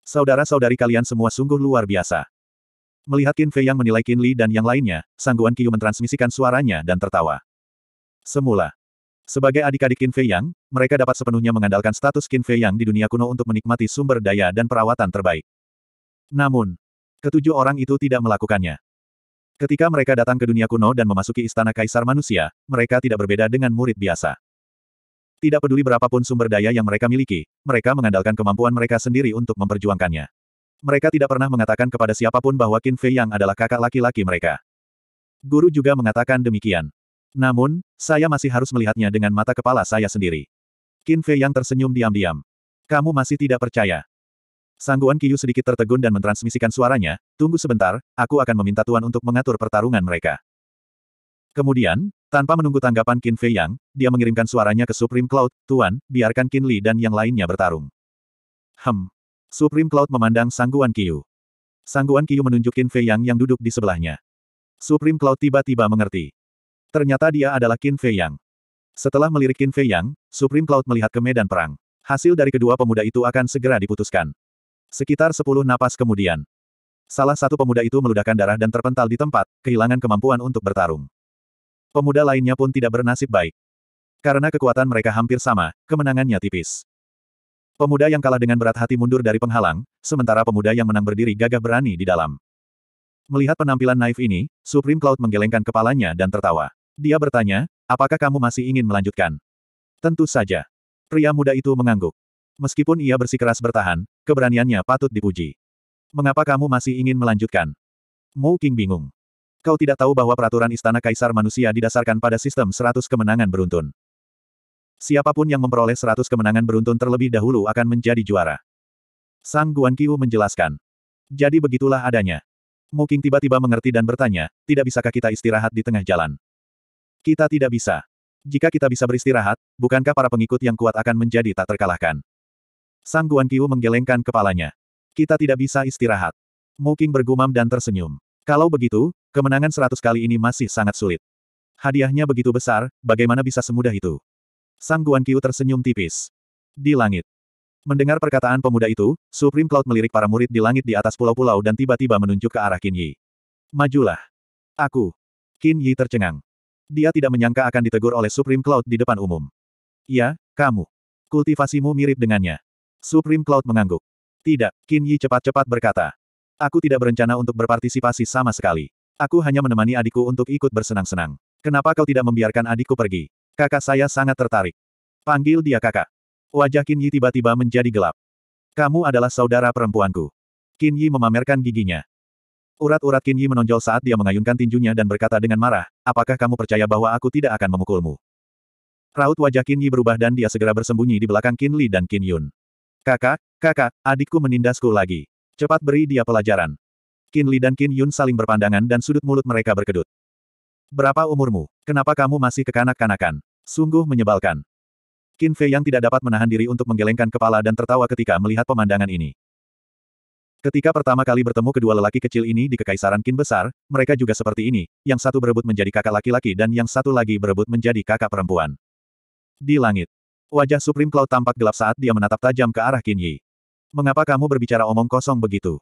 Saudara-saudari kalian semua sungguh luar biasa. Melihat Qin Fei yang menilai Qin Li dan yang lainnya, Sangguan Qiu mentransmisikan suaranya dan tertawa. Semula. Sebagai adik-adik Qin Fei Yang, mereka dapat sepenuhnya mengandalkan status Qin Fei Yang di dunia kuno untuk menikmati sumber daya dan perawatan terbaik. Namun, ketujuh orang itu tidak melakukannya. Ketika mereka datang ke dunia kuno dan memasuki istana kaisar manusia, mereka tidak berbeda dengan murid biasa. Tidak peduli berapapun sumber daya yang mereka miliki, mereka mengandalkan kemampuan mereka sendiri untuk memperjuangkannya. Mereka tidak pernah mengatakan kepada siapapun bahwa Qin Fei Yang adalah kakak laki-laki mereka. Guru juga mengatakan demikian. Namun, saya masih harus melihatnya dengan mata kepala saya sendiri. Qin Fei Yang tersenyum diam-diam. Kamu masih tidak percaya. Sangguan Kiyu sedikit tertegun dan mentransmisikan suaranya, tunggu sebentar, aku akan meminta Tuan untuk mengatur pertarungan mereka. Kemudian, tanpa menunggu tanggapan Qin Fei Yang, dia mengirimkan suaranya ke Supreme Cloud, Tuan, biarkan Qin Li dan yang lainnya bertarung. Hem. Supreme Cloud memandang Sangguan Qiu. Sangguan Qiu menunjuk Qin Fei Yang yang duduk di sebelahnya. Supreme Cloud tiba-tiba mengerti. Ternyata dia adalah Qin Fei Yang. Setelah melirik Qin Fei Yang, Supreme Cloud melihat ke medan perang. Hasil dari kedua pemuda itu akan segera diputuskan. Sekitar sepuluh napas kemudian. Salah satu pemuda itu meludahkan darah dan terpental di tempat, kehilangan kemampuan untuk bertarung. Pemuda lainnya pun tidak bernasib baik. Karena kekuatan mereka hampir sama, kemenangannya tipis. Pemuda yang kalah dengan berat hati mundur dari penghalang, sementara pemuda yang menang berdiri gagah berani di dalam. Melihat penampilan naif ini, Supreme Cloud menggelengkan kepalanya dan tertawa. Dia bertanya, apakah kamu masih ingin melanjutkan? Tentu saja. Pria muda itu mengangguk. Meskipun ia bersikeras bertahan, keberaniannya patut dipuji. Mengapa kamu masih ingin melanjutkan? Mu King bingung. Kau tidak tahu bahwa peraturan istana kaisar manusia didasarkan pada sistem 100 kemenangan beruntun. Siapapun yang memperoleh 100 kemenangan beruntun terlebih dahulu akan menjadi juara. Sang Guan Qiu menjelaskan. Jadi begitulah adanya. Muking tiba-tiba mengerti dan bertanya, tidak bisakah kita istirahat di tengah jalan? Kita tidak bisa. Jika kita bisa beristirahat, bukankah para pengikut yang kuat akan menjadi tak terkalahkan? Sang Guan Qiu menggelengkan kepalanya. Kita tidak bisa istirahat. Muking bergumam dan tersenyum. Kalau begitu, Kemenangan seratus kali ini masih sangat sulit. Hadiahnya begitu besar, bagaimana bisa semudah itu? Sang Guan Qiu tersenyum tipis. Di langit. Mendengar perkataan pemuda itu, Supreme Cloud melirik para murid di langit di atas pulau-pulau dan tiba-tiba menunjuk ke arah Qin Yi. Majulah. Aku. Qin Yi tercengang. Dia tidak menyangka akan ditegur oleh Supreme Cloud di depan umum. Ya, kamu. Kultivasimu mirip dengannya. Supreme Cloud mengangguk. Tidak, Qin Yi cepat-cepat berkata. Aku tidak berencana untuk berpartisipasi sama sekali. Aku hanya menemani adikku untuk ikut bersenang-senang. Kenapa kau tidak membiarkan adikku pergi? Kakak saya sangat tertarik. Panggil dia kakak. Wajah Qin Yi tiba-tiba menjadi gelap. Kamu adalah saudara perempuanku. Qin Yi memamerkan giginya. Urat-urat Qin Yi menonjol saat dia mengayunkan tinjunya dan berkata dengan marah, apakah kamu percaya bahwa aku tidak akan memukulmu? Raut wajah Qin Yi berubah dan dia segera bersembunyi di belakang Qin Li dan Kin Yun. Kakak, kakak, adikku menindasku lagi. Cepat beri dia pelajaran. Qin Li dan Qin Yun saling berpandangan dan sudut mulut mereka berkedut. Berapa umurmu? Kenapa kamu masih kekanak-kanakan? Sungguh menyebalkan. Qin Fei yang tidak dapat menahan diri untuk menggelengkan kepala dan tertawa ketika melihat pemandangan ini. Ketika pertama kali bertemu kedua lelaki kecil ini di Kekaisaran Qin Besar, mereka juga seperti ini, yang satu berebut menjadi kakak laki-laki dan yang satu lagi berebut menjadi kakak perempuan. Di langit. Wajah Supreme Cloud tampak gelap saat dia menatap tajam ke arah Qin Yi. Mengapa kamu berbicara omong kosong begitu?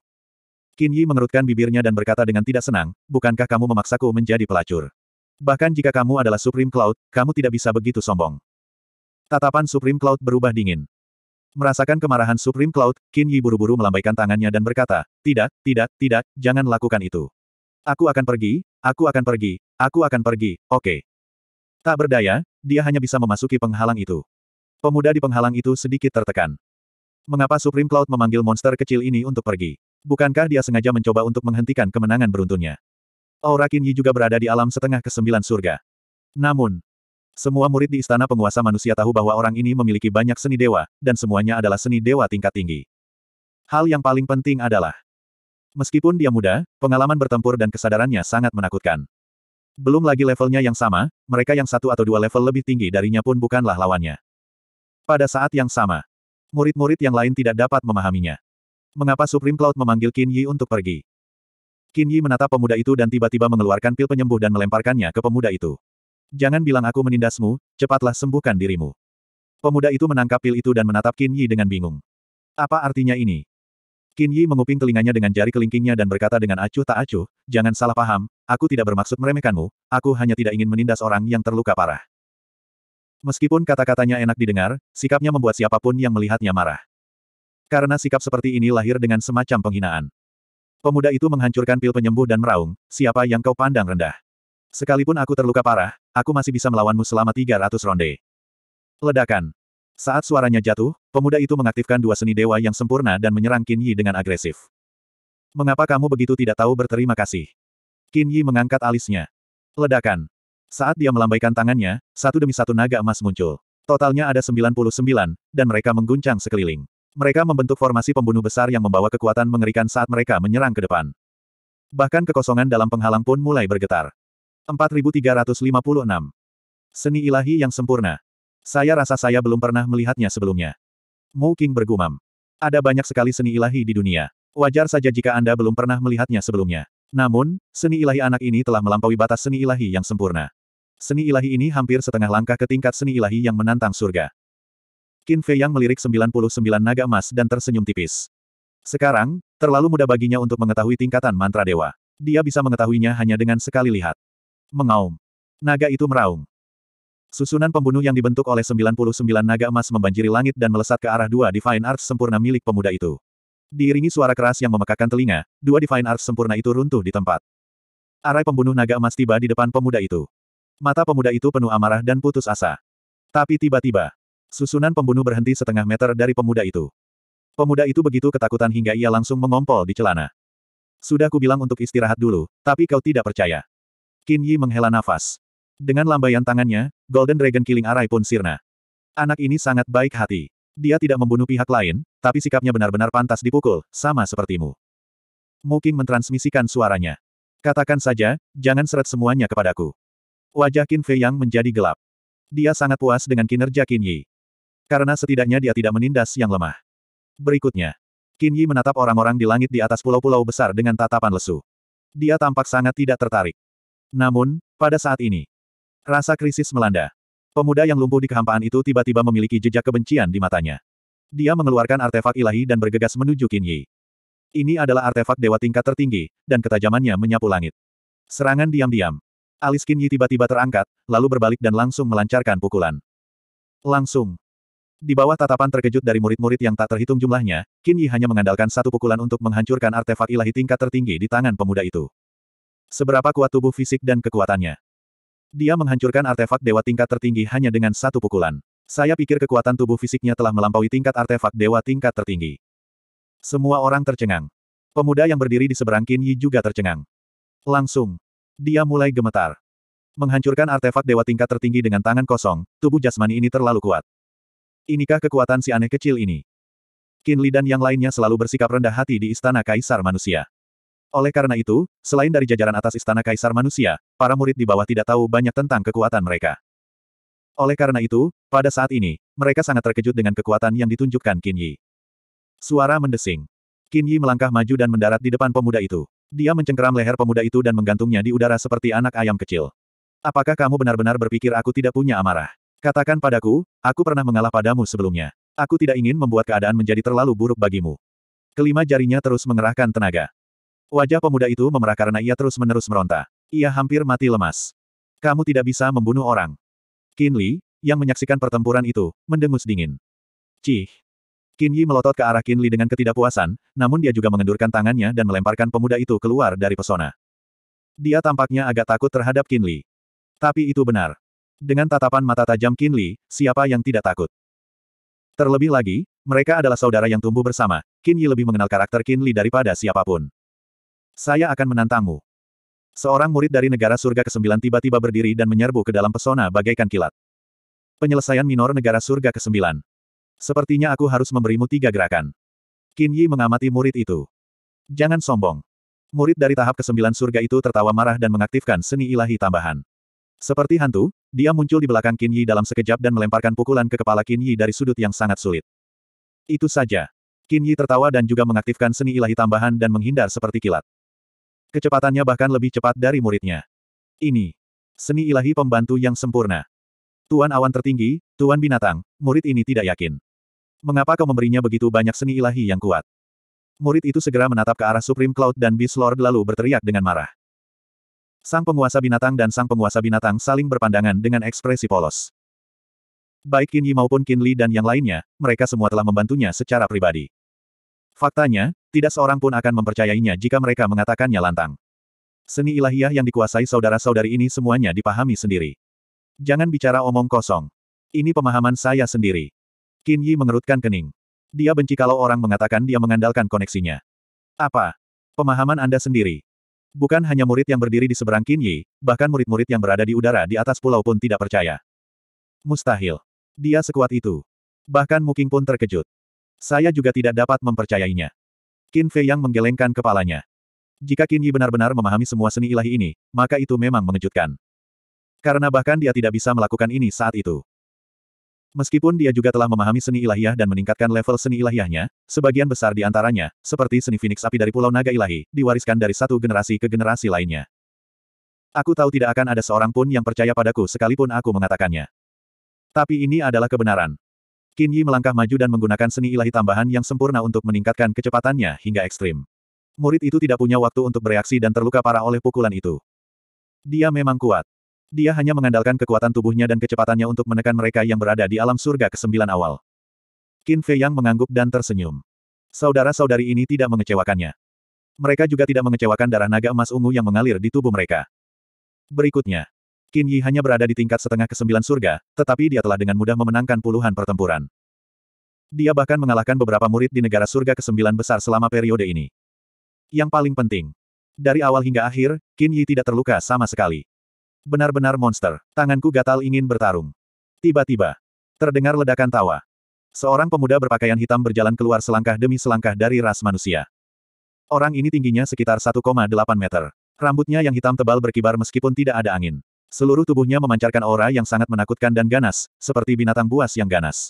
Qin Yi mengerutkan bibirnya dan berkata dengan tidak senang, bukankah kamu memaksaku menjadi pelacur? Bahkan jika kamu adalah Supreme Cloud, kamu tidak bisa begitu sombong. Tatapan Supreme Cloud berubah dingin. Merasakan kemarahan Supreme Cloud, Qin Yi buru-buru melambaikan tangannya dan berkata, tidak, tidak, tidak, jangan lakukan itu. Aku akan pergi, aku akan pergi, aku akan pergi, oke. Okay. Tak berdaya, dia hanya bisa memasuki penghalang itu. Pemuda di penghalang itu sedikit tertekan. Mengapa Supreme Cloud memanggil monster kecil ini untuk pergi? Bukankah dia sengaja mencoba untuk menghentikan kemenangan beruntunnya? Aura Yi juga berada di alam setengah kesembilan surga. Namun, semua murid di istana penguasa manusia tahu bahwa orang ini memiliki banyak seni dewa, dan semuanya adalah seni dewa tingkat tinggi. Hal yang paling penting adalah, meskipun dia muda, pengalaman bertempur dan kesadarannya sangat menakutkan. Belum lagi levelnya yang sama, mereka yang satu atau dua level lebih tinggi darinya pun bukanlah lawannya. Pada saat yang sama, murid-murid yang lain tidak dapat memahaminya. Mengapa Supreme Cloud memanggil Qin Yi untuk pergi? Qin Yi menatap pemuda itu dan tiba-tiba mengeluarkan pil penyembuh dan melemparkannya ke pemuda itu. Jangan bilang aku menindasmu, cepatlah sembuhkan dirimu. Pemuda itu menangkap pil itu dan menatap Qin Yi dengan bingung. Apa artinya ini? Qin Yi menguping telinganya dengan jari kelingkingnya dan berkata dengan acuh tak acuh, jangan salah paham, aku tidak bermaksud meremehkanmu, aku hanya tidak ingin menindas orang yang terluka parah. Meskipun kata-katanya enak didengar, sikapnya membuat siapapun yang melihatnya marah. Karena sikap seperti ini lahir dengan semacam penghinaan. Pemuda itu menghancurkan pil penyembuh dan meraung, siapa yang kau pandang rendah. Sekalipun aku terluka parah, aku masih bisa melawanmu selama 300 ronde. Ledakan. Saat suaranya jatuh, pemuda itu mengaktifkan dua seni dewa yang sempurna dan menyerang Qin Yi dengan agresif. Mengapa kamu begitu tidak tahu berterima kasih? Qin Yi mengangkat alisnya. Ledakan. Saat dia melambaikan tangannya, satu demi satu naga emas muncul. Totalnya ada 99, dan mereka mengguncang sekeliling. Mereka membentuk formasi pembunuh besar yang membawa kekuatan mengerikan saat mereka menyerang ke depan. Bahkan kekosongan dalam penghalang pun mulai bergetar. 4356. Seni ilahi yang sempurna. Saya rasa saya belum pernah melihatnya sebelumnya. Mu King bergumam. Ada banyak sekali seni ilahi di dunia. Wajar saja jika Anda belum pernah melihatnya sebelumnya. Namun, seni ilahi anak ini telah melampaui batas seni ilahi yang sempurna. Seni ilahi ini hampir setengah langkah ke tingkat seni ilahi yang menantang surga. Qin Fei yang melirik 99 naga emas dan tersenyum tipis. Sekarang, terlalu mudah baginya untuk mengetahui tingkatan mantra dewa. Dia bisa mengetahuinya hanya dengan sekali lihat. Mengaum. Naga itu meraung. Susunan pembunuh yang dibentuk oleh 99 naga emas membanjiri langit dan melesat ke arah dua Divine Arts sempurna milik pemuda itu. Diiringi suara keras yang memekakan telinga, dua Divine Arts sempurna itu runtuh di tempat. Arai pembunuh naga emas tiba di depan pemuda itu. Mata pemuda itu penuh amarah dan putus asa. Tapi tiba-tiba, Susunan pembunuh berhenti setengah meter dari pemuda itu. Pemuda itu begitu ketakutan hingga ia langsung mengompol di celana. Sudah kubilang untuk istirahat dulu, tapi kau tidak percaya. Qin Yi menghela nafas. Dengan lambaian tangannya, Golden Dragon Killing Arai pun sirna. Anak ini sangat baik hati. Dia tidak membunuh pihak lain, tapi sikapnya benar-benar pantas dipukul, sama sepertimu. Muking mentransmisikan suaranya. Katakan saja, jangan seret semuanya kepadaku. Wajah Qin Fei Yang menjadi gelap. Dia sangat puas dengan kinerja Qin Yi. Karena setidaknya dia tidak menindas yang lemah. Berikutnya, Qin Yi menatap orang-orang di langit di atas pulau-pulau besar dengan tatapan lesu. Dia tampak sangat tidak tertarik. Namun, pada saat ini, rasa krisis melanda. Pemuda yang lumpuh di kehampaan itu tiba-tiba memiliki jejak kebencian di matanya. Dia mengeluarkan artefak ilahi dan bergegas menuju Qin Yi. Ini adalah artefak dewa tingkat tertinggi, dan ketajamannya menyapu langit. Serangan diam-diam. Alis Qin Yi tiba-tiba terangkat, lalu berbalik dan langsung melancarkan pukulan. Langsung. Di bawah tatapan terkejut dari murid-murid yang tak terhitung jumlahnya, Qin Yi hanya mengandalkan satu pukulan untuk menghancurkan artefak ilahi tingkat tertinggi di tangan pemuda itu. Seberapa kuat tubuh fisik dan kekuatannya. Dia menghancurkan artefak dewa tingkat tertinggi hanya dengan satu pukulan. Saya pikir kekuatan tubuh fisiknya telah melampaui tingkat artefak dewa tingkat tertinggi. Semua orang tercengang. Pemuda yang berdiri di seberang Qin Yi juga tercengang. Langsung. Dia mulai gemetar. Menghancurkan artefak dewa tingkat tertinggi dengan tangan kosong, tubuh jasmani ini terlalu kuat. Inikah kekuatan si aneh kecil ini? Li dan yang lainnya selalu bersikap rendah hati di Istana Kaisar Manusia. Oleh karena itu, selain dari jajaran atas Istana Kaisar Manusia, para murid di bawah tidak tahu banyak tentang kekuatan mereka. Oleh karena itu, pada saat ini, mereka sangat terkejut dengan kekuatan yang ditunjukkan Yi. Suara mendesing. Yi melangkah maju dan mendarat di depan pemuda itu. Dia mencengkeram leher pemuda itu dan menggantungnya di udara seperti anak ayam kecil. Apakah kamu benar-benar berpikir aku tidak punya amarah? Katakan padaku, aku pernah mengalah padamu sebelumnya. Aku tidak ingin membuat keadaan menjadi terlalu buruk bagimu. Kelima jarinya terus mengerahkan tenaga. Wajah pemuda itu memerah karena ia terus-menerus meronta. Ia hampir mati lemas. Kamu tidak bisa membunuh orang. Kinli, yang menyaksikan pertempuran itu, mendengus dingin. Cih. Qin Yi melotot ke arah Qin Li dengan ketidakpuasan, namun dia juga mengendurkan tangannya dan melemparkan pemuda itu keluar dari pesona. Dia tampaknya agak takut terhadap Qin Li. Tapi itu benar. Dengan tatapan mata tajam Qin Li, siapa yang tidak takut? Terlebih lagi, mereka adalah saudara yang tumbuh bersama. Qin Yi lebih mengenal karakter Qin Li daripada siapapun. Saya akan menantangmu. Seorang murid dari negara surga ke-9 tiba-tiba berdiri dan menyerbu ke dalam pesona bagaikan kilat. Penyelesaian minor negara surga ke-9. Sepertinya aku harus memberimu tiga gerakan. Qin Yi mengamati murid itu. Jangan sombong. Murid dari tahap ke-9 surga itu tertawa marah dan mengaktifkan seni ilahi tambahan. Seperti hantu, dia muncul di belakang Qin Yi dalam sekejap dan melemparkan pukulan ke kepala Qin Yi dari sudut yang sangat sulit. Itu saja. Qin Yi tertawa dan juga mengaktifkan seni ilahi tambahan dan menghindar seperti kilat. Kecepatannya bahkan lebih cepat dari muridnya. Ini. Seni ilahi pembantu yang sempurna. Tuan awan tertinggi, Tuan binatang, murid ini tidak yakin. Mengapa kau memberinya begitu banyak seni ilahi yang kuat? Murid itu segera menatap ke arah Supreme Cloud dan Beast Lord lalu berteriak dengan marah. Sang penguasa binatang dan sang penguasa binatang saling berpandangan dengan ekspresi polos. Baik Qin Yi maupun Qin Li dan yang lainnya, mereka semua telah membantunya secara pribadi. Faktanya, tidak seorang pun akan mempercayainya jika mereka mengatakannya lantang. Seni ilahiyah yang dikuasai saudara-saudari ini semuanya dipahami sendiri. Jangan bicara omong kosong. Ini pemahaman saya sendiri. Qin Yi mengerutkan kening. Dia benci kalau orang mengatakan dia mengandalkan koneksinya. Apa? Pemahaman Anda sendiri. Bukan hanya murid yang berdiri di seberang Qin Yi, bahkan murid-murid yang berada di udara di atas pulau pun tidak percaya. Mustahil. Dia sekuat itu. Bahkan Muking pun terkejut. Saya juga tidak dapat mempercayainya. Qin Fei yang menggelengkan kepalanya. Jika Qin Yi benar-benar memahami semua seni ilahi ini, maka itu memang mengejutkan. Karena bahkan dia tidak bisa melakukan ini saat itu. Meskipun dia juga telah memahami seni ilahiyah dan meningkatkan level seni ilahiyahnya, sebagian besar di antaranya, seperti seni Phoenix api dari Pulau Naga Ilahi, diwariskan dari satu generasi ke generasi lainnya. Aku tahu tidak akan ada seorang pun yang percaya padaku sekalipun aku mengatakannya. Tapi ini adalah kebenaran. Qin Yi melangkah maju dan menggunakan seni ilahi tambahan yang sempurna untuk meningkatkan kecepatannya hingga ekstrim. Murid itu tidak punya waktu untuk bereaksi dan terluka parah oleh pukulan itu. Dia memang kuat. Dia hanya mengandalkan kekuatan tubuhnya dan kecepatannya untuk menekan mereka yang berada di alam surga ke-9 awal. Qin Fei Yang mengangguk dan tersenyum. Saudara-saudari ini tidak mengecewakannya. Mereka juga tidak mengecewakan darah naga emas ungu yang mengalir di tubuh mereka. Berikutnya, Qin Yi hanya berada di tingkat setengah ke-9 surga, tetapi dia telah dengan mudah memenangkan puluhan pertempuran. Dia bahkan mengalahkan beberapa murid di negara surga ke-9 besar selama periode ini. Yang paling penting, dari awal hingga akhir, Qin Yi tidak terluka sama sekali. Benar-benar monster. Tanganku gatal ingin bertarung. Tiba-tiba. Terdengar ledakan tawa. Seorang pemuda berpakaian hitam berjalan keluar selangkah demi selangkah dari ras manusia. Orang ini tingginya sekitar 1,8 meter. Rambutnya yang hitam tebal berkibar meskipun tidak ada angin. Seluruh tubuhnya memancarkan aura yang sangat menakutkan dan ganas, seperti binatang buas yang ganas.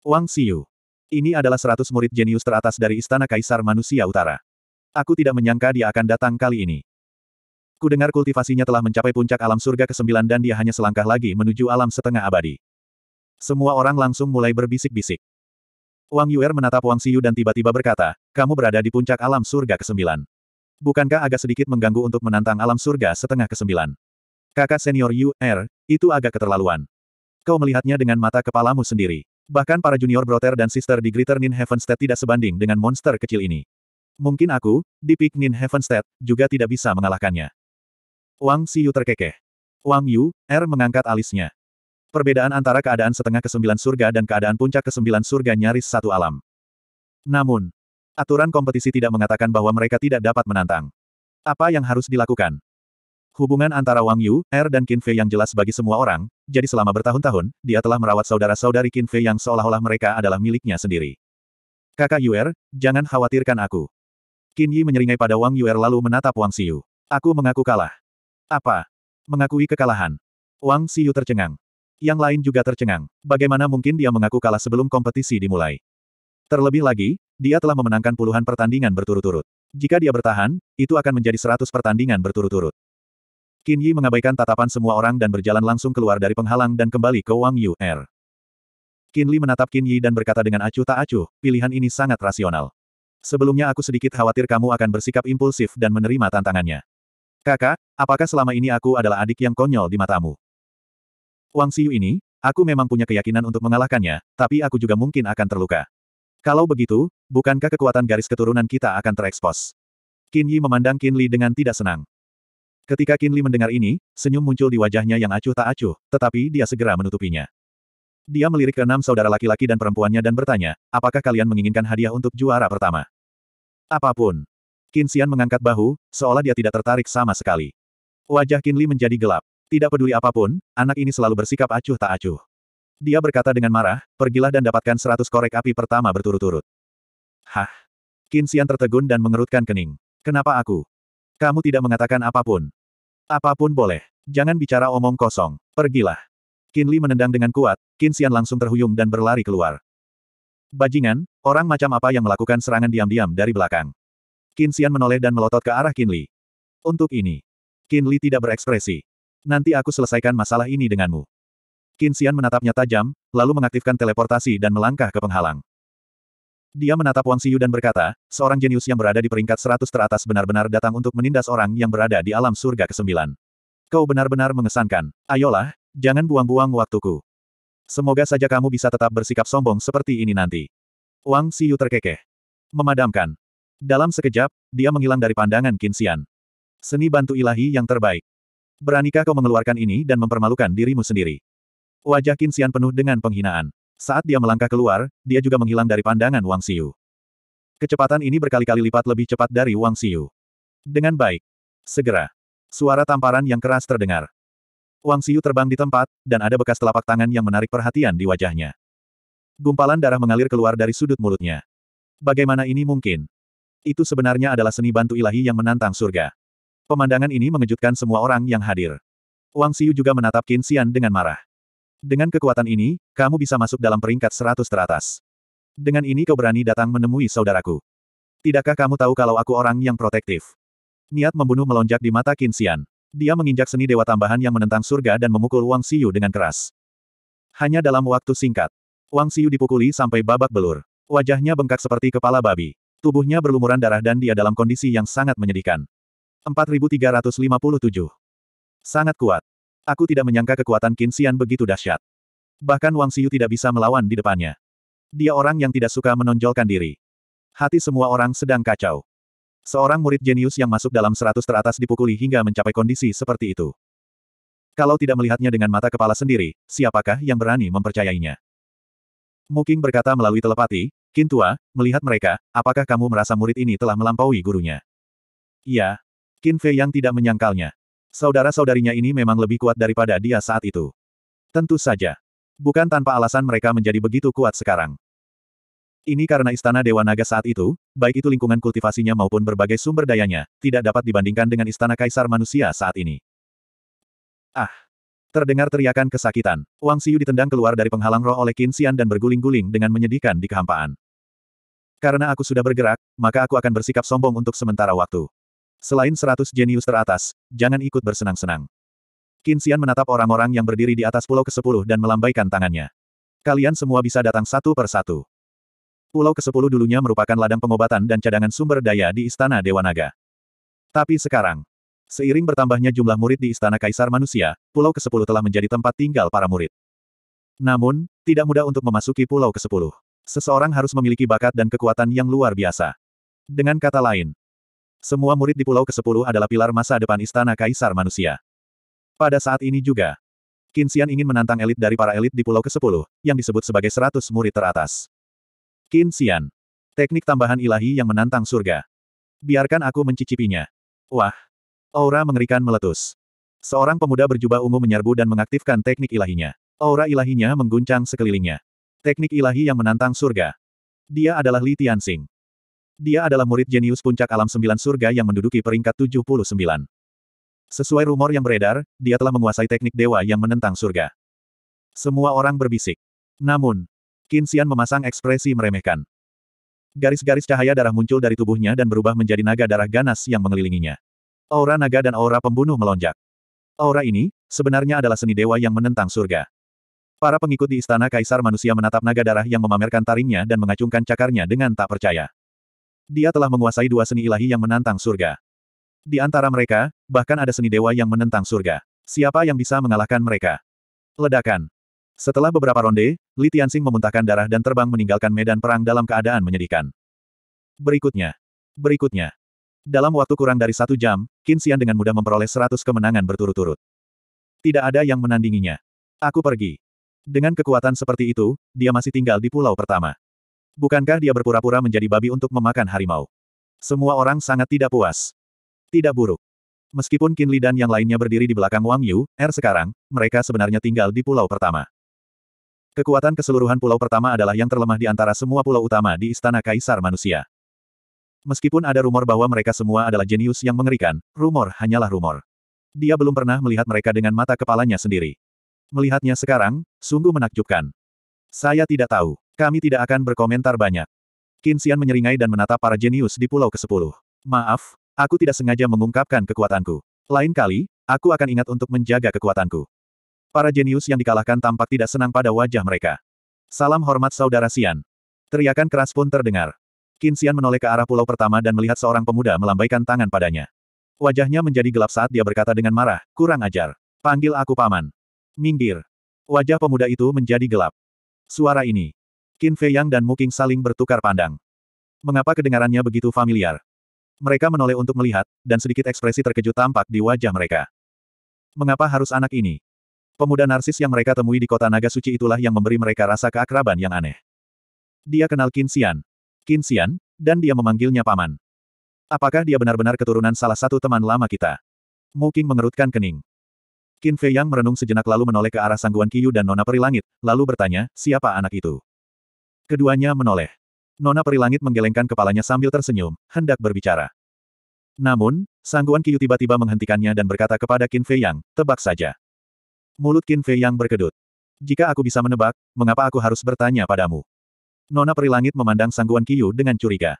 Wang Siyu, Ini adalah 100 murid jenius teratas dari Istana Kaisar Manusia Utara. Aku tidak menyangka dia akan datang kali ini. Ku dengar kultivasinya telah mencapai puncak alam surga ke-9 dan dia hanya selangkah lagi menuju alam setengah abadi. Semua orang langsung mulai berbisik-bisik. Wang Yuer menatap Wang Siyu dan tiba-tiba berkata, kamu berada di puncak alam surga ke-9. Bukankah agak sedikit mengganggu untuk menantang alam surga setengah ke-9? Kakak senior Yu'er, itu agak keterlaluan. Kau melihatnya dengan mata kepalamu sendiri. Bahkan para junior brother dan sister di Greater Nin Heavenstead tidak sebanding dengan monster kecil ini. Mungkin aku, di Peak Nin Heavenstead juga tidak bisa mengalahkannya. Wang Xiu terkekeh. Wang Yu, Er mengangkat alisnya. Perbedaan antara keadaan setengah kesembilan surga dan keadaan puncak kesembilan surga nyaris satu alam. Namun, aturan kompetisi tidak mengatakan bahwa mereka tidak dapat menantang. Apa yang harus dilakukan? Hubungan antara Wang Yu, Er dan Qin Fei yang jelas bagi semua orang, jadi selama bertahun-tahun, dia telah merawat saudara-saudari Qin Fei yang seolah-olah mereka adalah miliknya sendiri. Kakak Yu Er, jangan khawatirkan aku. Qin Yi menyeringai pada Wang Yu Er lalu menatap Wang Xiu. Aku mengaku kalah. Apa? Mengakui kekalahan. Wang Siyu tercengang. Yang lain juga tercengang. Bagaimana mungkin dia mengaku kalah sebelum kompetisi dimulai? Terlebih lagi, dia telah memenangkan puluhan pertandingan berturut-turut. Jika dia bertahan, itu akan menjadi seratus pertandingan berturut-turut. Qin Yi mengabaikan tatapan semua orang dan berjalan langsung keluar dari penghalang dan kembali ke Wang Yu Er. Qin Li menatap Qin Yi dan berkata dengan acuh tak acuh, pilihan ini sangat rasional. Sebelumnya aku sedikit khawatir kamu akan bersikap impulsif dan menerima tantangannya. Kakak, apakah selama ini aku adalah adik yang konyol di matamu? Wang Siu ini, aku memang punya keyakinan untuk mengalahkannya, tapi aku juga mungkin akan terluka. Kalau begitu, bukankah kekuatan garis keturunan kita akan terekspos? Qin Yi memandang Qin Li dengan tidak senang. Ketika Qin Li mendengar ini, senyum muncul di wajahnya yang acuh tak acuh, tetapi dia segera menutupinya. Dia melirik ke enam saudara laki-laki dan perempuannya dan bertanya, apakah kalian menginginkan hadiah untuk juara pertama? Apapun. Qin Xian mengangkat bahu, seolah dia tidak tertarik sama sekali. Wajah Qin Li menjadi gelap. Tidak peduli apapun, anak ini selalu bersikap acuh tak acuh. Dia berkata dengan marah, pergilah dan dapatkan seratus korek api pertama berturut-turut. Hah? Qin Xian tertegun dan mengerutkan kening. Kenapa aku? Kamu tidak mengatakan apapun. Apapun boleh. Jangan bicara omong kosong. Pergilah. Qin Li menendang dengan kuat, Qin Xian langsung terhuyung dan berlari keluar. Bajingan, orang macam apa yang melakukan serangan diam-diam dari belakang? Qin Xian menoleh dan melotot ke arah Qin Li. Untuk ini. Qin Li tidak berekspresi. Nanti aku selesaikan masalah ini denganmu. Qin Xian menatapnya tajam, lalu mengaktifkan teleportasi dan melangkah ke penghalang. Dia menatap Wang Xiu dan berkata, seorang jenius yang berada di peringkat 100 teratas benar-benar datang untuk menindas orang yang berada di alam surga ke-9. Kau benar-benar mengesankan. Ayolah, jangan buang-buang waktuku. Semoga saja kamu bisa tetap bersikap sombong seperti ini nanti. Wang Xiu terkekeh. Memadamkan. Dalam sekejap, dia menghilang dari pandangan Kinsian. Seni bantu ilahi yang terbaik. Beranikah kau mengeluarkan ini dan mempermalukan dirimu sendiri? Wajah Kinsian penuh dengan penghinaan. Saat dia melangkah keluar, dia juga menghilang dari pandangan Wang Xiu. Kecepatan ini berkali-kali lipat lebih cepat dari Wang Xiu. Dengan baik. Segera. Suara tamparan yang keras terdengar. Wang Xiu terbang di tempat, dan ada bekas telapak tangan yang menarik perhatian di wajahnya. Gumpalan darah mengalir keluar dari sudut mulutnya. Bagaimana ini mungkin? Itu sebenarnya adalah seni bantu ilahi yang menantang surga. Pemandangan ini mengejutkan semua orang yang hadir. Wang Xiu juga menatap Qin Xian dengan marah. Dengan kekuatan ini, kamu bisa masuk dalam peringkat seratus teratas. Dengan ini kau berani datang menemui saudaraku. Tidakkah kamu tahu kalau aku orang yang protektif? Niat membunuh melonjak di mata Qin Xian. Dia menginjak seni dewa tambahan yang menentang surga dan memukul Wang Xiu dengan keras. Hanya dalam waktu singkat, Wang Xiu dipukuli sampai babak belur. Wajahnya bengkak seperti kepala babi. Tubuhnya berlumuran darah dan dia dalam kondisi yang sangat menyedihkan. 4357. Sangat kuat. Aku tidak menyangka kekuatan Qin Xian begitu dahsyat. Bahkan Wang Xiu tidak bisa melawan di depannya. Dia orang yang tidak suka menonjolkan diri. Hati semua orang sedang kacau. Seorang murid jenius yang masuk dalam seratus teratas dipukuli hingga mencapai kondisi seperti itu. Kalau tidak melihatnya dengan mata kepala sendiri, siapakah yang berani mempercayainya? Muking berkata melalui telepati, Kintua, melihat mereka, apakah kamu merasa murid ini telah melampaui gurunya? Iya. Qin Fei yang tidak menyangkalnya. Saudara-saudarinya ini memang lebih kuat daripada dia saat itu. Tentu saja. Bukan tanpa alasan mereka menjadi begitu kuat sekarang. Ini karena Istana Dewa Naga saat itu, baik itu lingkungan kultivasinya maupun berbagai sumber dayanya, tidak dapat dibandingkan dengan Istana Kaisar Manusia saat ini. Ah! Terdengar teriakan kesakitan. Wang Siu ditendang keluar dari penghalang roh oleh Qin Xian dan berguling-guling dengan menyedihkan di kehampaan. Karena aku sudah bergerak, maka aku akan bersikap sombong untuk sementara waktu. Selain seratus jenius teratas, jangan ikut bersenang-senang. Kinsian menatap orang-orang yang berdiri di atas pulau ke-10 dan melambaikan tangannya. Kalian semua bisa datang satu per satu. Pulau ke-10 dulunya merupakan ladang pengobatan dan cadangan sumber daya di Istana Dewa Naga. Tapi sekarang, seiring bertambahnya jumlah murid di Istana Kaisar Manusia, Pulau ke-10 telah menjadi tempat tinggal para murid. Namun, tidak mudah untuk memasuki Pulau ke-10. Seseorang harus memiliki bakat dan kekuatan yang luar biasa. Dengan kata lain, semua murid di Pulau ke-10 adalah pilar masa depan Istana Kaisar Manusia. Pada saat ini juga, Kinsian ingin menantang elit dari para elit di Pulau ke-10, yang disebut sebagai 100 murid teratas. Kinsian, Teknik tambahan ilahi yang menantang surga. Biarkan aku mencicipinya. Wah. Aura mengerikan meletus. Seorang pemuda berjubah ungu menyerbu dan mengaktifkan teknik ilahinya. Aura ilahinya mengguncang sekelilingnya. Teknik ilahi yang menantang surga. Dia adalah Li Tianxing. Dia adalah murid jenius puncak alam sembilan surga yang menduduki peringkat 79. Sesuai rumor yang beredar, dia telah menguasai teknik dewa yang menentang surga. Semua orang berbisik. Namun, Qin Xian memasang ekspresi meremehkan. Garis-garis cahaya darah muncul dari tubuhnya dan berubah menjadi naga darah ganas yang mengelilinginya. Aura naga dan aura pembunuh melonjak. Aura ini, sebenarnya adalah seni dewa yang menentang surga. Para pengikut di istana kaisar manusia menatap naga darah yang memamerkan taringnya dan mengacungkan cakarnya dengan tak percaya. Dia telah menguasai dua seni ilahi yang menantang surga. Di antara mereka, bahkan ada seni dewa yang menentang surga. Siapa yang bisa mengalahkan mereka? Ledakan. Setelah beberapa ronde, Li Tianxing memuntahkan darah dan terbang meninggalkan medan perang dalam keadaan menyedihkan. Berikutnya. Berikutnya. Dalam waktu kurang dari satu jam, Qin Xian dengan mudah memperoleh seratus kemenangan berturut-turut. Tidak ada yang menandinginya. Aku pergi. Dengan kekuatan seperti itu, dia masih tinggal di pulau pertama. Bukankah dia berpura-pura menjadi babi untuk memakan harimau? Semua orang sangat tidak puas. Tidak buruk. Meskipun Qin Li dan yang lainnya berdiri di belakang Wang Yu, Er sekarang, mereka sebenarnya tinggal di pulau pertama. Kekuatan keseluruhan pulau pertama adalah yang terlemah di antara semua pulau utama di Istana Kaisar Manusia. Meskipun ada rumor bahwa mereka semua adalah jenius yang mengerikan, rumor hanyalah rumor. Dia belum pernah melihat mereka dengan mata kepalanya sendiri. Melihatnya sekarang, sungguh menakjubkan. Saya tidak tahu. Kami tidak akan berkomentar banyak. Kinsian menyeringai dan menatap para jenius di pulau ke-10. Maaf, aku tidak sengaja mengungkapkan kekuatanku. Lain kali, aku akan ingat untuk menjaga kekuatanku. Para jenius yang dikalahkan tampak tidak senang pada wajah mereka. Salam hormat saudara Sian. Teriakan keras pun terdengar. Kinsian menoleh ke arah pulau pertama dan melihat seorang pemuda melambaikan tangan padanya. Wajahnya menjadi gelap saat dia berkata dengan marah, kurang ajar. Panggil aku paman. Minggir. Wajah pemuda itu menjadi gelap. Suara ini. Qin Fei Yang dan Muking saling bertukar pandang. Mengapa kedengarannya begitu familiar? Mereka menoleh untuk melihat, dan sedikit ekspresi terkejut tampak di wajah mereka. Mengapa harus anak ini? Pemuda narsis yang mereka temui di kota naga suci itulah yang memberi mereka rasa keakraban yang aneh. Dia kenal Qin Xian. Qin Xian, dan dia memanggilnya paman. Apakah dia benar-benar keturunan salah satu teman lama kita? Muking mengerutkan kening. Qin Fei Yang merenung sejenak lalu menoleh ke arah sangguan Kiyu dan Nona Peri Langit, lalu bertanya, siapa anak itu? Keduanya menoleh. Nona Peri Langit menggelengkan kepalanya sambil tersenyum, hendak berbicara. Namun, sangguan Kiyu tiba-tiba menghentikannya dan berkata kepada Qin Fei Yang, tebak saja. Mulut Qin Fei Yang berkedut. Jika aku bisa menebak, mengapa aku harus bertanya padamu? Nona Peri Langit memandang sangguan Kiyu dengan curiga.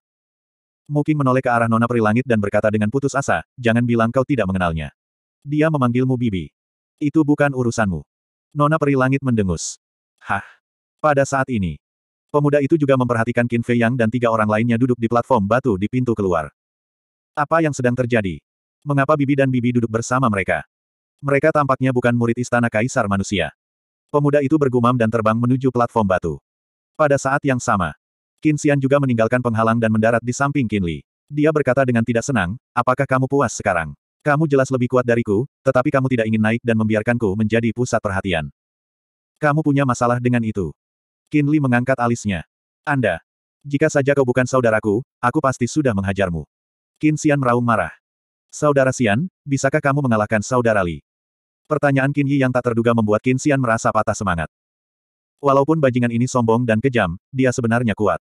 Mungkin menoleh ke arah Nona Peri Langit dan berkata dengan putus asa, jangan bilang kau tidak mengenalnya. Dia memanggilmu Bibi. Itu bukan urusanmu. Nona peri langit mendengus. Hah. Pada saat ini, pemuda itu juga memperhatikan Qin Fei Yang dan tiga orang lainnya duduk di platform batu di pintu keluar. Apa yang sedang terjadi? Mengapa Bibi dan Bibi duduk bersama mereka? Mereka tampaknya bukan murid istana kaisar manusia. Pemuda itu bergumam dan terbang menuju platform batu. Pada saat yang sama, Qin Xian juga meninggalkan penghalang dan mendarat di samping Qin Li. Dia berkata dengan tidak senang, apakah kamu puas sekarang? Kamu jelas lebih kuat dariku, tetapi kamu tidak ingin naik dan membiarkanku menjadi pusat perhatian. Kamu punya masalah dengan itu. Li mengangkat alisnya. Anda. Jika saja kau bukan saudaraku, aku pasti sudah menghajarmu. Qin Xian meraung marah. Saudara Xian, bisakah kamu mengalahkan saudara Li? Pertanyaan Qin Yi yang tak terduga membuat Qin Xian merasa patah semangat. Walaupun bajingan ini sombong dan kejam, dia sebenarnya kuat.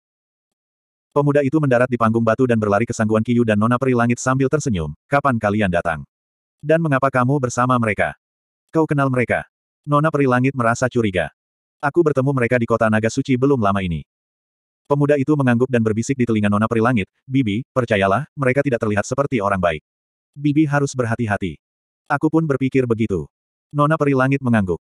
Pemuda itu mendarat di panggung batu dan berlari ke sangguan Kiyu dan Nona Peri Langit sambil tersenyum, kapan kalian datang? Dan mengapa kamu bersama mereka? Kau kenal mereka? Nona Peri Langit merasa curiga. Aku bertemu mereka di kota Naga Suci belum lama ini. Pemuda itu mengangguk dan berbisik di telinga Nona Peri Langit, Bibi, percayalah, mereka tidak terlihat seperti orang baik. Bibi harus berhati-hati. Aku pun berpikir begitu. Nona Peri Langit mengangguk.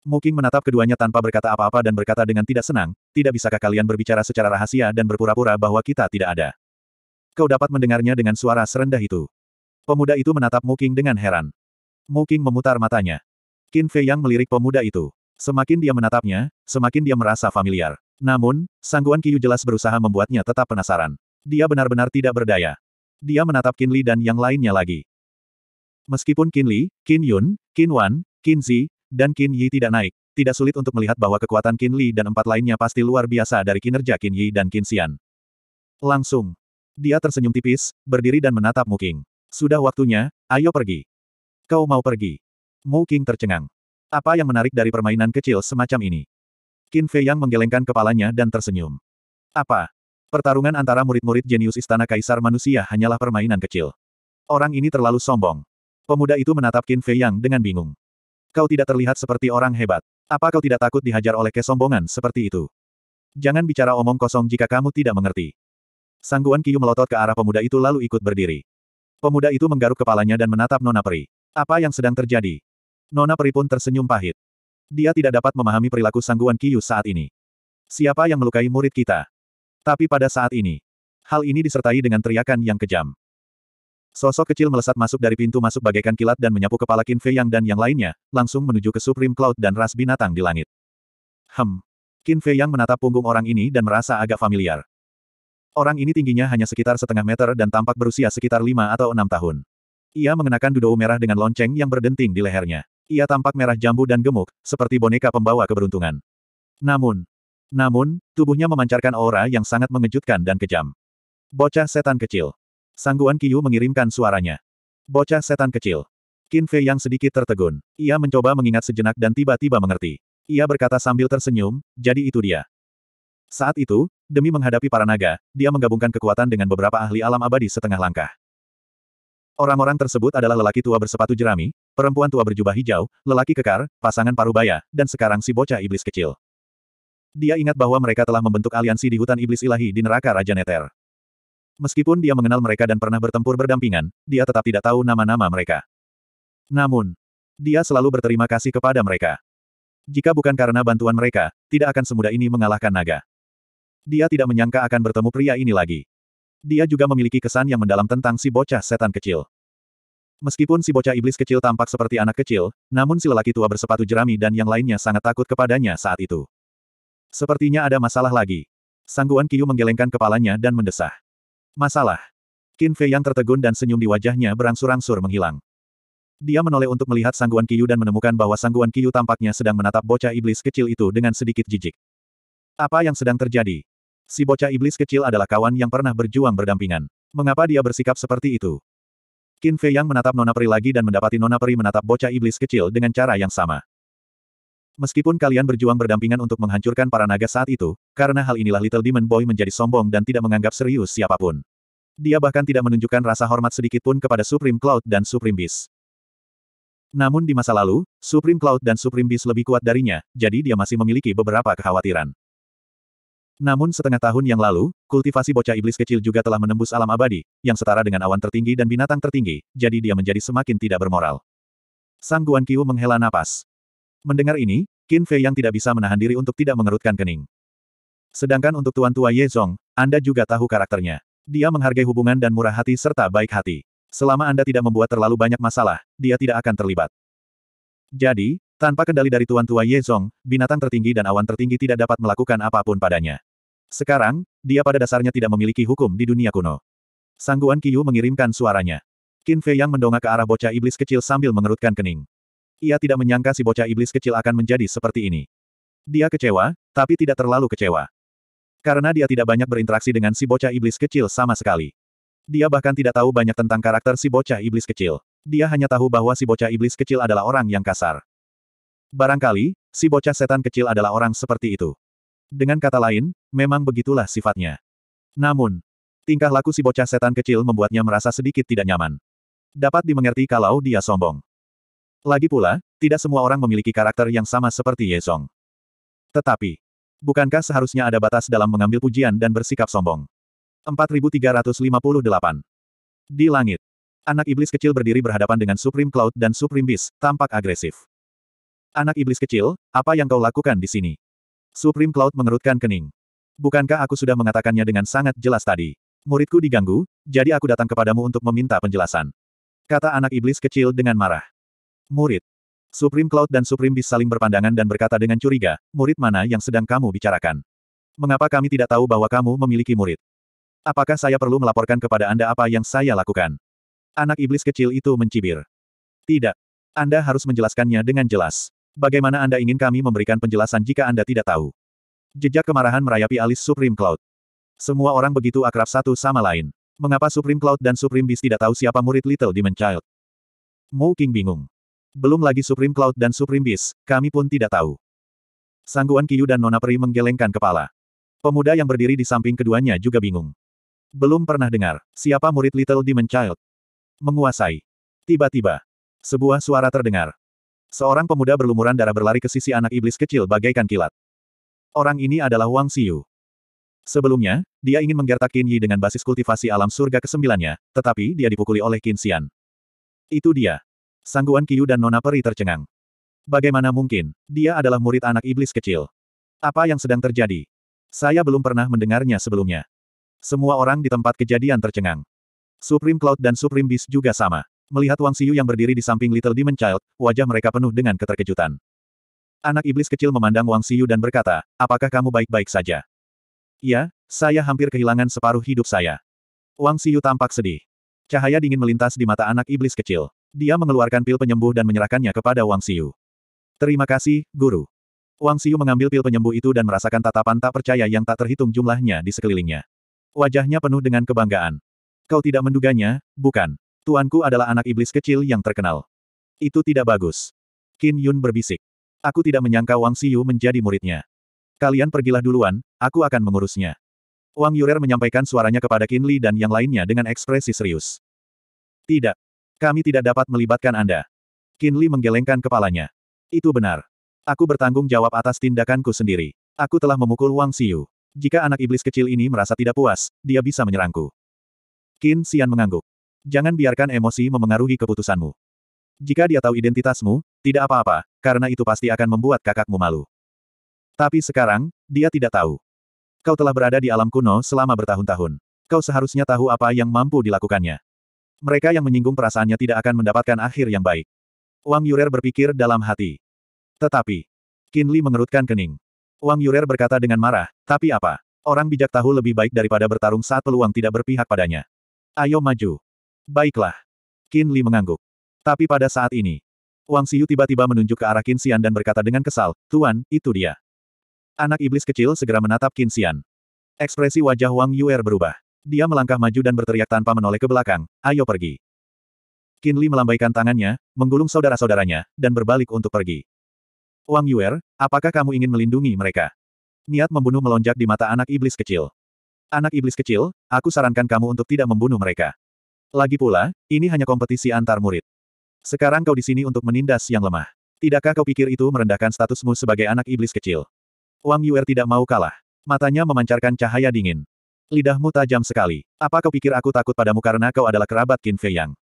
Muking menatap keduanya tanpa berkata apa-apa dan berkata dengan tidak senang, tidak bisakah kalian berbicara secara rahasia dan berpura-pura bahwa kita tidak ada. Kau dapat mendengarnya dengan suara serendah itu. Pemuda itu menatap Moking dengan heran. Moking memutar matanya. Qin Fei Yang melirik pemuda itu. Semakin dia menatapnya, semakin dia merasa familiar. Namun, sangguan Kiyu jelas berusaha membuatnya tetap penasaran. Dia benar-benar tidak berdaya. Dia menatap Qin Li dan yang lainnya lagi. Meskipun Qin Li, Qin Yun, Qin Wan, Qin Zi, dan Qin Yi tidak naik, tidak sulit untuk melihat bahwa kekuatan Qin Li dan empat lainnya pasti luar biasa dari kinerja Qin Yi dan Qin Xian. Langsung. Dia tersenyum tipis, berdiri dan menatap Mu King. Sudah waktunya, ayo pergi. Kau mau pergi. Mu King tercengang. Apa yang menarik dari permainan kecil semacam ini? Qin Fei yang menggelengkan kepalanya dan tersenyum. Apa? Pertarungan antara murid-murid jenius Istana Kaisar Manusia hanyalah permainan kecil. Orang ini terlalu sombong. Pemuda itu menatap Qin Fei Yang dengan bingung. Kau tidak terlihat seperti orang hebat. Apa kau tidak takut dihajar oleh kesombongan seperti itu? Jangan bicara omong kosong jika kamu tidak mengerti. Sangguan Kiyu melotot ke arah pemuda itu lalu ikut berdiri. Pemuda itu menggaruk kepalanya dan menatap Nona Peri. Apa yang sedang terjadi? Nona Peri pun tersenyum pahit. Dia tidak dapat memahami perilaku Sangguan Kiyu saat ini. Siapa yang melukai murid kita? Tapi pada saat ini, hal ini disertai dengan teriakan yang kejam. Sosok kecil melesat masuk dari pintu masuk bagaikan kilat dan menyapu kepala Qin Fei Yang dan yang lainnya, langsung menuju ke Supreme Cloud dan ras binatang di langit. Hem. Qin Fei Yang menatap punggung orang ini dan merasa agak familiar. Orang ini tingginya hanya sekitar setengah meter dan tampak berusia sekitar lima atau enam tahun. Ia mengenakan dudou merah dengan lonceng yang berdenting di lehernya. Ia tampak merah jambu dan gemuk, seperti boneka pembawa keberuntungan. Namun, namun, tubuhnya memancarkan aura yang sangat mengejutkan dan kejam. Bocah setan kecil. Sangguan Kiyu mengirimkan suaranya. Bocah setan kecil. Qin Fei yang sedikit tertegun. Ia mencoba mengingat sejenak dan tiba-tiba mengerti. Ia berkata sambil tersenyum, jadi itu dia. Saat itu, demi menghadapi para naga, dia menggabungkan kekuatan dengan beberapa ahli alam abadi setengah langkah. Orang-orang tersebut adalah lelaki tua bersepatu jerami, perempuan tua berjubah hijau, lelaki kekar, pasangan parubaya, dan sekarang si bocah iblis kecil. Dia ingat bahwa mereka telah membentuk aliansi di hutan iblis ilahi di neraka Raja Neter. Meskipun dia mengenal mereka dan pernah bertempur berdampingan, dia tetap tidak tahu nama-nama mereka. Namun, dia selalu berterima kasih kepada mereka. Jika bukan karena bantuan mereka, tidak akan semudah ini mengalahkan naga. Dia tidak menyangka akan bertemu pria ini lagi. Dia juga memiliki kesan yang mendalam tentang si bocah setan kecil. Meskipun si bocah iblis kecil tampak seperti anak kecil, namun si lelaki tua bersepatu jerami dan yang lainnya sangat takut kepadanya saat itu. Sepertinya ada masalah lagi. Sangguan Kiyu menggelengkan kepalanya dan mendesah. Masalah. Qin Fei yang tertegun dan senyum di wajahnya berangsur-angsur menghilang. Dia menoleh untuk melihat sangguan Kiyu dan menemukan bahwa sangguan Kiyu tampaknya sedang menatap bocah iblis kecil itu dengan sedikit jijik. Apa yang sedang terjadi? Si bocah iblis kecil adalah kawan yang pernah berjuang berdampingan. Mengapa dia bersikap seperti itu? Qin Fei yang menatap Nona Peri lagi dan mendapati Nona Peri menatap bocah iblis kecil dengan cara yang sama. Meskipun kalian berjuang berdampingan untuk menghancurkan para naga saat itu, karena hal inilah Little Demon Boy menjadi sombong dan tidak menganggap serius siapapun. Dia bahkan tidak menunjukkan rasa hormat sedikitpun kepada Supreme Cloud dan Supreme Beast. Namun di masa lalu, Supreme Cloud dan Supreme Beast lebih kuat darinya, jadi dia masih memiliki beberapa kekhawatiran. Namun setengah tahun yang lalu, kultivasi bocah iblis kecil juga telah menembus alam abadi, yang setara dengan awan tertinggi dan binatang tertinggi, jadi dia menjadi semakin tidak bermoral. Sang Guan Qiu menghela napas. Mendengar ini, Qin Fei yang tidak bisa menahan diri untuk tidak mengerutkan kening. Sedangkan untuk Tuan Tua Ye Zong, Anda juga tahu karakternya. Dia menghargai hubungan dan murah hati serta baik hati. Selama Anda tidak membuat terlalu banyak masalah, dia tidak akan terlibat. Jadi, tanpa kendali dari Tuan Tua Ye Zong, binatang tertinggi dan awan tertinggi tidak dapat melakukan apapun padanya. Sekarang, dia pada dasarnya tidak memiliki hukum di dunia kuno. Sangguan Kiyu mengirimkan suaranya. Qin Fei yang mendongak ke arah bocah iblis kecil sambil mengerutkan kening. Ia tidak menyangka si bocah iblis kecil akan menjadi seperti ini. Dia kecewa, tapi tidak terlalu kecewa. Karena dia tidak banyak berinteraksi dengan si bocah iblis kecil sama sekali. Dia bahkan tidak tahu banyak tentang karakter si bocah iblis kecil. Dia hanya tahu bahwa si bocah iblis kecil adalah orang yang kasar. Barangkali, si bocah setan kecil adalah orang seperti itu. Dengan kata lain, memang begitulah sifatnya. Namun, tingkah laku si bocah setan kecil membuatnya merasa sedikit tidak nyaman. Dapat dimengerti kalau dia sombong. Lagi pula, tidak semua orang memiliki karakter yang sama seperti Yesong. Tetapi, bukankah seharusnya ada batas dalam mengambil pujian dan bersikap sombong? 4358. Di langit, anak iblis kecil berdiri berhadapan dengan Supreme Cloud dan Supreme Beast, tampak agresif. Anak iblis kecil, apa yang kau lakukan di sini? Supreme Cloud mengerutkan kening. Bukankah aku sudah mengatakannya dengan sangat jelas tadi? Muridku diganggu, jadi aku datang kepadamu untuk meminta penjelasan. Kata anak iblis kecil dengan marah. Murid. Supreme Cloud dan Supreme Beast saling berpandangan dan berkata dengan curiga, murid mana yang sedang kamu bicarakan? Mengapa kami tidak tahu bahwa kamu memiliki murid? Apakah saya perlu melaporkan kepada Anda apa yang saya lakukan? Anak iblis kecil itu mencibir. Tidak. Anda harus menjelaskannya dengan jelas. Bagaimana Anda ingin kami memberikan penjelasan jika Anda tidak tahu? Jejak kemarahan merayapi alis Supreme Cloud. Semua orang begitu akrab satu sama lain. Mengapa Supreme Cloud dan Supreme Beast tidak tahu siapa murid Little Demon Child? Mu King bingung. Belum lagi Supreme Cloud dan Supreme Beast, kami pun tidak tahu. Sangguan Kiyu dan Nona Peri menggelengkan kepala. Pemuda yang berdiri di samping keduanya juga bingung. Belum pernah dengar, siapa murid Little Demon Child? Menguasai. Tiba-tiba, sebuah suara terdengar. Seorang pemuda berlumuran darah berlari ke sisi anak iblis kecil bagaikan kilat. Orang ini adalah Wang Siyu. Sebelumnya, dia ingin menggertak Qin Yi dengan basis kultivasi alam surga kesembilannya, tetapi dia dipukuli oleh Qin Xian. Itu dia, Sangguan Kiyu dan Nona Peri tercengang. Bagaimana mungkin, dia adalah murid anak iblis kecil. Apa yang sedang terjadi? Saya belum pernah mendengarnya sebelumnya. Semua orang di tempat kejadian tercengang. Supreme Cloud dan Supreme Beast juga sama. Melihat Wang Siyu yang berdiri di samping Little Demon Child, wajah mereka penuh dengan keterkejutan. Anak iblis kecil memandang Wang Siyu dan berkata, apakah kamu baik-baik saja? Ya, saya hampir kehilangan separuh hidup saya. Wang Siyu tampak sedih. Cahaya dingin melintas di mata anak iblis kecil. Dia mengeluarkan pil penyembuh dan menyerahkannya kepada Wang Xiu. Terima kasih, Guru. Wang Xiu mengambil pil penyembuh itu dan merasakan tatapan tak percaya yang tak terhitung jumlahnya di sekelilingnya. Wajahnya penuh dengan kebanggaan. Kau tidak menduganya, bukan. Tuanku adalah anak iblis kecil yang terkenal. Itu tidak bagus. Qin Yun berbisik. Aku tidak menyangka Wang Xiu menjadi muridnya. Kalian pergilah duluan, aku akan mengurusnya. Wang Yurer menyampaikan suaranya kepada Qin Li dan yang lainnya dengan ekspresi serius. Tidak, kami tidak dapat melibatkan Anda. Li menggelengkan kepalanya. Itu benar. Aku bertanggung jawab atas tindakanku sendiri. Aku telah memukul Wang Xiu. Jika anak iblis kecil ini merasa tidak puas, dia bisa menyerangku. Qin Xian mengangguk. Jangan biarkan emosi memengaruhi keputusanmu. Jika dia tahu identitasmu, tidak apa-apa, karena itu pasti akan membuat kakakmu malu. Tapi sekarang, dia tidak tahu. Kau telah berada di alam kuno selama bertahun-tahun. Kau seharusnya tahu apa yang mampu dilakukannya. Mereka yang menyinggung perasaannya tidak akan mendapatkan akhir yang baik. Wang Yurer berpikir dalam hati. Tetapi, Li mengerutkan kening. Wang Yurer berkata dengan marah, tapi apa? Orang bijak tahu lebih baik daripada bertarung saat peluang tidak berpihak padanya. Ayo maju. Baiklah. Li mengangguk. Tapi pada saat ini, Wang Siyu tiba-tiba menunjuk ke arah Qin dan berkata dengan kesal, Tuan, itu dia. Anak iblis kecil segera menatap Qin Ekspresi wajah Wang Yuer berubah. Dia melangkah maju dan berteriak tanpa menoleh ke belakang, ayo pergi. Kinli melambaikan tangannya, menggulung saudara-saudaranya, dan berbalik untuk pergi. Wang Yuer, apakah kamu ingin melindungi mereka? Niat membunuh melonjak di mata anak iblis kecil. Anak iblis kecil, aku sarankan kamu untuk tidak membunuh mereka. Lagi pula, ini hanya kompetisi antar murid. Sekarang kau di sini untuk menindas yang lemah. Tidakkah kau pikir itu merendahkan statusmu sebagai anak iblis kecil? Wang Yuer tidak mau kalah. Matanya memancarkan cahaya dingin. Lidahmu tajam sekali. Apa kau pikir aku takut padamu karena kau adalah kerabat Qin Fei Yang?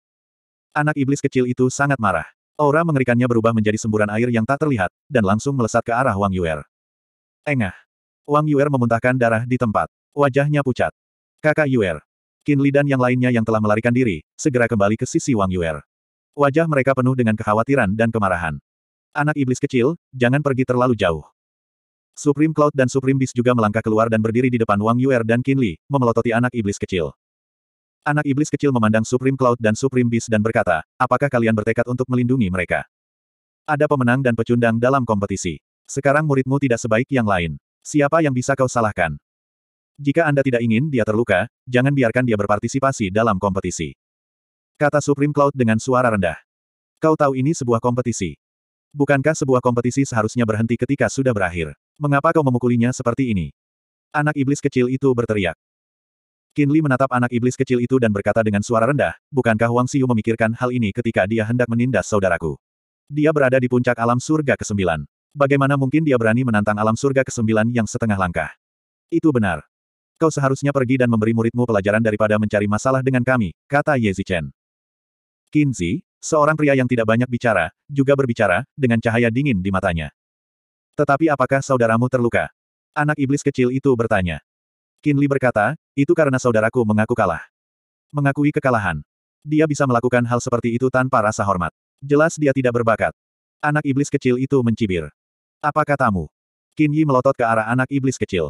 Anak iblis kecil itu sangat marah. Aura mengerikannya berubah menjadi semburan air yang tak terlihat, dan langsung melesat ke arah Wang Yuer. Engah. Wang Yuer memuntahkan darah di tempat. Wajahnya pucat. Kakak Yuer. Qin Li dan yang lainnya yang telah melarikan diri, segera kembali ke sisi Wang Yuer. Wajah mereka penuh dengan kekhawatiran dan kemarahan. Anak iblis kecil, jangan pergi terlalu jauh. Supreme Cloud dan Supreme Beast juga melangkah keluar dan berdiri di depan Wang Yuer dan Qin Li, memelototi anak iblis kecil. Anak iblis kecil memandang Supreme Cloud dan Supreme Beast dan berkata, apakah kalian bertekad untuk melindungi mereka? Ada pemenang dan pecundang dalam kompetisi. Sekarang muridmu tidak sebaik yang lain. Siapa yang bisa kau salahkan? Jika Anda tidak ingin dia terluka, jangan biarkan dia berpartisipasi dalam kompetisi. Kata Supreme Cloud dengan suara rendah. Kau tahu ini sebuah kompetisi. Bukankah sebuah kompetisi seharusnya berhenti ketika sudah berakhir? Mengapa kau memukulinya seperti ini? Anak iblis kecil itu berteriak. Kinli menatap anak iblis kecil itu dan berkata dengan suara rendah, bukankah Wang Xiu memikirkan hal ini ketika dia hendak menindas saudaraku? Dia berada di puncak alam surga ke-9. Bagaimana mungkin dia berani menantang alam surga ke-9 yang setengah langkah? Itu benar. Kau seharusnya pergi dan memberi muridmu pelajaran daripada mencari masalah dengan kami, kata Yezi Chen. Kinzi, Seorang pria yang tidak banyak bicara, juga berbicara, dengan cahaya dingin di matanya. Tetapi apakah saudaramu terluka? Anak iblis kecil itu bertanya. Kinli berkata, itu karena saudaraku mengaku kalah. Mengakui kekalahan. Dia bisa melakukan hal seperti itu tanpa rasa hormat. Jelas dia tidak berbakat. Anak iblis kecil itu mencibir. Apa katamu? Kinyi melotot ke arah anak iblis kecil.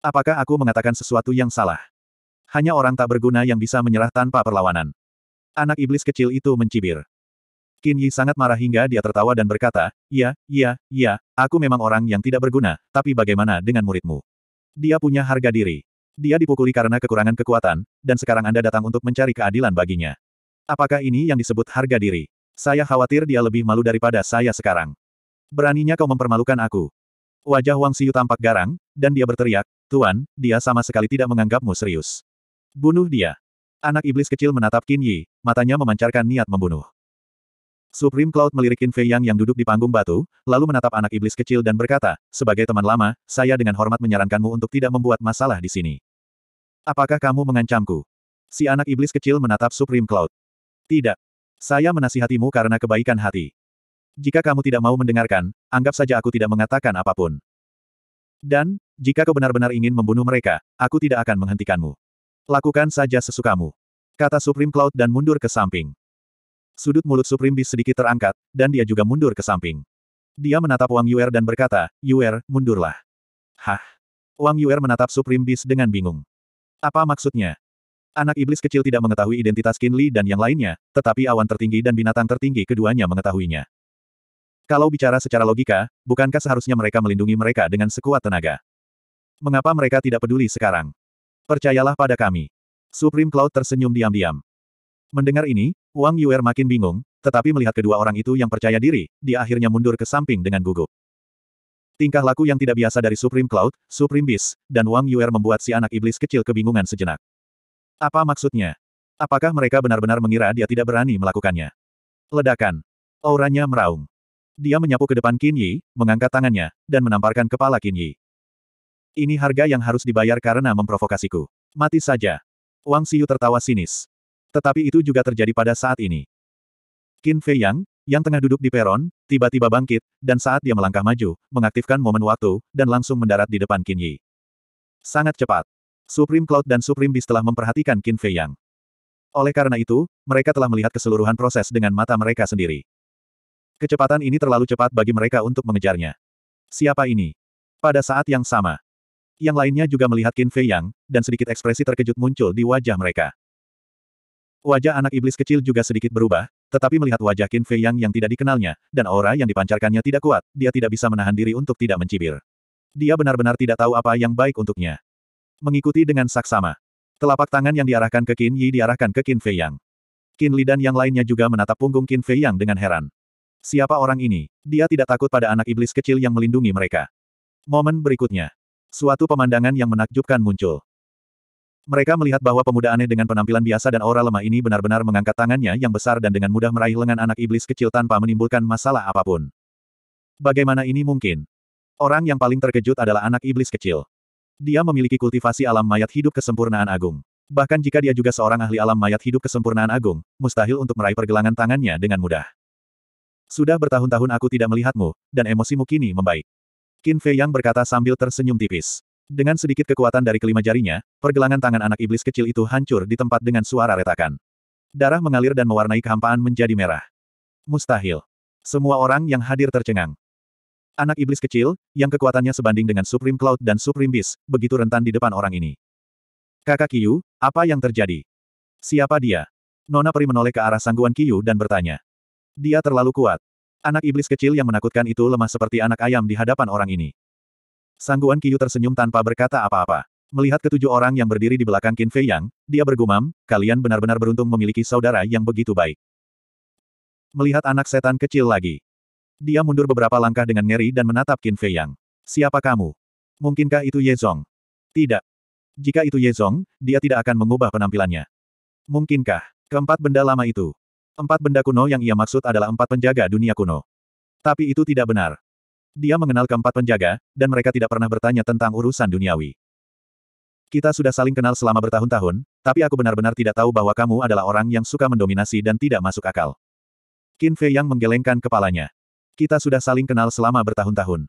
Apakah aku mengatakan sesuatu yang salah? Hanya orang tak berguna yang bisa menyerah tanpa perlawanan. Anak iblis kecil itu mencibir. Qin Yi sangat marah hingga dia tertawa dan berkata, "Ya, ya, ya, aku memang orang yang tidak berguna, tapi bagaimana dengan muridmu? Dia punya harga diri. Dia dipukuli karena kekurangan kekuatan, dan sekarang Anda datang untuk mencari keadilan baginya. Apakah ini yang disebut harga diri? Saya khawatir dia lebih malu daripada saya sekarang. Beraninya kau mempermalukan aku. Wajah Wang Siu tampak garang, dan dia berteriak, Tuan, dia sama sekali tidak menganggapmu serius. Bunuh dia. Anak iblis kecil menatap Qin Yi, matanya memancarkan niat membunuh. Supreme Cloud melirikin Fei Yang yang duduk di panggung batu, lalu menatap anak iblis kecil dan berkata, sebagai teman lama, saya dengan hormat menyarankanmu untuk tidak membuat masalah di sini. Apakah kamu mengancamku? Si anak iblis kecil menatap Supreme Cloud. Tidak. Saya menasihatimu karena kebaikan hati. Jika kamu tidak mau mendengarkan, anggap saja aku tidak mengatakan apapun. Dan, jika kau benar-benar ingin membunuh mereka, aku tidak akan menghentikanmu. Lakukan saja sesukamu. Kata Supreme Cloud dan mundur ke samping. Sudut mulut Supreme Beast sedikit terangkat, dan dia juga mundur ke samping. Dia menatap Wang Yuer dan berkata, Yuer, mundurlah. Hah? Wang Yuer menatap Supreme Beast dengan bingung. Apa maksudnya? Anak iblis kecil tidak mengetahui identitas Qin Li dan yang lainnya, tetapi awan tertinggi dan binatang tertinggi keduanya mengetahuinya. Kalau bicara secara logika, bukankah seharusnya mereka melindungi mereka dengan sekuat tenaga? Mengapa mereka tidak peduli sekarang? Percayalah pada kami. Supreme Cloud tersenyum diam-diam. Mendengar ini, Wang Yuer makin bingung, tetapi melihat kedua orang itu yang percaya diri, dia akhirnya mundur ke samping dengan gugup. Tingkah laku yang tidak biasa dari Supreme Cloud, Supreme Beast, dan Wang Yuer membuat si anak iblis kecil kebingungan sejenak. Apa maksudnya? Apakah mereka benar-benar mengira dia tidak berani melakukannya? Ledakan. Auranya meraung. Dia menyapu ke depan Qin Yi, mengangkat tangannya, dan menamparkan kepala Qin Yi. Ini harga yang harus dibayar karena memprovokasiku. Mati saja. Wang Siu tertawa sinis. Tetapi itu juga terjadi pada saat ini. Qin Fei Yang, yang tengah duduk di peron, tiba-tiba bangkit, dan saat dia melangkah maju, mengaktifkan momen waktu, dan langsung mendarat di depan Qin Yi. Sangat cepat. Supreme Cloud dan Supreme Beast telah memperhatikan Qin Fei Yang. Oleh karena itu, mereka telah melihat keseluruhan proses dengan mata mereka sendiri. Kecepatan ini terlalu cepat bagi mereka untuk mengejarnya. Siapa ini? Pada saat yang sama. Yang lainnya juga melihat Qin Fei Yang, dan sedikit ekspresi terkejut muncul di wajah mereka. Wajah anak iblis kecil juga sedikit berubah, tetapi melihat wajah Qin Fei Yang yang tidak dikenalnya, dan aura yang dipancarkannya tidak kuat, dia tidak bisa menahan diri untuk tidak mencibir. Dia benar-benar tidak tahu apa yang baik untuknya. Mengikuti dengan saksama. Telapak tangan yang diarahkan ke Qin Yi diarahkan ke Qin Fei Yang. Qin Li dan yang lainnya juga menatap punggung Qin Fei Yang dengan heran. Siapa orang ini? Dia tidak takut pada anak iblis kecil yang melindungi mereka. Momen berikutnya. Suatu pemandangan yang menakjubkan muncul. Mereka melihat bahwa pemuda aneh dengan penampilan biasa dan aura lemah ini benar-benar mengangkat tangannya yang besar dan dengan mudah meraih lengan anak iblis kecil tanpa menimbulkan masalah apapun. Bagaimana ini mungkin? Orang yang paling terkejut adalah anak iblis kecil. Dia memiliki kultivasi alam mayat hidup kesempurnaan agung. Bahkan jika dia juga seorang ahli alam mayat hidup kesempurnaan agung, mustahil untuk meraih pergelangan tangannya dengan mudah. Sudah bertahun-tahun aku tidak melihatmu, dan emosimu kini membaik. Qin Fei Yang berkata sambil tersenyum tipis. Dengan sedikit kekuatan dari kelima jarinya, pergelangan tangan anak iblis kecil itu hancur di tempat dengan suara retakan. Darah mengalir dan mewarnai kehampaan menjadi merah. Mustahil. Semua orang yang hadir tercengang. Anak iblis kecil, yang kekuatannya sebanding dengan Supreme Cloud dan Supreme Beast, begitu rentan di depan orang ini. Kakak Kiyu, apa yang terjadi? Siapa dia? Nona Peri menoleh ke arah sangguan Kiyu dan bertanya. Dia terlalu kuat. Anak iblis kecil yang menakutkan itu lemah seperti anak ayam di hadapan orang ini. Sangguan Yu tersenyum tanpa berkata apa-apa. Melihat ketujuh orang yang berdiri di belakang Qin Fei Yang, dia bergumam, kalian benar-benar beruntung memiliki saudara yang begitu baik. Melihat anak setan kecil lagi. Dia mundur beberapa langkah dengan ngeri dan menatap Qin Fei Yang. Siapa kamu? Mungkinkah itu Ye Zong? Tidak. Jika itu Ye Zong, dia tidak akan mengubah penampilannya. Mungkinkah? Keempat benda lama itu. Empat benda kuno yang ia maksud adalah empat penjaga dunia kuno. Tapi itu tidak benar. Dia mengenal keempat penjaga, dan mereka tidak pernah bertanya tentang urusan duniawi. Kita sudah saling kenal selama bertahun-tahun, tapi aku benar-benar tidak tahu bahwa kamu adalah orang yang suka mendominasi dan tidak masuk akal. Qin Fei yang menggelengkan kepalanya. Kita sudah saling kenal selama bertahun-tahun.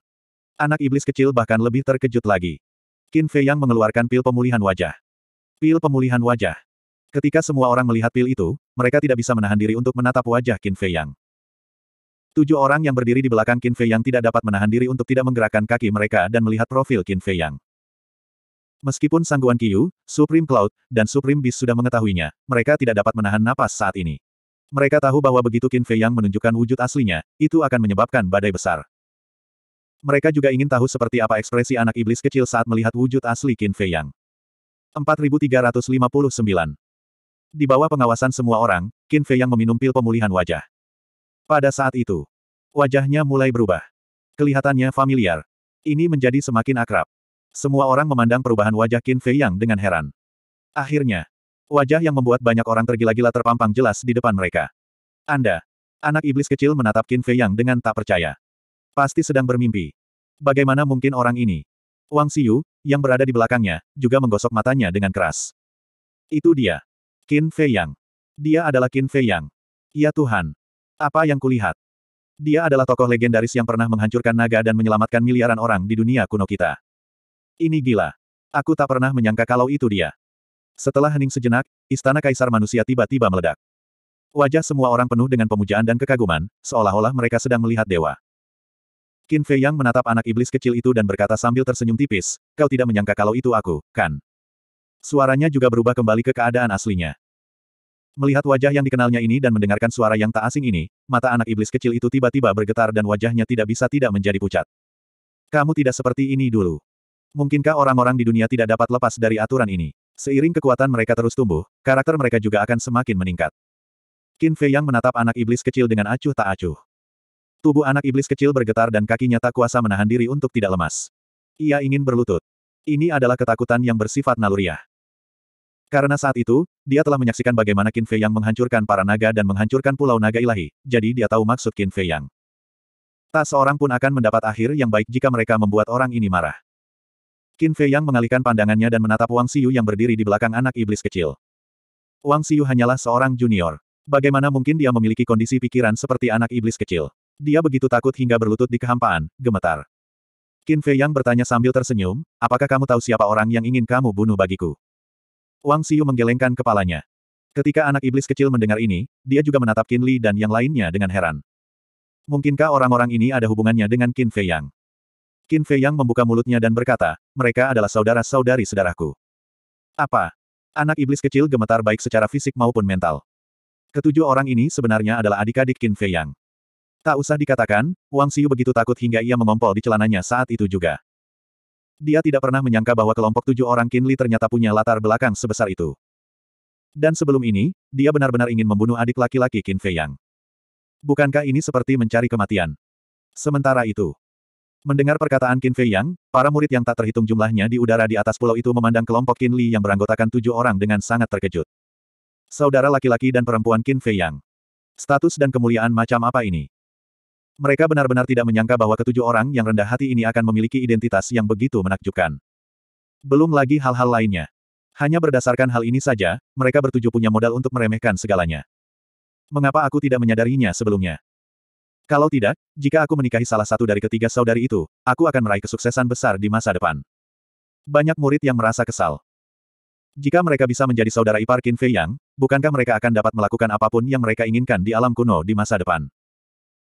Anak iblis kecil bahkan lebih terkejut lagi. Qin Fei yang mengeluarkan pil pemulihan wajah. Pil pemulihan wajah. Ketika semua orang melihat pil itu, mereka tidak bisa menahan diri untuk menatap wajah Qin Fei Yang. Tujuh orang yang berdiri di belakang Qin Fei Yang tidak dapat menahan diri untuk tidak menggerakkan kaki mereka dan melihat profil Qin Fei Yang. Meskipun Sangguan Qiyu, Supreme Cloud, dan Supreme Beast sudah mengetahuinya, mereka tidak dapat menahan napas saat ini. Mereka tahu bahwa begitu Qin Fei Yang menunjukkan wujud aslinya, itu akan menyebabkan badai besar. Mereka juga ingin tahu seperti apa ekspresi anak iblis kecil saat melihat wujud asli Qin Fei Yang. 4359. Di bawah pengawasan semua orang, Qin Fei Yang meminum pil pemulihan wajah. Pada saat itu, wajahnya mulai berubah. Kelihatannya familiar. Ini menjadi semakin akrab. Semua orang memandang perubahan wajah Qin Fei Yang dengan heran. Akhirnya, wajah yang membuat banyak orang tergila-gila terpampang jelas di depan mereka. Anda, anak iblis kecil menatap Qin Fei Yang dengan tak percaya. Pasti sedang bermimpi. Bagaimana mungkin orang ini? Wang Siyu, yang berada di belakangnya, juga menggosok matanya dengan keras. Itu dia. Qin Fei Yang. Dia adalah Qin Fei Yang. Ya Tuhan. Apa yang kulihat? Dia adalah tokoh legendaris yang pernah menghancurkan naga dan menyelamatkan miliaran orang di dunia kuno kita. Ini gila. Aku tak pernah menyangka kalau itu dia. Setelah hening sejenak, istana kaisar manusia tiba-tiba meledak. Wajah semua orang penuh dengan pemujaan dan kekaguman, seolah-olah mereka sedang melihat dewa. Qin Fei Yang menatap anak iblis kecil itu dan berkata sambil tersenyum tipis, kau tidak menyangka kalau itu aku, kan? Suaranya juga berubah kembali ke keadaan aslinya. Melihat wajah yang dikenalnya ini dan mendengarkan suara yang tak asing ini, mata anak iblis kecil itu tiba-tiba bergetar dan wajahnya tidak bisa tidak menjadi pucat. Kamu tidak seperti ini dulu. Mungkinkah orang-orang di dunia tidak dapat lepas dari aturan ini? Seiring kekuatan mereka terus tumbuh, karakter mereka juga akan semakin meningkat. Qin Fei yang menatap anak iblis kecil dengan acuh tak acuh. Tubuh anak iblis kecil bergetar dan kakinya tak kuasa menahan diri untuk tidak lemas. Ia ingin berlutut. Ini adalah ketakutan yang bersifat naluriah. Karena saat itu, dia telah menyaksikan bagaimana Qin Fei Yang menghancurkan para naga dan menghancurkan pulau naga ilahi, jadi dia tahu maksud Qin Fei Yang. Tak seorang pun akan mendapat akhir yang baik jika mereka membuat orang ini marah. Qin Fei Yang mengalihkan pandangannya dan menatap Wang Siyu yang berdiri di belakang anak iblis kecil. Wang Siyu hanyalah seorang junior. Bagaimana mungkin dia memiliki kondisi pikiran seperti anak iblis kecil? Dia begitu takut hingga berlutut di kehampaan, gemetar. Qin Fei Yang bertanya sambil tersenyum, apakah kamu tahu siapa orang yang ingin kamu bunuh bagiku? Wang Xiu menggelengkan kepalanya. Ketika anak iblis kecil mendengar ini, dia juga menatap Qin Li dan yang lainnya dengan heran. Mungkinkah orang-orang ini ada hubungannya dengan Qin Fei Yang? Qin Fei Yang membuka mulutnya dan berkata, mereka adalah saudara-saudari sedaraku. Apa? Anak iblis kecil gemetar baik secara fisik maupun mental. Ketujuh orang ini sebenarnya adalah adik-adik Qin Fei Yang. Tak usah dikatakan, Wang Xiu begitu takut hingga ia mengompol di celananya saat itu juga. Dia tidak pernah menyangka bahwa kelompok tujuh orang Kinli ternyata punya latar belakang sebesar itu. Dan sebelum ini, dia benar-benar ingin membunuh adik laki-laki Qin Fei Yang. Bukankah ini seperti mencari kematian? Sementara itu, mendengar perkataan Qin Fei Yang, para murid yang tak terhitung jumlahnya di udara di atas pulau itu memandang kelompok Qin Li yang beranggotakan tujuh orang dengan sangat terkejut. Saudara laki-laki dan perempuan Qin Fei Yang. Status dan kemuliaan macam apa ini? Mereka benar-benar tidak menyangka bahwa ketujuh orang yang rendah hati ini akan memiliki identitas yang begitu menakjubkan. Belum lagi hal-hal lainnya. Hanya berdasarkan hal ini saja, mereka bertujuh punya modal untuk meremehkan segalanya. Mengapa aku tidak menyadarinya sebelumnya? Kalau tidak, jika aku menikahi salah satu dari ketiga saudari itu, aku akan meraih kesuksesan besar di masa depan. Banyak murid yang merasa kesal. Jika mereka bisa menjadi saudara ipar Qin Fei Yang, bukankah mereka akan dapat melakukan apapun yang mereka inginkan di alam kuno di masa depan?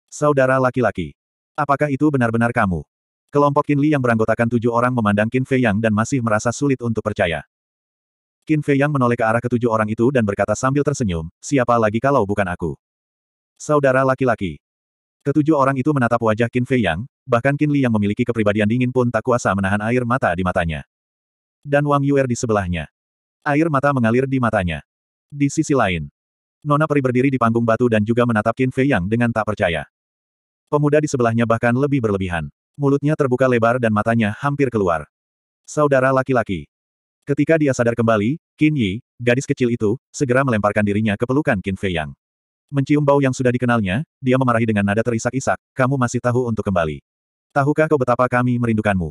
Saudara laki-laki. Apakah itu benar-benar kamu? Kelompok Qin Li yang beranggotakan tujuh orang memandang Qin Fei Yang dan masih merasa sulit untuk percaya. Qin Fei Yang menoleh ke arah ketujuh orang itu dan berkata sambil tersenyum, siapa lagi kalau bukan aku? Saudara laki-laki. Ketujuh orang itu menatap wajah Qin Fei Yang, bahkan Qin Li yang memiliki kepribadian dingin pun tak kuasa menahan air mata di matanya. Dan Wang Yuer di sebelahnya. Air mata mengalir di matanya. Di sisi lain, Nona Peri berdiri di panggung batu dan juga menatap Qin Fei Yang dengan tak percaya. Pemuda di sebelahnya bahkan lebih berlebihan. Mulutnya terbuka lebar dan matanya hampir keluar. Saudara laki-laki. Ketika dia sadar kembali, Qin Yi, gadis kecil itu, segera melemparkan dirinya ke pelukan Qin Fei Yang. Mencium bau yang sudah dikenalnya, dia memarahi dengan nada terisak-isak, kamu masih tahu untuk kembali. Tahukah kau betapa kami merindukanmu?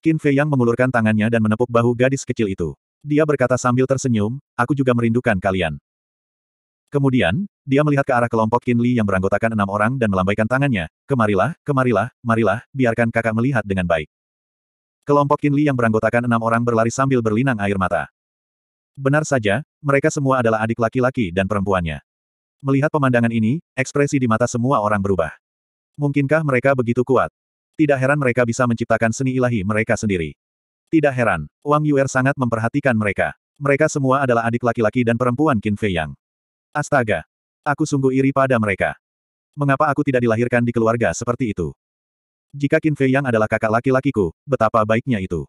Qin Fei Yang mengulurkan tangannya dan menepuk bahu gadis kecil itu. Dia berkata sambil tersenyum, aku juga merindukan kalian. Kemudian, dia melihat ke arah kelompok Li yang beranggotakan enam orang dan melambaikan tangannya. Kemarilah, kemarilah, marilah, biarkan kakak melihat dengan baik. Kelompok Li yang beranggotakan enam orang berlari sambil berlinang air mata. Benar saja, mereka semua adalah adik laki-laki dan perempuannya. Melihat pemandangan ini, ekspresi di mata semua orang berubah. Mungkinkah mereka begitu kuat? Tidak heran mereka bisa menciptakan seni ilahi mereka sendiri. Tidak heran, Wang Yuer sangat memperhatikan mereka. Mereka semua adalah adik laki-laki dan perempuan Qin Fei Yang. Astaga! Aku sungguh iri pada mereka. Mengapa aku tidak dilahirkan di keluarga seperti itu? Jika Qin Fei Yang adalah kakak laki-lakiku, betapa baiknya itu.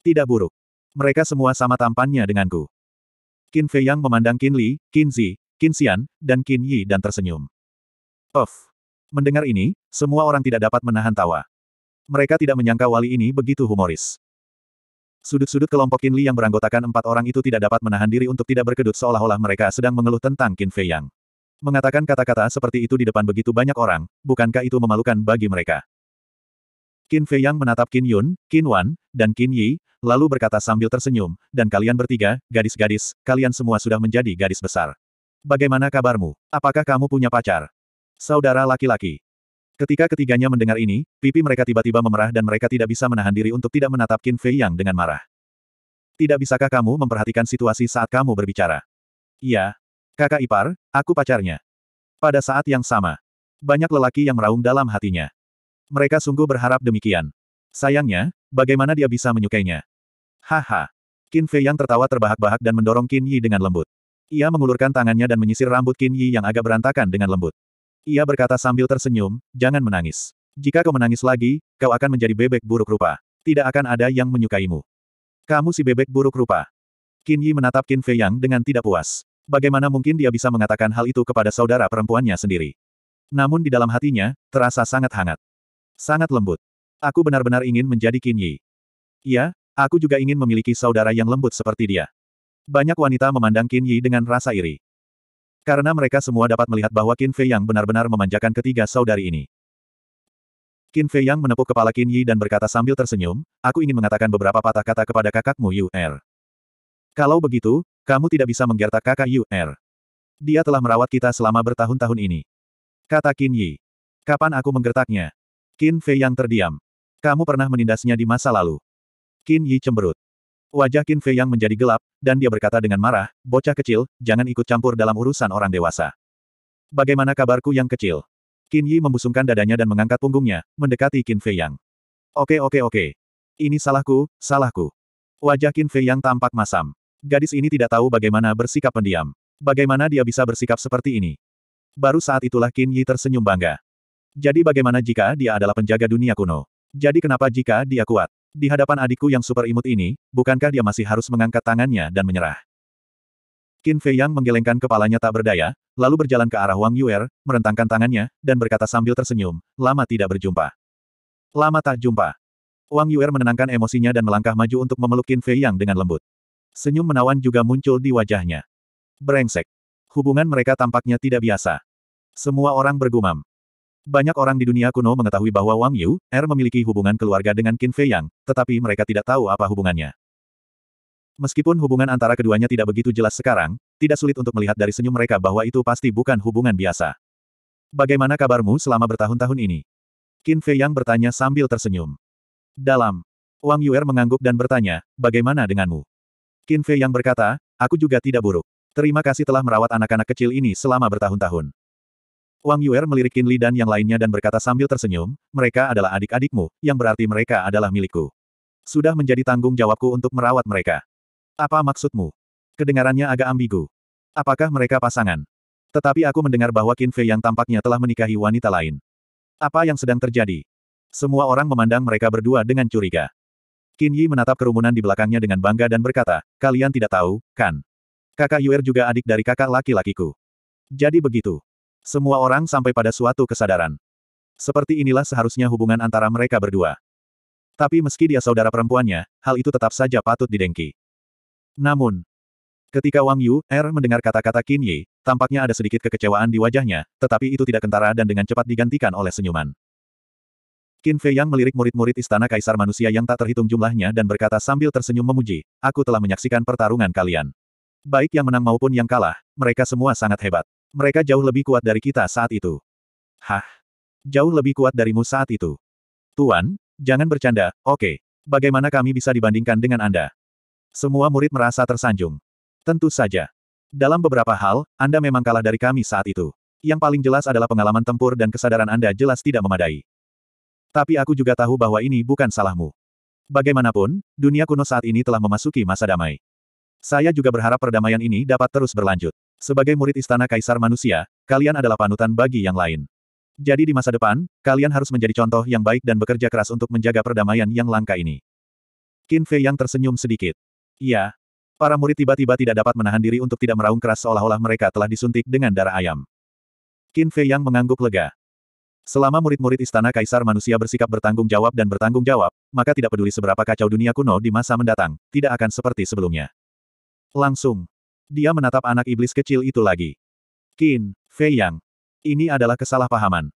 Tidak buruk. Mereka semua sama tampannya denganku. Qin Fei Yang memandang Qin Li, Qin Zi, Qin Xian, dan Qin Yi dan tersenyum. Of. Mendengar ini, semua orang tidak dapat menahan tawa. Mereka tidak menyangka wali ini begitu humoris. Sudut-sudut kelompok Qin Li yang beranggotakan empat orang itu tidak dapat menahan diri untuk tidak berkedut seolah-olah mereka sedang mengeluh tentang Qin Fei Yang. Mengatakan kata-kata seperti itu di depan begitu banyak orang, bukankah itu memalukan bagi mereka? Qin Fei Yang menatap Qin Yun, Qin Wan, dan Qin Yi, lalu berkata sambil tersenyum, dan kalian bertiga, gadis-gadis, kalian semua sudah menjadi gadis besar. Bagaimana kabarmu? Apakah kamu punya pacar? Saudara laki-laki. Ketika ketiganya mendengar ini, pipi mereka tiba-tiba memerah dan mereka tidak bisa menahan diri untuk tidak menatap Qin Fei Yang dengan marah. Tidak bisakah kamu memperhatikan situasi saat kamu berbicara? Iya. Kakak ipar, aku pacarnya. Pada saat yang sama, banyak lelaki yang meraung dalam hatinya. Mereka sungguh berharap demikian. Sayangnya, bagaimana dia bisa menyukainya? Haha. Qin Fei Yang tertawa terbahak-bahak dan mendorong Qin Yi dengan lembut. Ia mengulurkan tangannya dan menyisir rambut Qin Yi yang agak berantakan dengan lembut. Ia berkata sambil tersenyum, jangan menangis. Jika kau menangis lagi, kau akan menjadi bebek buruk rupa. Tidak akan ada yang menyukaimu. Kamu si bebek buruk rupa. Qin Yi menatap Qin Fei Yang dengan tidak puas. Bagaimana mungkin dia bisa mengatakan hal itu kepada saudara perempuannya sendiri? Namun di dalam hatinya, terasa sangat hangat. Sangat lembut. Aku benar-benar ingin menjadi Qin Yi. Ya, aku juga ingin memiliki saudara yang lembut seperti dia. Banyak wanita memandang Qin Yi dengan rasa iri. Karena mereka semua dapat melihat bahwa Qin Fei yang benar-benar memanjakan ketiga saudari ini. Qin Fei yang menepuk kepala Qin Yi dan berkata sambil tersenyum, aku ingin mengatakan beberapa patah kata kepada kakakmu Yu Er. Kalau begitu, kamu tidak bisa menggertak kakak Yu Er. Dia telah merawat kita selama bertahun-tahun ini. Kata Qin Yi. Kapan aku menggertaknya? Qin Fei yang terdiam. Kamu pernah menindasnya di masa lalu. Qin Yi cemberut. Wajah Qin Fei yang menjadi gelap, dan dia berkata dengan marah, bocah kecil, jangan ikut campur dalam urusan orang dewasa. Bagaimana kabarku yang kecil? Qin Yi membusungkan dadanya dan mengangkat punggungnya, mendekati Qin Fei Yang. Oke oke oke. Ini salahku, salahku. Wajah Qin Fei Yang tampak masam. Gadis ini tidak tahu bagaimana bersikap pendiam. Bagaimana dia bisa bersikap seperti ini? Baru saat itulah Qin Yi tersenyum bangga. Jadi bagaimana jika dia adalah penjaga dunia kuno? Jadi kenapa jika dia kuat? Di hadapan adikku yang super imut ini, bukankah dia masih harus mengangkat tangannya dan menyerah? Qin Fei Yang menggelengkan kepalanya tak berdaya, lalu berjalan ke arah Wang Yuer, merentangkan tangannya, dan berkata sambil tersenyum, lama tidak berjumpa. Lama tak jumpa. Wang Yuer menenangkan emosinya dan melangkah maju untuk memeluk Qin Fei Yang dengan lembut. Senyum menawan juga muncul di wajahnya. Brengsek. Hubungan mereka tampaknya tidak biasa. Semua orang bergumam. Banyak orang di dunia kuno mengetahui bahwa Wang Yu, Er memiliki hubungan keluarga dengan Qin Fei Yang, tetapi mereka tidak tahu apa hubungannya. Meskipun hubungan antara keduanya tidak begitu jelas sekarang, tidak sulit untuk melihat dari senyum mereka bahwa itu pasti bukan hubungan biasa. Bagaimana kabarmu selama bertahun-tahun ini? Qin Fei Yang bertanya sambil tersenyum. Dalam. Wang Yuer mengangguk dan bertanya, bagaimana denganmu? Qin Fei Yang berkata, aku juga tidak buruk. Terima kasih telah merawat anak-anak kecil ini selama bertahun-tahun. Wang Yuer melirik Qin Li dan yang lainnya dan berkata sambil tersenyum, mereka adalah adik-adikmu, yang berarti mereka adalah milikku. Sudah menjadi tanggung jawabku untuk merawat mereka. Apa maksudmu? Kedengarannya agak ambigu. Apakah mereka pasangan? Tetapi aku mendengar bahwa Qin Fei yang tampaknya telah menikahi wanita lain. Apa yang sedang terjadi? Semua orang memandang mereka berdua dengan curiga. Qin Yi menatap kerumunan di belakangnya dengan bangga dan berkata, kalian tidak tahu, kan? Kakak Yuer juga adik dari kakak laki-lakiku. Jadi begitu. Semua orang sampai pada suatu kesadaran. Seperti inilah seharusnya hubungan antara mereka berdua. Tapi meski dia saudara perempuannya, hal itu tetap saja patut didengki. Namun, ketika Wang Yu, Er mendengar kata-kata Qin Yi, tampaknya ada sedikit kekecewaan di wajahnya, tetapi itu tidak kentara dan dengan cepat digantikan oleh senyuman. Qin Fei Yang melirik murid-murid istana kaisar manusia yang tak terhitung jumlahnya dan berkata sambil tersenyum memuji, aku telah menyaksikan pertarungan kalian. Baik yang menang maupun yang kalah, mereka semua sangat hebat. Mereka jauh lebih kuat dari kita saat itu. Hah? Jauh lebih kuat darimu saat itu. Tuan, jangan bercanda, oke. Bagaimana kami bisa dibandingkan dengan Anda? Semua murid merasa tersanjung. Tentu saja. Dalam beberapa hal, Anda memang kalah dari kami saat itu. Yang paling jelas adalah pengalaman tempur dan kesadaran Anda jelas tidak memadai. Tapi aku juga tahu bahwa ini bukan salahmu. Bagaimanapun, dunia kuno saat ini telah memasuki masa damai. Saya juga berharap perdamaian ini dapat terus berlanjut. Sebagai murid istana kaisar manusia, kalian adalah panutan bagi yang lain. Jadi di masa depan, kalian harus menjadi contoh yang baik dan bekerja keras untuk menjaga perdamaian yang langka ini. Qin Fei yang tersenyum sedikit. Iya. Para murid tiba-tiba tidak dapat menahan diri untuk tidak meraung keras seolah-olah mereka telah disuntik dengan darah ayam. Qin Fei yang mengangguk lega. Selama murid-murid istana kaisar manusia bersikap bertanggung jawab dan bertanggung jawab, maka tidak peduli seberapa kacau dunia kuno di masa mendatang, tidak akan seperti sebelumnya. Langsung, dia menatap anak iblis kecil itu lagi. Qin, Fei Yang. Ini adalah kesalahpahaman.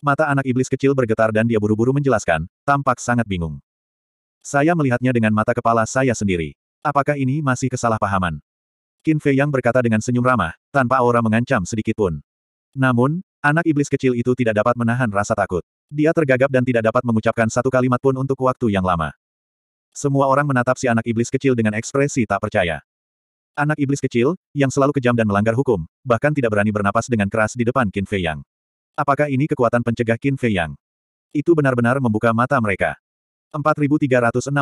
Mata anak iblis kecil bergetar dan dia buru-buru menjelaskan, tampak sangat bingung. Saya melihatnya dengan mata kepala saya sendiri. Apakah ini masih kesalahpahaman? Qin Fei Yang berkata dengan senyum ramah, tanpa aura mengancam sedikitpun. Namun, anak iblis kecil itu tidak dapat menahan rasa takut. Dia tergagap dan tidak dapat mengucapkan satu kalimat pun untuk waktu yang lama. Semua orang menatap si anak iblis kecil dengan ekspresi tak percaya. Anak iblis kecil, yang selalu kejam dan melanggar hukum, bahkan tidak berani bernapas dengan keras di depan Qin Fei Yang. Apakah ini kekuatan pencegah Qin Fei Yang? Itu benar-benar membuka mata mereka. 4360.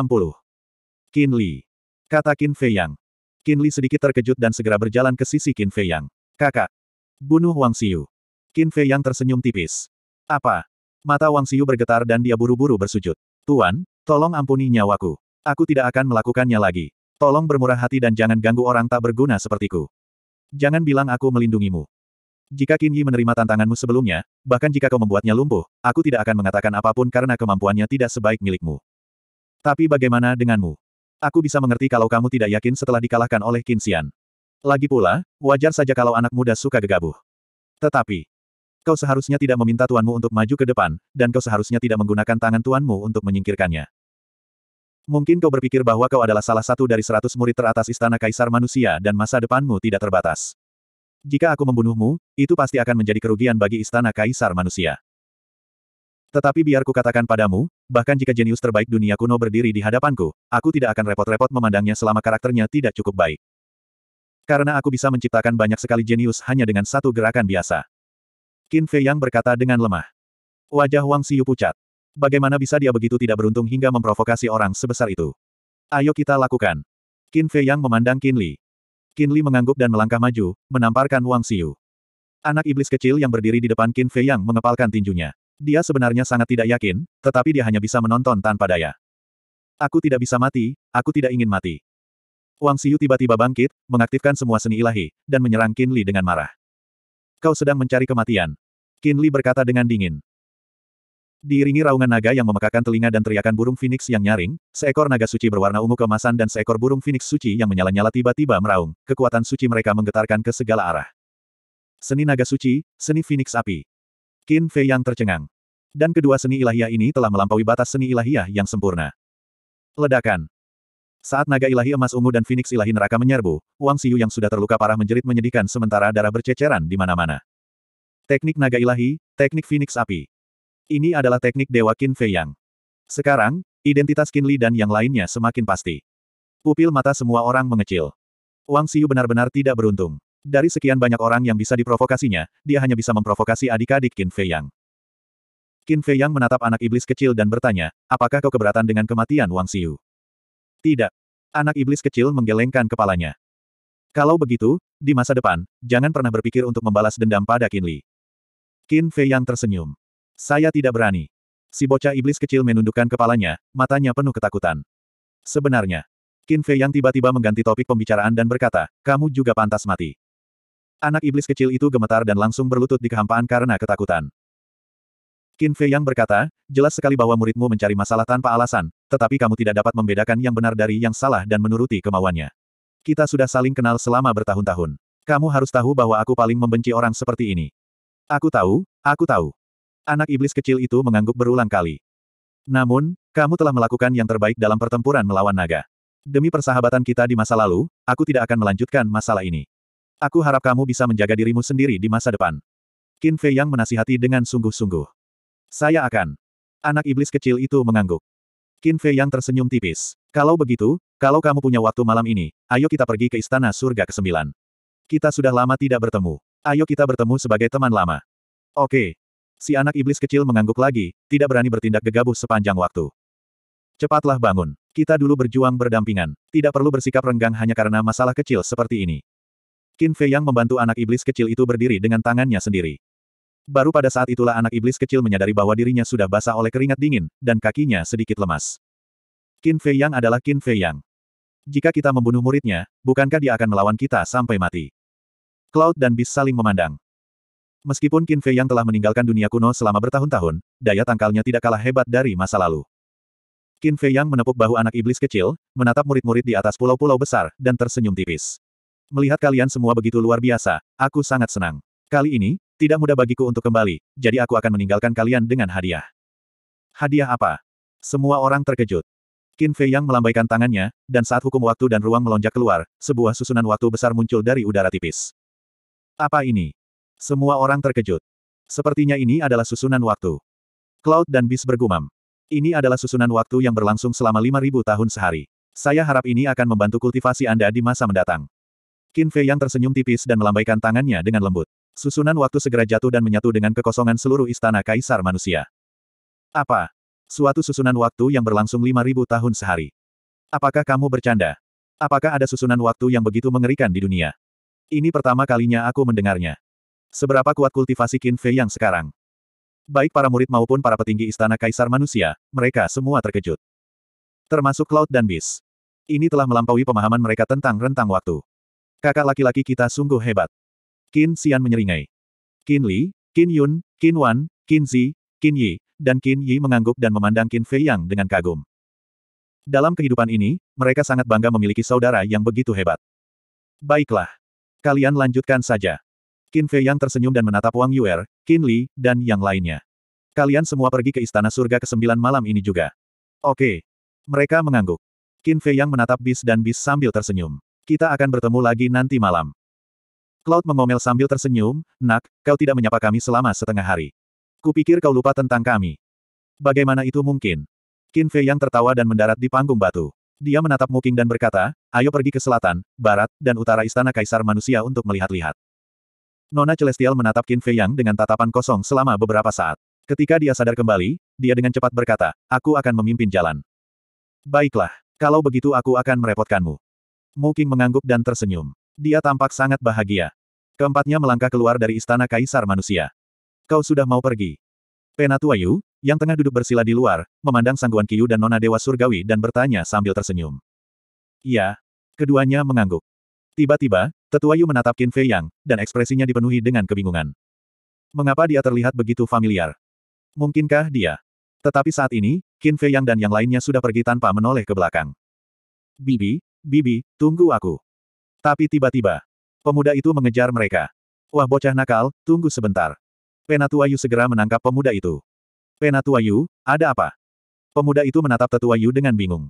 Qin Li. Kata Qin Fei Yang. Qin Li sedikit terkejut dan segera berjalan ke sisi Qin Fei Yang. Kakak. Bunuh Wang Siu. Qin Fei Yang tersenyum tipis. Apa? Mata Wang Siu bergetar dan dia buru-buru bersujud. Tuan, tolong ampuni nyawaku. Aku tidak akan melakukannya lagi. Tolong bermurah hati dan jangan ganggu orang tak berguna sepertiku. Jangan bilang aku melindungimu. Jika Qin Yi menerima tantanganmu sebelumnya, bahkan jika kau membuatnya lumpuh, aku tidak akan mengatakan apapun karena kemampuannya tidak sebaik milikmu. Tapi bagaimana denganmu? Aku bisa mengerti kalau kamu tidak yakin setelah dikalahkan oleh Qin Xian. Lagi pula, wajar saja kalau anak muda suka gegabah. Tetapi, kau seharusnya tidak meminta tuanmu untuk maju ke depan, dan kau seharusnya tidak menggunakan tangan tuanmu untuk menyingkirkannya. Mungkin kau berpikir bahwa kau adalah salah satu dari seratus murid teratas istana kaisar manusia dan masa depanmu tidak terbatas. Jika aku membunuhmu, itu pasti akan menjadi kerugian bagi istana kaisar manusia. Tetapi biar ku katakan padamu, bahkan jika jenius terbaik dunia kuno berdiri di hadapanku, aku tidak akan repot-repot memandangnya selama karakternya tidak cukup baik. Karena aku bisa menciptakan banyak sekali jenius hanya dengan satu gerakan biasa. Qin Fei Yang berkata dengan lemah. Wajah Wang Siu pucat. Bagaimana bisa dia begitu tidak beruntung hingga memprovokasi orang sebesar itu? Ayo kita lakukan. Qin Fei Yang memandang Qin Li. Qin Li mengangguk dan melangkah maju, menamparkan Wang Xiu. Anak iblis kecil yang berdiri di depan Qin Fei Yang mengepalkan tinjunya. Dia sebenarnya sangat tidak yakin, tetapi dia hanya bisa menonton tanpa daya. Aku tidak bisa mati, aku tidak ingin mati. Wang Xiu tiba-tiba bangkit, mengaktifkan semua seni ilahi, dan menyerang Qin Li dengan marah. Kau sedang mencari kematian. Qin Li berkata dengan dingin. Diiringi raungan naga yang memekakan telinga dan teriakan burung phoenix yang nyaring, seekor naga suci berwarna ungu kemasan dan seekor burung phoenix suci yang menyala-nyala tiba-tiba meraung. Kekuatan suci mereka menggetarkan ke segala arah. Seni naga suci, seni phoenix api. Qin Fei yang tercengang. Dan kedua seni ilahiyah ini telah melampaui batas seni ilahiyah yang sempurna. Ledakan. Saat naga ilahi emas ungu dan phoenix ilahi neraka menyerbu, Wang Siyu yang sudah terluka parah menjerit menyedihkan sementara darah berceceran di mana-mana. Teknik naga ilahi, teknik phoenix api. Ini adalah teknik Dewa Qin Fei Yang. Sekarang, identitas Qin Li dan yang lainnya semakin pasti. Pupil mata semua orang mengecil. Wang Xiu benar-benar tidak beruntung. Dari sekian banyak orang yang bisa diprovokasinya, dia hanya bisa memprovokasi adik-adik Qin Fei Yang. Qin Fei Yang menatap anak iblis kecil dan bertanya, apakah kau keberatan dengan kematian Wang Xiu? Tidak. Anak iblis kecil menggelengkan kepalanya. Kalau begitu, di masa depan, jangan pernah berpikir untuk membalas dendam pada Qin Li. Qin Fei Yang tersenyum. Saya tidak berani. Si bocah iblis kecil menundukkan kepalanya, matanya penuh ketakutan. Sebenarnya, Qin Fei yang tiba-tiba mengganti topik pembicaraan dan berkata, kamu juga pantas mati. Anak iblis kecil itu gemetar dan langsung berlutut di kehampaan karena ketakutan. Qin Fei Yang berkata, jelas sekali bahwa muridmu mencari masalah tanpa alasan, tetapi kamu tidak dapat membedakan yang benar dari yang salah dan menuruti kemauannya. Kita sudah saling kenal selama bertahun-tahun. Kamu harus tahu bahwa aku paling membenci orang seperti ini. Aku tahu, aku tahu. Anak iblis kecil itu mengangguk berulang kali. Namun, kamu telah melakukan yang terbaik dalam pertempuran melawan naga. Demi persahabatan kita di masa lalu, aku tidak akan melanjutkan masalah ini. Aku harap kamu bisa menjaga dirimu sendiri di masa depan. Qin Fei Yang menasihati dengan sungguh-sungguh. Saya akan. Anak iblis kecil itu mengangguk. Qin Fei Yang tersenyum tipis. Kalau begitu, kalau kamu punya waktu malam ini, ayo kita pergi ke istana surga ke-9. Kita sudah lama tidak bertemu. Ayo kita bertemu sebagai teman lama. Oke, Si anak iblis kecil mengangguk lagi, tidak berani bertindak gegabah sepanjang waktu. Cepatlah bangun. Kita dulu berjuang berdampingan. Tidak perlu bersikap renggang hanya karena masalah kecil seperti ini. Qin Fei yang membantu anak iblis kecil itu berdiri dengan tangannya sendiri. Baru pada saat itulah anak iblis kecil menyadari bahwa dirinya sudah basah oleh keringat dingin, dan kakinya sedikit lemas. Qin Fei Yang adalah Qin Fei Yang. Jika kita membunuh muridnya, bukankah dia akan melawan kita sampai mati? Cloud dan bis saling memandang. Meskipun Qin Fei yang telah meninggalkan dunia kuno selama bertahun-tahun, daya tangkalnya tidak kalah hebat dari masa lalu. Qin Fei yang menepuk bahu anak iblis kecil, menatap murid-murid di atas pulau-pulau besar, dan tersenyum tipis. Melihat kalian semua begitu luar biasa, aku sangat senang. Kali ini, tidak mudah bagiku untuk kembali, jadi aku akan meninggalkan kalian dengan hadiah. Hadiah apa? Semua orang terkejut. Qin Fei yang melambaikan tangannya, dan saat hukum waktu dan ruang melonjak keluar, sebuah susunan waktu besar muncul dari udara tipis. Apa ini? Semua orang terkejut. Sepertinya ini adalah susunan waktu. Cloud dan Bis bergumam. Ini adalah susunan waktu yang berlangsung selama 5.000 tahun sehari. Saya harap ini akan membantu kultivasi Anda di masa mendatang. Qin Fei yang tersenyum tipis dan melambaikan tangannya dengan lembut. Susunan waktu segera jatuh dan menyatu dengan kekosongan seluruh istana kaisar manusia. Apa? Suatu susunan waktu yang berlangsung 5.000 tahun sehari. Apakah kamu bercanda? Apakah ada susunan waktu yang begitu mengerikan di dunia? Ini pertama kalinya aku mendengarnya. Seberapa kuat kultivasi Qin Fei yang sekarang? Baik para murid maupun para petinggi istana kaisar manusia, mereka semua terkejut. Termasuk Cloud dan Beast. Ini telah melampaui pemahaman mereka tentang rentang waktu. Kakak laki-laki kita sungguh hebat. Qin Xian menyeringai. Qin Li, Qin Yun, Qin Wan, Qin Zi, Qin Yi, dan Qin Yi mengangguk dan memandang Qin Fei Yang dengan kagum. Dalam kehidupan ini, mereka sangat bangga memiliki saudara yang begitu hebat. Baiklah. Kalian lanjutkan saja. Qin Fei yang tersenyum dan menatap Wang Yuer, Qin Li, dan yang lainnya. Kalian semua pergi ke Istana Surga ke-9 malam ini juga. Oke. Mereka mengangguk. Qin Fei yang menatap bis dan bis sambil tersenyum. Kita akan bertemu lagi nanti malam. Cloud mengomel sambil tersenyum, Nak, kau tidak menyapa kami selama setengah hari. Kupikir kau lupa tentang kami. Bagaimana itu mungkin? Qin Fei yang tertawa dan mendarat di panggung batu. Dia menatap Muking dan berkata, ayo pergi ke selatan, barat, dan utara istana kaisar manusia untuk melihat-lihat. Nona Celestial menatap Qin Fei Yang dengan tatapan kosong selama beberapa saat. Ketika dia sadar kembali, dia dengan cepat berkata, aku akan memimpin jalan. Baiklah, kalau begitu aku akan merepotkanmu. Mu Qing mengangguk dan tersenyum. Dia tampak sangat bahagia. Keempatnya melangkah keluar dari istana kaisar manusia. Kau sudah mau pergi. Penatua Yu, yang tengah duduk bersila di luar, memandang sangguan Kiyu dan Nona Dewa Surgawi dan bertanya sambil tersenyum. Iya. Keduanya mengangguk. Tiba-tiba, Tetua Yu menatap Qin Fei Yang, dan ekspresinya dipenuhi dengan kebingungan. Mengapa dia terlihat begitu familiar? Mungkinkah dia? Tetapi saat ini, Qin Fei Yang dan yang lainnya sudah pergi tanpa menoleh ke belakang. Bibi, Bibi, tunggu aku. Tapi tiba-tiba, pemuda itu mengejar mereka. Wah bocah nakal, tunggu sebentar. Penatua Yu segera menangkap pemuda itu. Penatua Yu, ada apa? Pemuda itu menatap Tetua Yu dengan bingung.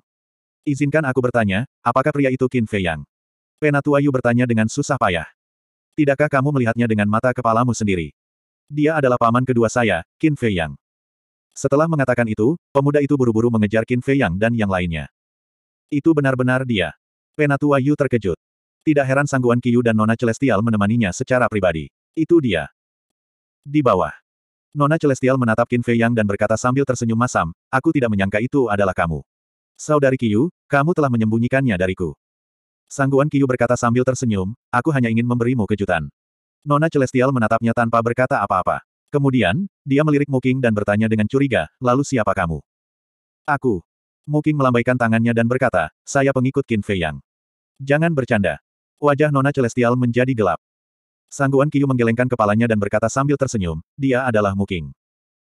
Izinkan aku bertanya, apakah pria itu Qin Fei Yang? Penatuayu bertanya dengan susah payah. Tidakkah kamu melihatnya dengan mata kepalamu sendiri? Dia adalah paman kedua saya, Qin Fei Yang. Setelah mengatakan itu, pemuda itu buru-buru mengejar Qin Fei Yang dan yang lainnya. Itu benar-benar dia. Penatua Yu terkejut. Tidak heran sangguan Kiyu dan Nona Celestial menemaninya secara pribadi. Itu dia. Di bawah. Nona Celestial menatap Qin Fei Yang dan berkata sambil tersenyum masam, aku tidak menyangka itu adalah kamu. Saudari Kiyu, kamu telah menyembunyikannya dariku. Sangguan Kiyu berkata sambil tersenyum, aku hanya ingin memberimu kejutan. Nona Celestial menatapnya tanpa berkata apa-apa. Kemudian, dia melirik Muking dan bertanya dengan curiga, lalu siapa kamu? Aku. Muking melambaikan tangannya dan berkata, saya pengikut Qin Fei Yang. Jangan bercanda. Wajah Nona Celestial menjadi gelap. Sangguan Kiyu menggelengkan kepalanya dan berkata sambil tersenyum, dia adalah Muking.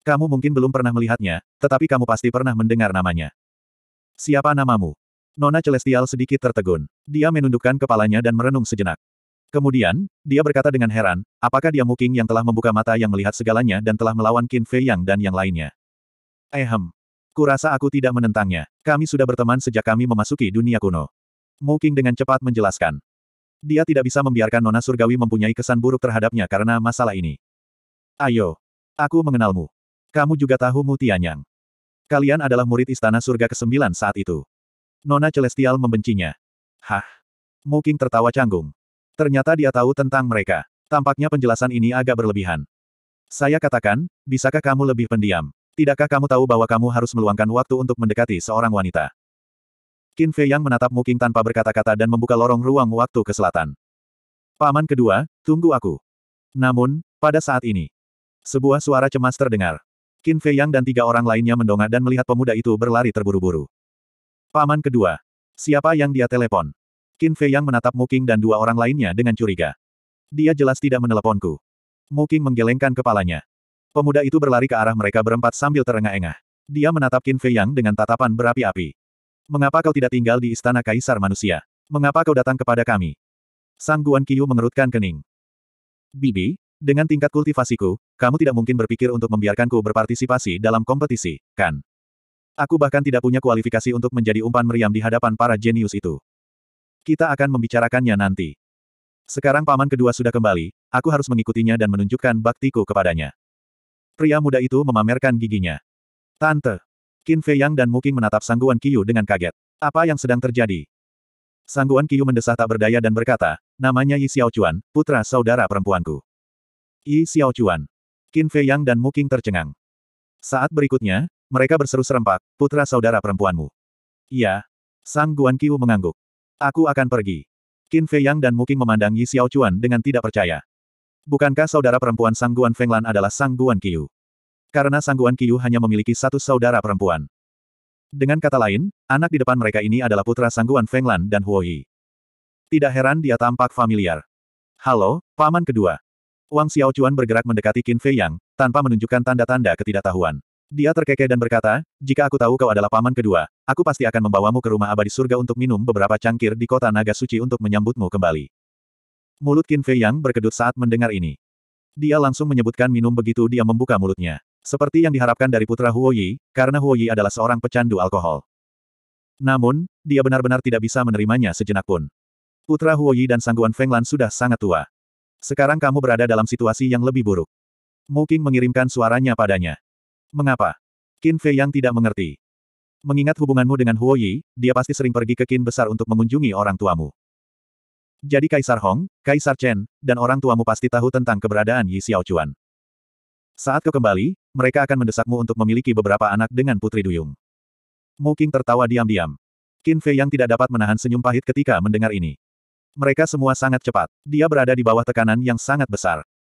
Kamu mungkin belum pernah melihatnya, tetapi kamu pasti pernah mendengar namanya. Siapa namamu? Nona Celestial sedikit tertegun. Dia menundukkan kepalanya dan merenung sejenak. Kemudian, dia berkata dengan heran, apakah dia Muking yang telah membuka mata yang melihat segalanya dan telah melawan Qin Fei Yang dan yang lainnya? Ehem. Eh, Kurasa aku tidak menentangnya. Kami sudah berteman sejak kami memasuki dunia kuno. Muking dengan cepat menjelaskan. Dia tidak bisa membiarkan Nona Surgawi mempunyai kesan buruk terhadapnya karena masalah ini. Ayo. Aku mengenalmu. Kamu juga tahu Mutianyang. Kalian adalah murid Istana Surga ke-9 saat itu. Nona Celestial membencinya. Hah? Muking tertawa canggung. Ternyata dia tahu tentang mereka. Tampaknya penjelasan ini agak berlebihan. Saya katakan, bisakah kamu lebih pendiam? Tidakkah kamu tahu bahwa kamu harus meluangkan waktu untuk mendekati seorang wanita? Qin Fei Yang menatap Muking tanpa berkata-kata dan membuka lorong ruang waktu ke selatan. Paman kedua, tunggu aku. Namun, pada saat ini, sebuah suara cemas terdengar. Qin Fei Yang dan tiga orang lainnya mendongak dan melihat pemuda itu berlari terburu-buru. Paman kedua. Siapa yang dia telepon? Qin Fei yang menatap Muking dan dua orang lainnya dengan curiga. Dia jelas tidak meneleponku. Muking menggelengkan kepalanya. Pemuda itu berlari ke arah mereka berempat sambil terengah-engah. Dia menatap Qin Fei yang dengan tatapan berapi-api. Mengapa kau tidak tinggal di istana kaisar manusia? Mengapa kau datang kepada kami? Sang Guan Qiu mengerutkan kening. Bibi, dengan tingkat kultivasiku, kamu tidak mungkin berpikir untuk membiarkanku berpartisipasi dalam kompetisi, kan? Aku bahkan tidak punya kualifikasi untuk menjadi umpan meriam di hadapan para jenius itu. Kita akan membicarakannya nanti. Sekarang paman kedua sudah kembali, aku harus mengikutinya dan menunjukkan baktiku kepadanya. Pria muda itu memamerkan giginya. Tante. Qin Fei Yang dan Muking menatap Sangguan Qiyu dengan kaget. Apa yang sedang terjadi? Sangguan Qiyu mendesah tak berdaya dan berkata, namanya Yi Xiaochuan, putra saudara perempuanku. Yi Xiaochuan. Qin Fei Yang dan Muking tercengang. Saat berikutnya, mereka berseru serempak, putra saudara perempuanmu. Iya. Sang Guan Qiu mengangguk. Aku akan pergi. Qin Fei Yang dan Muking memandang Yi Xiao Chuan dengan tidak percaya. Bukankah saudara perempuan Sang Guan Feng Lan adalah Sang Guan Qiu? Karena Sang Guan Qiu hanya memiliki satu saudara perempuan. Dengan kata lain, anak di depan mereka ini adalah putra Sang Guan Feng Lan dan Huo Yi. Tidak heran dia tampak familiar. Halo, paman kedua. Wang Xiao Chuan bergerak mendekati Qin Fei Yang, tanpa menunjukkan tanda-tanda ketidaktahuan. Dia terkekeh dan berkata, jika aku tahu kau adalah paman kedua, aku pasti akan membawamu ke rumah abadi surga untuk minum beberapa cangkir di kota naga suci untuk menyambutmu kembali. Mulut Qin Fei Yang berkedut saat mendengar ini. Dia langsung menyebutkan minum begitu dia membuka mulutnya. Seperti yang diharapkan dari putra Huo Yi, karena Huo Yi adalah seorang pecandu alkohol. Namun, dia benar-benar tidak bisa menerimanya sejenak pun. Putra Huo Yi dan Sangguan Fenglan sudah sangat tua. Sekarang kamu berada dalam situasi yang lebih buruk. Mu Qing mengirimkan suaranya padanya. Mengapa? Qin Fei yang tidak mengerti. Mengingat hubunganmu dengan Huo Yi, dia pasti sering pergi ke Qin besar untuk mengunjungi orang tuamu. Jadi Kaisar Hong, Kaisar Chen, dan orang tuamu pasti tahu tentang keberadaan Yi Xiaochuan. Saat kau kembali, mereka akan mendesakmu untuk memiliki beberapa anak dengan Putri Duyung. Mu Qing tertawa diam-diam. Qin Fei yang tidak dapat menahan senyum pahit ketika mendengar ini. Mereka semua sangat cepat. Dia berada di bawah tekanan yang sangat besar.